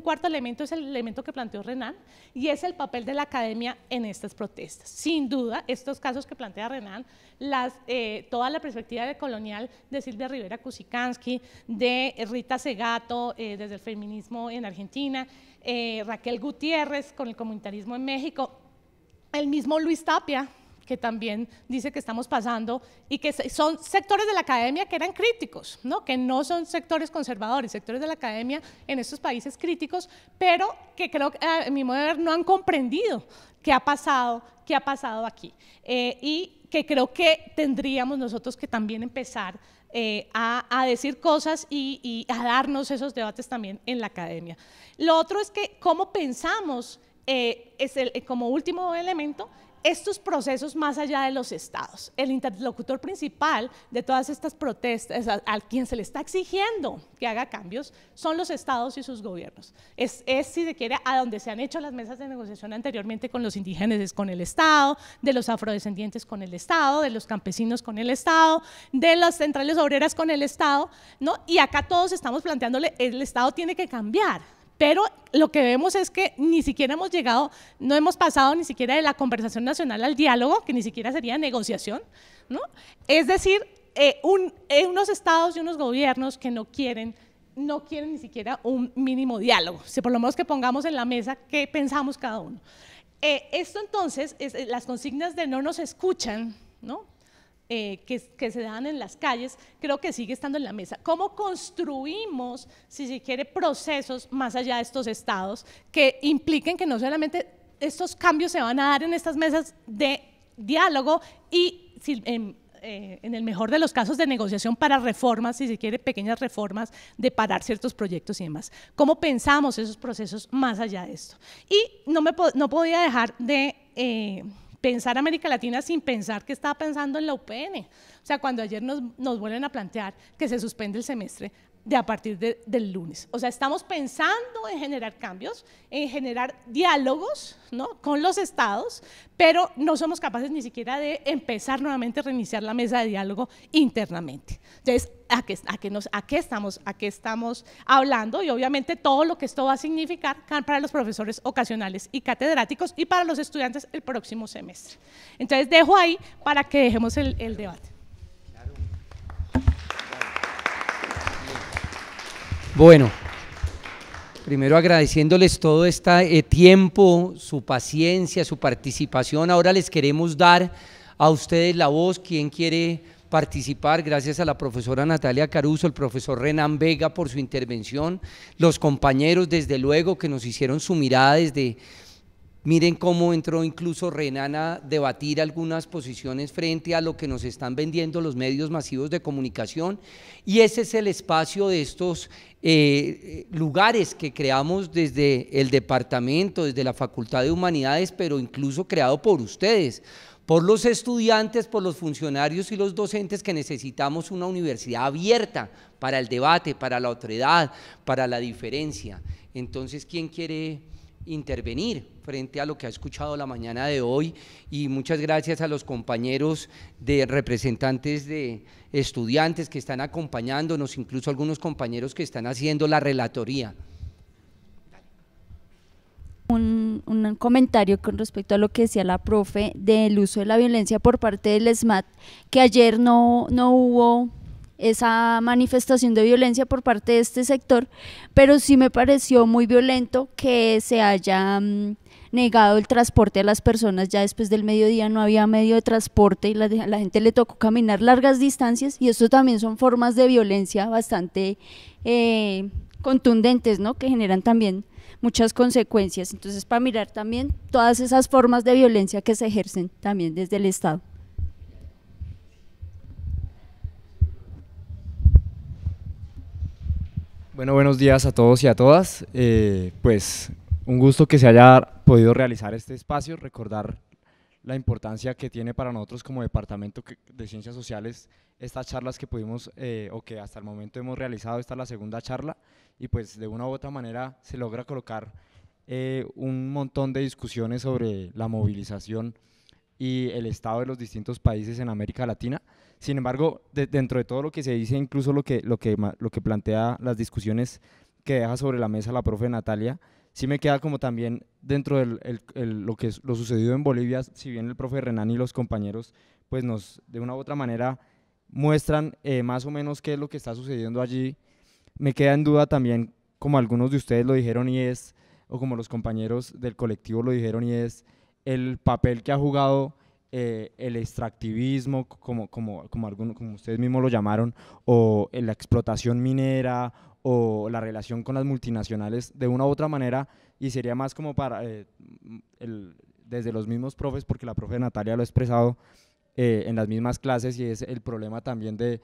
cuarto elemento es el elemento que planteó Renan y es el papel de la academia en estas protestas. Sin duda, estos casos que plantea Renan, las, eh, toda la perspectiva de colonial de Silvia Rivera Kusikansky, de Rita Segato, eh, desde el feminismo en Argentina, eh, Raquel Gutiérrez con el comunitarismo en México, el mismo Luis Tapia, que también dice que estamos pasando y que son sectores de la academia que eran críticos, ¿no? que no son sectores conservadores, sectores de la academia en estos países críticos, pero que creo que a mi modo de ver no han comprendido qué ha pasado, qué ha pasado aquí. Eh, y que creo que tendríamos nosotros que también empezar eh, a, decir cosas y, a darnos esos debates también en la academia. Lo otro es que cómo pensamos eh, es eh, como último elemento, estos procesos más allá de los estados. El interlocutor principal de todas estas protestas, a, quien se le está exigiendo que haga cambios, son los estados y sus gobiernos. Es, si se quiere, a donde se han hecho las mesas de negociación anteriormente con los indígenas, es con el estado, de los afrodescendientes con el estado, de los campesinos con el estado, de las centrales obreras con el estado, ¿no? Y acá todos estamos planteándole, el estado tiene que cambiar, pero lo que vemos es que ni siquiera hemos llegado, no hemos pasado ni siquiera de la conversación nacional al diálogo, que ni siquiera sería negociación, ¿no? Es decir, eh, eh, unos estados y unos gobiernos que no quieren no quieren ni siquiera un mínimo diálogo, si por lo menos que pongamos en la mesa qué pensamos cada uno. Eh, esto entonces, es, las consignas de no nos escuchan, ¿no? Eh, que, se dan en las calles, creo que sigue estando en la mesa. ¿Cómo construimos, si se quiere, procesos más allá de estos estados que impliquen que no solamente estos cambios se van a dar en estas mesas de diálogo y eh, en, el mejor de los casos de negociación para reformas, si se quiere, pequeñas reformas de parar ciertos proyectos y demás. ¿Cómo pensamos esos procesos más allá de esto? Y no, me, no podía dejar de... Eh, pensar América Latina sin pensar que estaba pensando en la UPN. O sea, cuando ayer nos, nos vuelven a plantear que se suspende el semestre, de a partir del lunes. O sea, estamos pensando en generar cambios, en generar diálogos ¿no? con los estados, pero no somos capaces ni siquiera de empezar nuevamente reiniciar la mesa de diálogo internamente. Entonces, ¿a qué, estamos, a qué estamos hablando? Y obviamente todo lo que esto va a significar para los profesores ocasionales y catedráticos y para los estudiantes el próximo semestre. Entonces, dejo ahí para que dejemos el debate. Bueno, primero agradeciéndoles todo este eh, tiempo, su paciencia, su participación. Ahora les queremos dar a ustedes la voz, quien quiere participar, gracias a la profesora Natalia Caruso, el profesor Renan Vega por su intervención, los compañeros desde luego que nos hicieron su mirada desde Miren cómo entró incluso Renan a debatir algunas posiciones frente a lo que nos están vendiendo los medios masivos de comunicación. Y ese es el espacio de estos eh, eh, lugares que creamos desde el departamento, desde la Facultad de Humanidades, pero incluso creado por ustedes por los estudiantes, por los funcionarios y los docentes que necesitamos una universidad abierta para el debate, para la otredad, para la diferencia. Entonces, ¿quién quiere intervenir frente a lo que ha escuchado la mañana de hoy y muchas gracias a los compañeros de representantes de estudiantes que están acompañándonos, incluso algunos compañeros que están haciendo la relatoría. Un, comentario con respecto a lo que decía la profe del uso de la violencia por parte del SMAT, que ayer no, no hubo esa manifestación de violencia por parte de este sector, pero sí me pareció muy violento que se haya mm, negado el transporte a las personas, ya después del mediodía no había medio de transporte y la, la gente le tocó caminar largas distancias y esto también son formas de violencia bastante eh, contundentes, ¿no? que generan también muchas consecuencias. Entonces, para mirar también todas esas formas de violencia que se ejercen también desde el Estado. Bueno, buenos días a todos y a todas. Eh, pues un gusto que se haya podido realizar este espacio, recordar la importancia que tiene para nosotros como Departamento de Ciencias Sociales estas charlas que pudimos eh, o que hasta el momento hemos realizado, esta es la segunda charla y pues de una u otra manera se logra colocar eh, un montón de discusiones sobre la movilización y el estado de los distintos países en América Latina. Sin embargo, dentro de todo lo que se dice, incluso lo que, lo, que, lo que plantea las discusiones que deja sobre la mesa la profe Natalia, sí me queda como también dentro de lo que es, lo sucedido en Bolivia, si bien el profe Renan y los compañeros, pues nos de una u otra manera muestran eh, más o menos qué es lo que está sucediendo allí, me queda en duda también, como algunos de ustedes lo dijeron y es, o como los compañeros del colectivo lo dijeron y es, el papel que ha jugado eh, el extractivismo, como, como, algunos, ustedes mismos lo llamaron, o eh, la explotación minera, o la relación con las multinacionales de una u otra manera, y sería más como para, eh, mm, desde los mismos profes, porque la profe Natalia lo ha expresado en las mismas clases, y es el problema también de,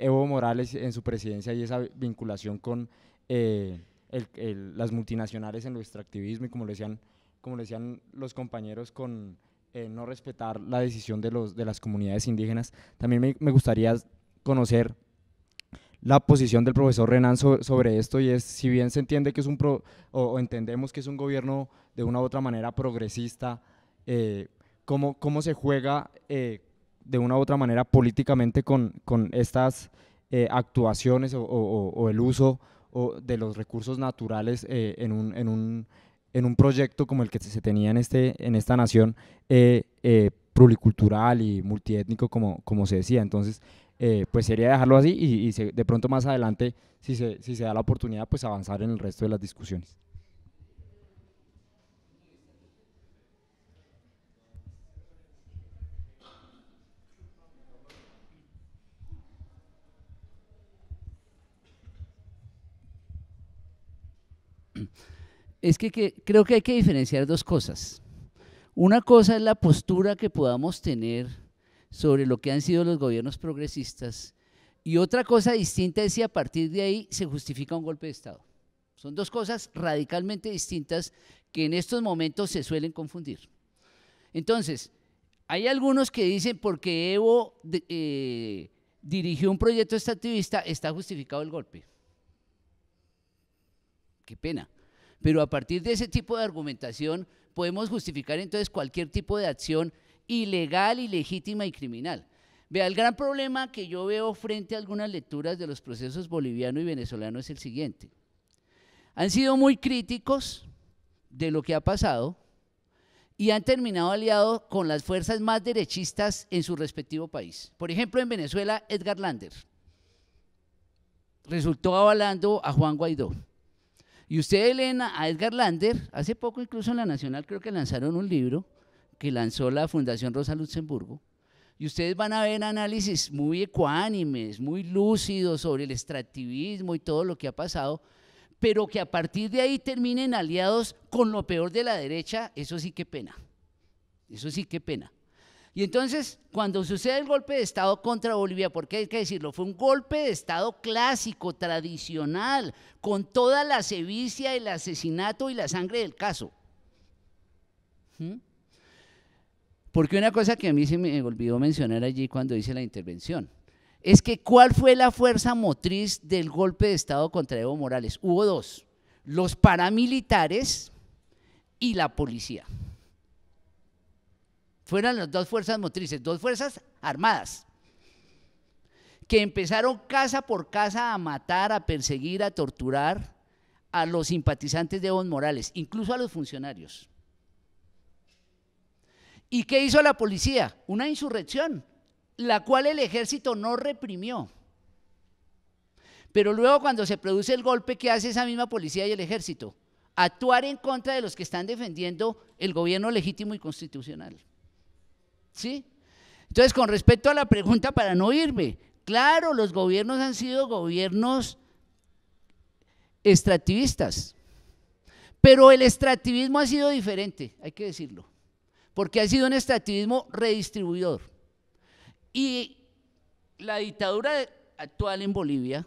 Evo Morales en su presidencia y esa vinculación con las multinacionales en lo extractivismo, y como lo decían, como decían los compañeros con eh, no respetar la decisión de, los, de las comunidades indígenas. También me, gustaría conocer la posición del profesor Renan sobre esto y es, si bien se entiende que es un, o, entendemos que es un gobierno de una u otra manera progresista, eh, ¿cómo, se juega eh, de una u otra manera políticamente con, estas actuaciones o, el uso de los recursos naturales en un, en un en un proyecto como el que se tenía en, este, en esta nación, eh, eh, pluricultural y multietnico como, como se decía. Entonces, eh, pues sería dejarlo así y, de pronto más adelante, si se, si se da la oportunidad, pues avanzar en el resto de las discusiones. es que, creo que hay que diferenciar dos cosas. Una cosa es la postura que podamos tener sobre lo que han sido los gobiernos progresistas y otra cosa distinta es si a partir de ahí se justifica un golpe de Estado. Son dos cosas radicalmente distintas que en estos momentos se suelen confundir. Entonces, hay algunos que dicen porque Evo eh, dirigió un proyecto estativista está justificado el golpe. Qué pena. Pero a partir de ese tipo de argumentación podemos justificar entonces cualquier tipo de acción ilegal, ilegítima y criminal. Vea, el gran problema que yo veo frente a algunas lecturas de los procesos boliviano y venezolano es el siguiente. Han sido muy críticos de lo que ha pasado y han terminado aliados con las fuerzas más derechistas en su respectivo país. Por ejemplo, en Venezuela, Edgar Lander resultó avalando a Juan Guaidó. Y ustedes leen a Edgar Lander, hace poco incluso en la Nacional creo que lanzaron un libro que lanzó la Fundación Rosa Luxemburgo, y ustedes van a ver análisis muy ecuánimes, muy lúcidos sobre el extractivismo y todo lo que ha pasado, pero que a partir de ahí terminen aliados con lo peor de la derecha, eso sí que pena. Eso sí que pena. Y entonces, cuando sucede el golpe de Estado contra Bolivia, porque hay que decirlo, fue un golpe de Estado clásico, tradicional, con toda la sevicia, el asesinato y la sangre del caso. ¿Mm? Porque una cosa que a mí se me olvidó mencionar allí cuando hice la intervención, es que cuál fue la fuerza motriz del golpe de Estado contra Evo Morales. Hubo dos, los paramilitares y la policía. Fueron las dos fuerzas motrices, dos fuerzas armadas, que empezaron casa por casa a matar, a perseguir, a torturar a los simpatizantes de Evo Morales, incluso a los funcionarios. ¿Y qué hizo la policía? Una insurrección, la cual el ejército no reprimió. Pero luego cuando se produce el golpe, ¿qué hace esa misma policía y el ejército? Actuar en contra de los que están defendiendo el gobierno legítimo y constitucional. ¿Sí? Entonces, con respecto a la pregunta, para no irme, claro, los gobiernos han sido gobiernos extractivistas, pero el extractivismo ha sido diferente, hay que decirlo, porque ha sido un extractivismo redistribuidor. Y la dictadura actual en Bolivia,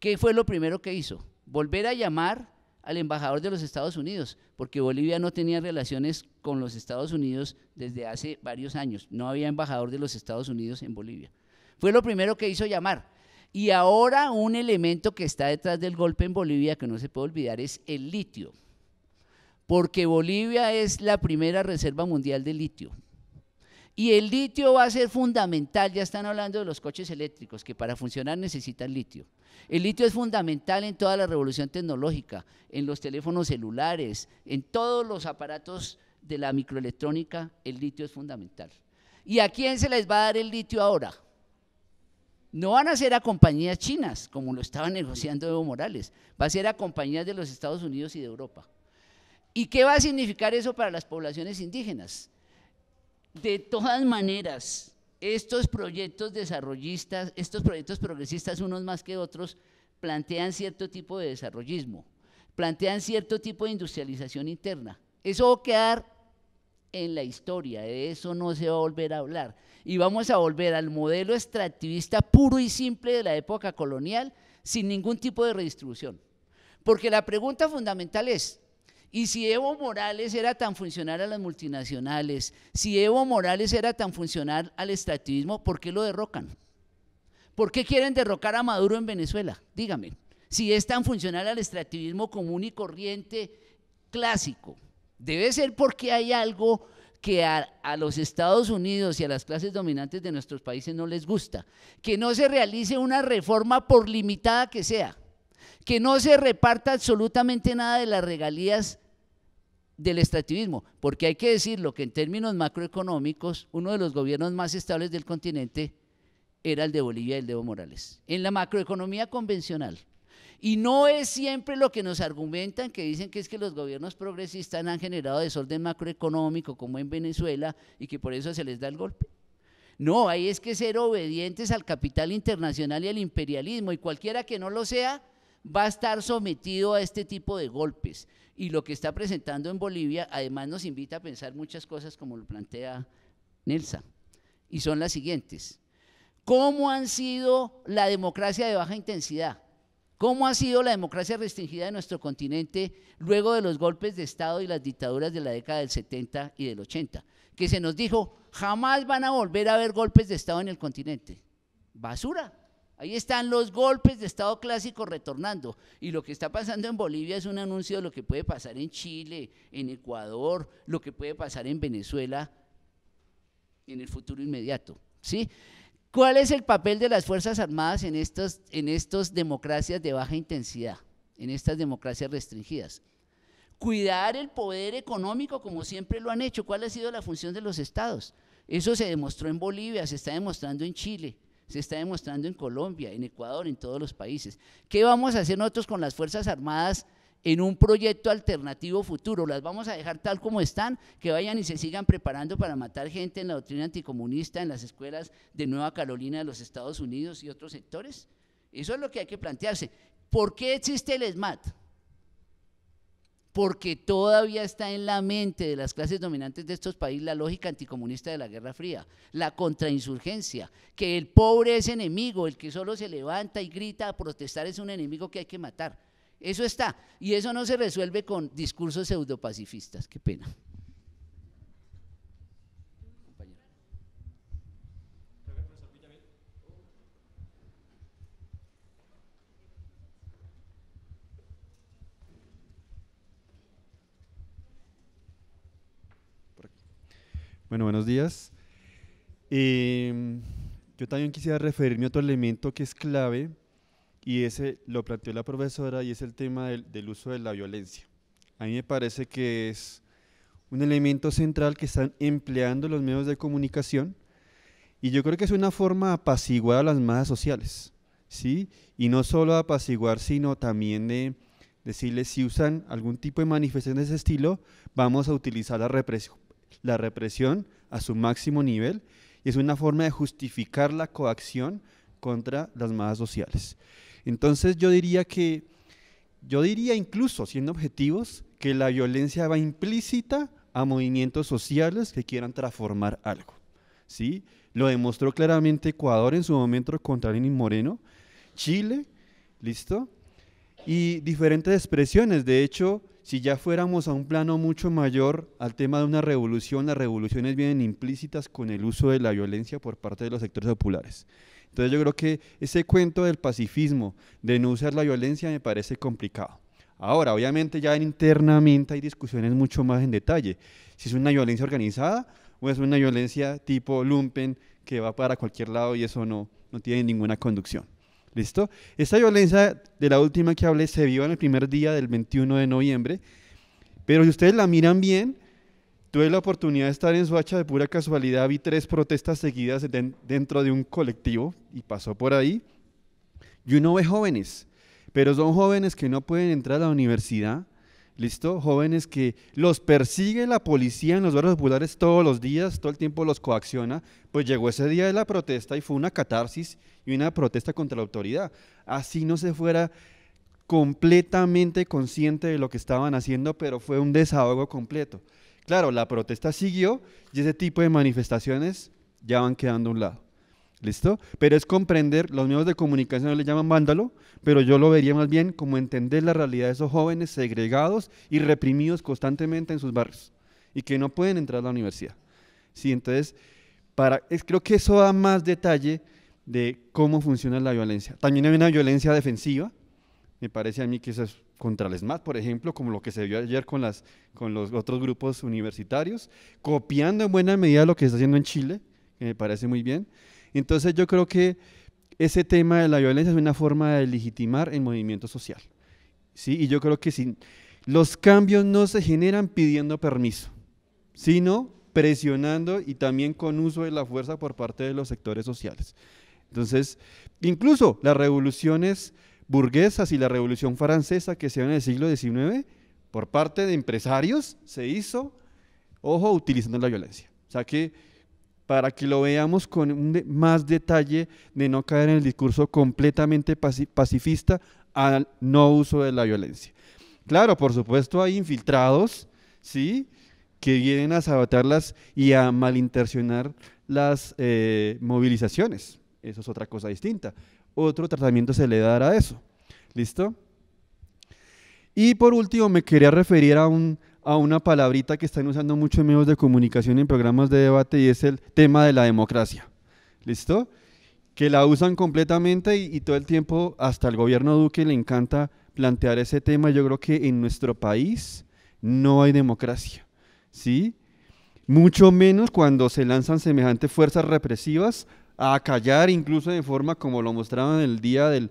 ¿qué fue lo primero que hizo? Volver a llamar al embajador de los Estados Unidos, porque Bolivia no tenía relaciones con los Estados Unidos desde hace varios años. No había embajador de los Estados Unidos en Bolivia. Fue lo primero que hizo llamar. Y ahora un elemento que está detrás del golpe en Bolivia que no se puede olvidar es el litio, porque Bolivia es la primera reserva mundial de litio. Y el litio va a ser fundamental, ya están hablando de los coches eléctricos, que para funcionar necesitan litio. El litio es fundamental en toda la revolución tecnológica, en los teléfonos celulares, en todos los aparatos de la microelectrónica, el litio es fundamental. ¿Y a quién se les va a dar el litio ahora? No van a ser a compañías chinas, como lo estaba negociando Evo Morales, va a ser a compañías de los Estados Unidos y de Europa. ¿Y qué va a significar eso para las poblaciones indígenas? De todas maneras, estos proyectos desarrollistas, estos proyectos progresistas, unos más que otros, plantean cierto tipo de desarrollismo, plantean cierto tipo de industrialización interna. Eso va a quedar en la historia, de eso no se va a volver a hablar. Y vamos a volver al modelo extractivista puro y simple de la época colonial, sin ningún tipo de redistribución. Porque la pregunta fundamental es, y si Evo Morales era tan funcional a las multinacionales, si Evo Morales era tan funcional al extractivismo, ¿por qué lo derrocan? ¿Por qué quieren derrocar a Maduro en Venezuela? Dígame. Si es tan funcional al extractivismo común y corriente clásico, debe ser porque hay algo que a, los Estados Unidos y a las clases dominantes de nuestros países no les gusta. Que no se realice una reforma por limitada que sea. Que no se reparta absolutamente nada de las regalías del extractivismo, porque hay que decirlo que en términos macroeconómicos, uno de los gobiernos más estables del continente era el de Bolivia y el de Evo Morales, en la macroeconomía convencional. Y no es siempre lo que nos argumentan, que dicen que es que los gobiernos progresistas han generado desorden macroeconómico, como en Venezuela, y que por eso se les da el golpe. No, ahí es que ser obedientes al capital internacional y al imperialismo, y cualquiera que no lo sea, va a estar sometido a este tipo de golpes. Y lo que está presentando en Bolivia además nos invita a pensar muchas cosas como lo plantea Nelsa. Y son las siguientes. ¿Cómo han sido la democracia de baja intensidad? ¿Cómo ha sido la democracia restringida de nuestro continente luego de los golpes de Estado y las dictaduras de la década del 70 y del 80? Que se nos dijo, jamás van a volver a haber golpes de Estado en el continente. Basura, Ahí están los golpes de Estado clásico retornando. Y lo que está pasando en Bolivia es un anuncio de lo que puede pasar en Chile, en Ecuador, lo que puede pasar en Venezuela en el futuro inmediato. ¿sí? ¿Cuál es el papel de las Fuerzas Armadas en estas en estos democracias de baja intensidad, en estas democracias restringidas? Cuidar el poder económico como siempre lo han hecho. ¿Cuál ha sido la función de los estados? Eso se demostró en Bolivia, se está demostrando en Chile se está demostrando en Colombia, en Ecuador, en todos los países. ¿Qué vamos a hacer nosotros con las Fuerzas Armadas en un proyecto alternativo futuro? ¿Las vamos a dejar tal como están, que vayan y se sigan preparando para matar gente en la doctrina anticomunista, en las escuelas de Nueva Carolina de los Estados Unidos y otros sectores? Eso es lo que hay que plantearse. ¿Por qué existe el SMAT? porque todavía está en la mente de las clases dominantes de estos países la lógica anticomunista de la Guerra Fría, la contrainsurgencia, que el pobre es enemigo, el que solo se levanta y grita a protestar es un enemigo que hay que matar. Eso está, y eso no se resuelve con discursos pseudopacifistas, qué pena. Bueno, buenos días. Eh, yo también quisiera referirme a otro elemento que es clave y ese lo planteó la profesora y es el tema del, uso de la violencia. A mí me parece que es un elemento central que están empleando los medios de comunicación y yo creo que es una forma de apaciguar a las masas sociales, ¿sí? Y no solo apaciguar, sino también de decirles si usan algún tipo de manifestación de ese estilo, vamos a utilizar la represión la represión a su máximo nivel y es una forma de justificar la coacción contra las masas sociales. Entonces yo diría que, yo diría incluso siendo objetivos, que la violencia va implícita a movimientos sociales que quieran transformar algo. ¿sí? Lo demostró claramente Ecuador en su momento contra Lenin Moreno, Chile, ¿listo? Y diferentes expresiones. De hecho, si ya fuéramos a un plano mucho mayor al tema de una revolución, las revoluciones vienen implícitas con el uso de la violencia por parte de los sectores populares. Entonces yo creo que ese cuento del pacifismo, de no usar la violencia, me parece complicado. Ahora, obviamente ya internamente hay discusiones mucho más en detalle. Si es una violencia organizada o es una violencia tipo lumpen que va para cualquier lado y eso no, no tiene ninguna conducción. ¿Listo? Esta violencia de la última que hablé se vio en el primer día del 21 de noviembre, pero si ustedes la miran bien, tuve la oportunidad de estar en Soacha de pura casualidad, vi tres protestas seguidas dentro de un colectivo y pasó por ahí. Y uno ve jóvenes, pero son jóvenes que no pueden entrar a la universidad, ¿Listo? Jóvenes que los persigue la policía en los barrios populares todos los días, todo el tiempo los coacciona. Pues llegó ese día de la protesta y fue una catarsis y una protesta contra la autoridad. Así no se fuera completamente consciente de lo que estaban haciendo, pero fue un desahogo completo. Claro, la protesta siguió y ese tipo de manifestaciones ya van quedando a un lado. ¿Listo? Pero es comprender, los medios de comunicación le llaman vándalo, pero yo lo vería más bien como entender la realidad de esos jóvenes segregados y reprimidos constantemente en sus barrios y que no pueden entrar a la universidad. Sí, entonces, para, es, creo que eso da más detalle de cómo funciona la violencia. También hay una violencia defensiva, me parece a mí que eso es contra el SMAT, por ejemplo, como lo que se vio ayer con, las, con los otros grupos universitarios, copiando en buena medida lo que está haciendo en Chile, que me parece muy bien. Entonces yo creo que ese tema de la violencia es una forma de legitimar el movimiento social. ¿sí? Y yo creo que los cambios no se generan pidiendo permiso, sino presionando y también con uso de la fuerza por parte de los sectores sociales. Entonces, incluso las revoluciones burguesas y la revolución francesa que se dio en el siglo XIX, por parte de empresarios, se hizo, ojo, utilizando la violencia. O sea que para que lo veamos con más detalle de no caer en el discurso completamente pacifista al no uso de la violencia. Claro, por supuesto hay infiltrados, ¿sí? que vienen a sabotearlas y a malintercionar las eh, movilizaciones. Eso es otra cosa distinta. Otro tratamiento se le dará a eso. ¿Listo? Y por último, me quería referir a un, a una palabrita que están usando mucho en medios de comunicación en programas de debate y es el tema de la democracia. ¿Listo? Que la usan completamente y, todo el tiempo, hasta el gobierno Duque le encanta plantear ese tema. Yo creo que en nuestro país no hay democracia, ¿sí? Mucho menos cuando se lanzan semejantes fuerzas represivas a callar, incluso de forma como lo mostraban el día del,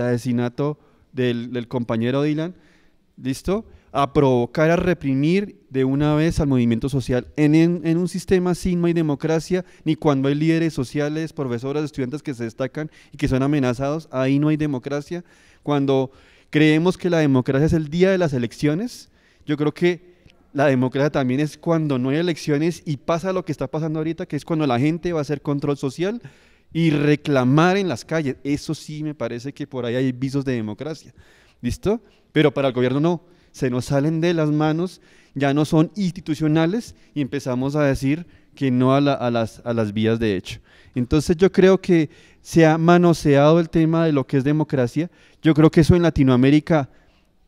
asesinato del, del compañero Dylan, ¿listo? a provocar, a reprimir de una vez al movimiento social en, un sistema sin no hay democracia, ni cuando hay líderes sociales, profesoras, estudiantes que se destacan y que son amenazados, ahí no hay democracia. Cuando creemos que la democracia es el día de las elecciones, yo creo que la democracia también es cuando no hay elecciones y pasa lo que está pasando ahorita, que es cuando la gente va a hacer control social y reclamar en las calles. Eso sí me parece que por ahí hay visos de democracia. ¿Listo? Pero para el gobierno no se nos salen de las manos, ya no son institucionales y empezamos a decir que no a, las, vías de hecho. Entonces yo creo que se ha manoseado el tema de lo que es democracia. Yo creo que eso en Latinoamérica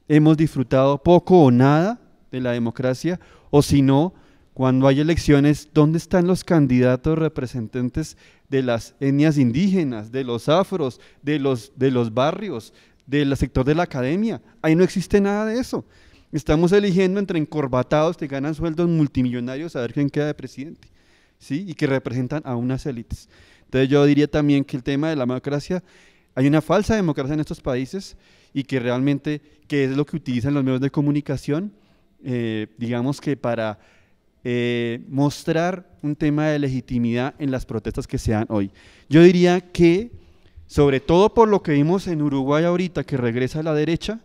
hemos disfrutado poco o nada de la democracia, o si no, cuando hay elecciones, ¿dónde están los candidatos representantes de las etnias indígenas, de los afros, de los, de los barrios, del sector de la academia. Ahí no existe nada de eso. Estamos eligiendo entre encorbatados que ganan sueldos multimillonarios a ver quién queda de presidente, ¿sí? Y que representan a unas élites. Entonces yo diría también que el tema de la democracia, hay una falsa democracia en estos países y que realmente, que es lo que utilizan los medios de comunicación, eh, digamos que para eh, mostrar un tema de legitimidad en las protestas que se dan hoy. Yo diría que sobre todo por lo que vimos en Uruguay ahorita que regresa a la derecha,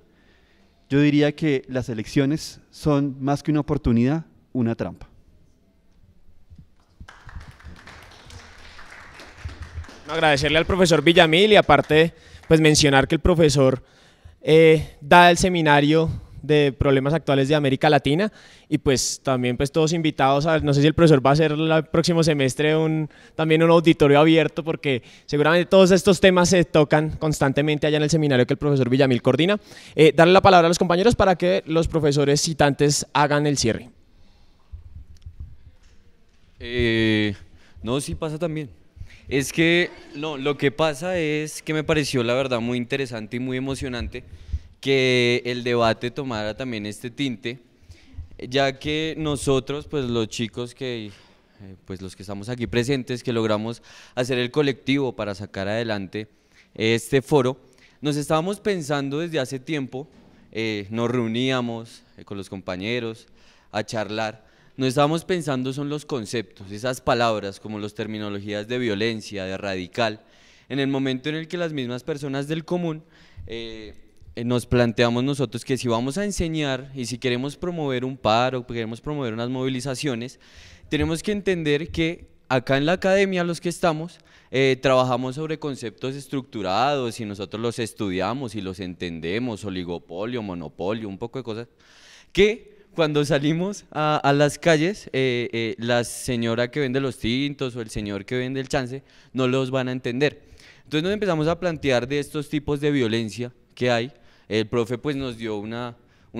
yo diría que las elecciones son más que una oportunidad, una trampa. Agradecerle al profesor Villamil y aparte, pues mencionar que el profesor eh, da el seminario de problemas actuales de América Latina y pues también pues todos invitados a, no sé si el profesor va a hacer el próximo semestre un, también un auditorio abierto porque seguramente todos estos temas se tocan constantemente allá en el seminario que el profesor Villamil coordina. Eh, darle la palabra a los compañeros para que los profesores citantes hagan el cierre. Eh, no, sí pasa también. Es que no, lo que pasa es que me pareció la verdad muy interesante y muy emocionante que el debate tomara también este tinte, ya que nosotros, pues los chicos que, eh, pues los que estamos aquí presentes, que logramos hacer el colectivo para sacar adelante este foro, nos estábamos pensando desde hace tiempo, eh, nos reuníamos eh, con los compañeros a charlar, nos estábamos pensando son los conceptos, esas palabras como las terminologías de violencia, de radical, en el momento en el que las mismas personas del común eh, nos planteamos nosotros que si vamos a enseñar y si queremos promover un paro, queremos promover unas movilizaciones, tenemos que entender que acá en la academia los que estamos eh, trabajamos sobre conceptos estructurados y nosotros los estudiamos y los entendemos, oligopolio, monopolio, un poco de cosas, que cuando salimos a, las calles, eh, la señora que vende los tintos o el señor que vende el chance no los van a entender. Entonces nos empezamos a plantear de estos tipos de violencia que hay el profe pues nos dio una,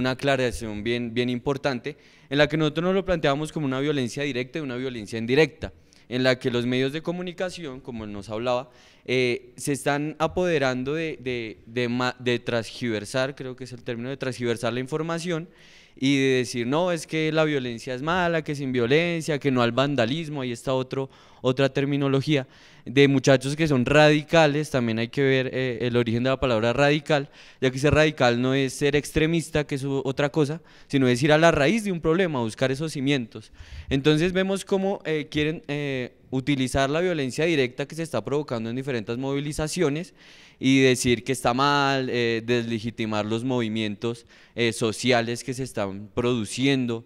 aclaración bien, bien importante, en la que nosotros nos lo planteamos como una violencia directa y una violencia indirecta, en la que los medios de comunicación, como nos hablaba, eh, se están apoderando de, de, transgiversar, creo que es el término, de transgiversar la información y de decir, no, es que la violencia es mala, que sin violencia, que no al vandalismo, ahí está otra terminología, de muchachos que son radicales, también hay que ver eh, el origen de la palabra radical, ya que ser radical no es ser extremista, que es otra cosa, sino es ir a la raíz de un problema, buscar esos cimientos. Entonces vemos cómo eh, quieren eh, utilizar la violencia directa que se está provocando en diferentes movilizaciones y decir que está mal, deslegitimar los movimientos sociales que se están produciendo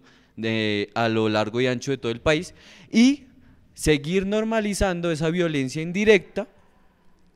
a lo largo y ancho de todo el país y seguir normalizando esa violencia indirecta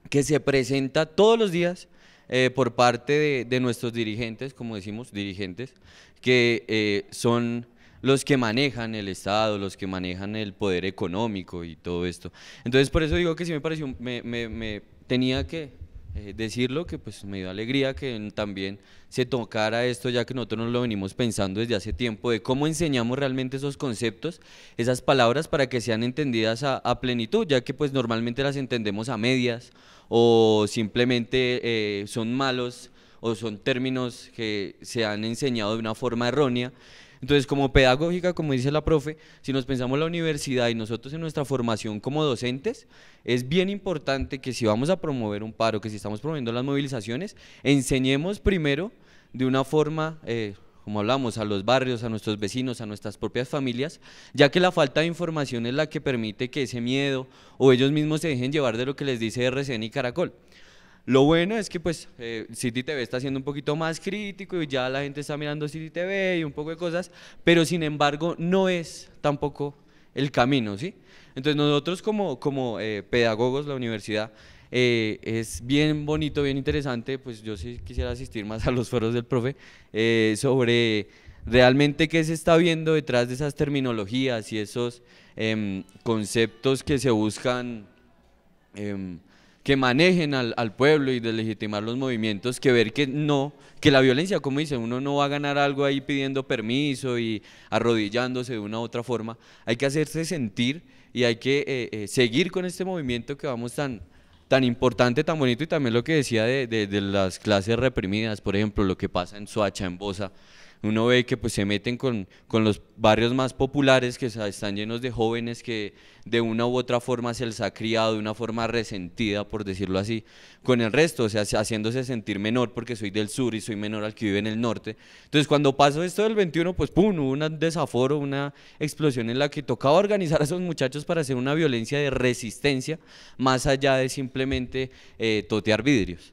que se presenta todos los días eh, por parte de, nuestros dirigentes, como decimos, dirigentes, que eh, son los que manejan el Estado, los que manejan el poder económico y todo esto. Entonces, por eso digo que sí me pareció, me tenía que eh, decirlo, que pues me dio alegría que también se tocara esto, ya que nosotros nos lo venimos pensando desde hace tiempo, de cómo enseñamos realmente esos conceptos, esas palabras para que sean entendidas a, plenitud, ya que pues normalmente las entendemos a medias o simplemente eh, son malos o son términos que se han enseñado de una forma errónea. Entonces, como pedagógica, como dice la profe, si nos pensamos la universidad y nosotros en nuestra formación como docentes, es bien importante que si vamos a promover un paro, que si estamos promoviendo las movilizaciones, enseñemos primero de una forma... Eh, como hablamos, a los barrios, a nuestros vecinos, a nuestras propias familias, ya que la falta de información es la que permite que ese miedo o ellos mismos se dejen llevar de lo que les dice RCN y Caracol. Lo bueno es que pues eh, City TV está siendo un poquito más crítico y ya la gente está mirando City TV y un poco de cosas, pero sin embargo no es tampoco el camino, ¿sí? Entonces nosotros como, como eh, pedagogos la universidad eh, es bien bonito, bien interesante, pues yo sí quisiera asistir más a los foros del profe sobre realmente qué se está viendo detrás de esas terminologías y esos em, conceptos que se buscan em, que manejen al, pueblo y de legitimar los movimientos que ver que no, que la violencia, como dice, uno no va a ganar algo ahí pidiendo permiso y arrodillándose de una u otra forma. Hay que hacerse sentir y hay que eh, eh, seguir con este movimiento que vamos tan, tan importante, tan bonito y también lo que decía de, de las clases reprimidas, por ejemplo, lo que pasa en Soacha, en Bosa, uno ve que pues se meten con, los barrios más populares que están llenos de jóvenes que de una u otra forma se les ha criado de una forma resentida, por decirlo así, con el resto, o sea, haciéndose sentir menor porque soy del sur y soy menor al que vive en el norte. Entonces cuando pasó esto del 21, pues pum, hubo un desaforo, una explosión en la que tocaba organizar a esos muchachos para hacer una violencia de resistencia más allá de simplemente eh, totear vidrios.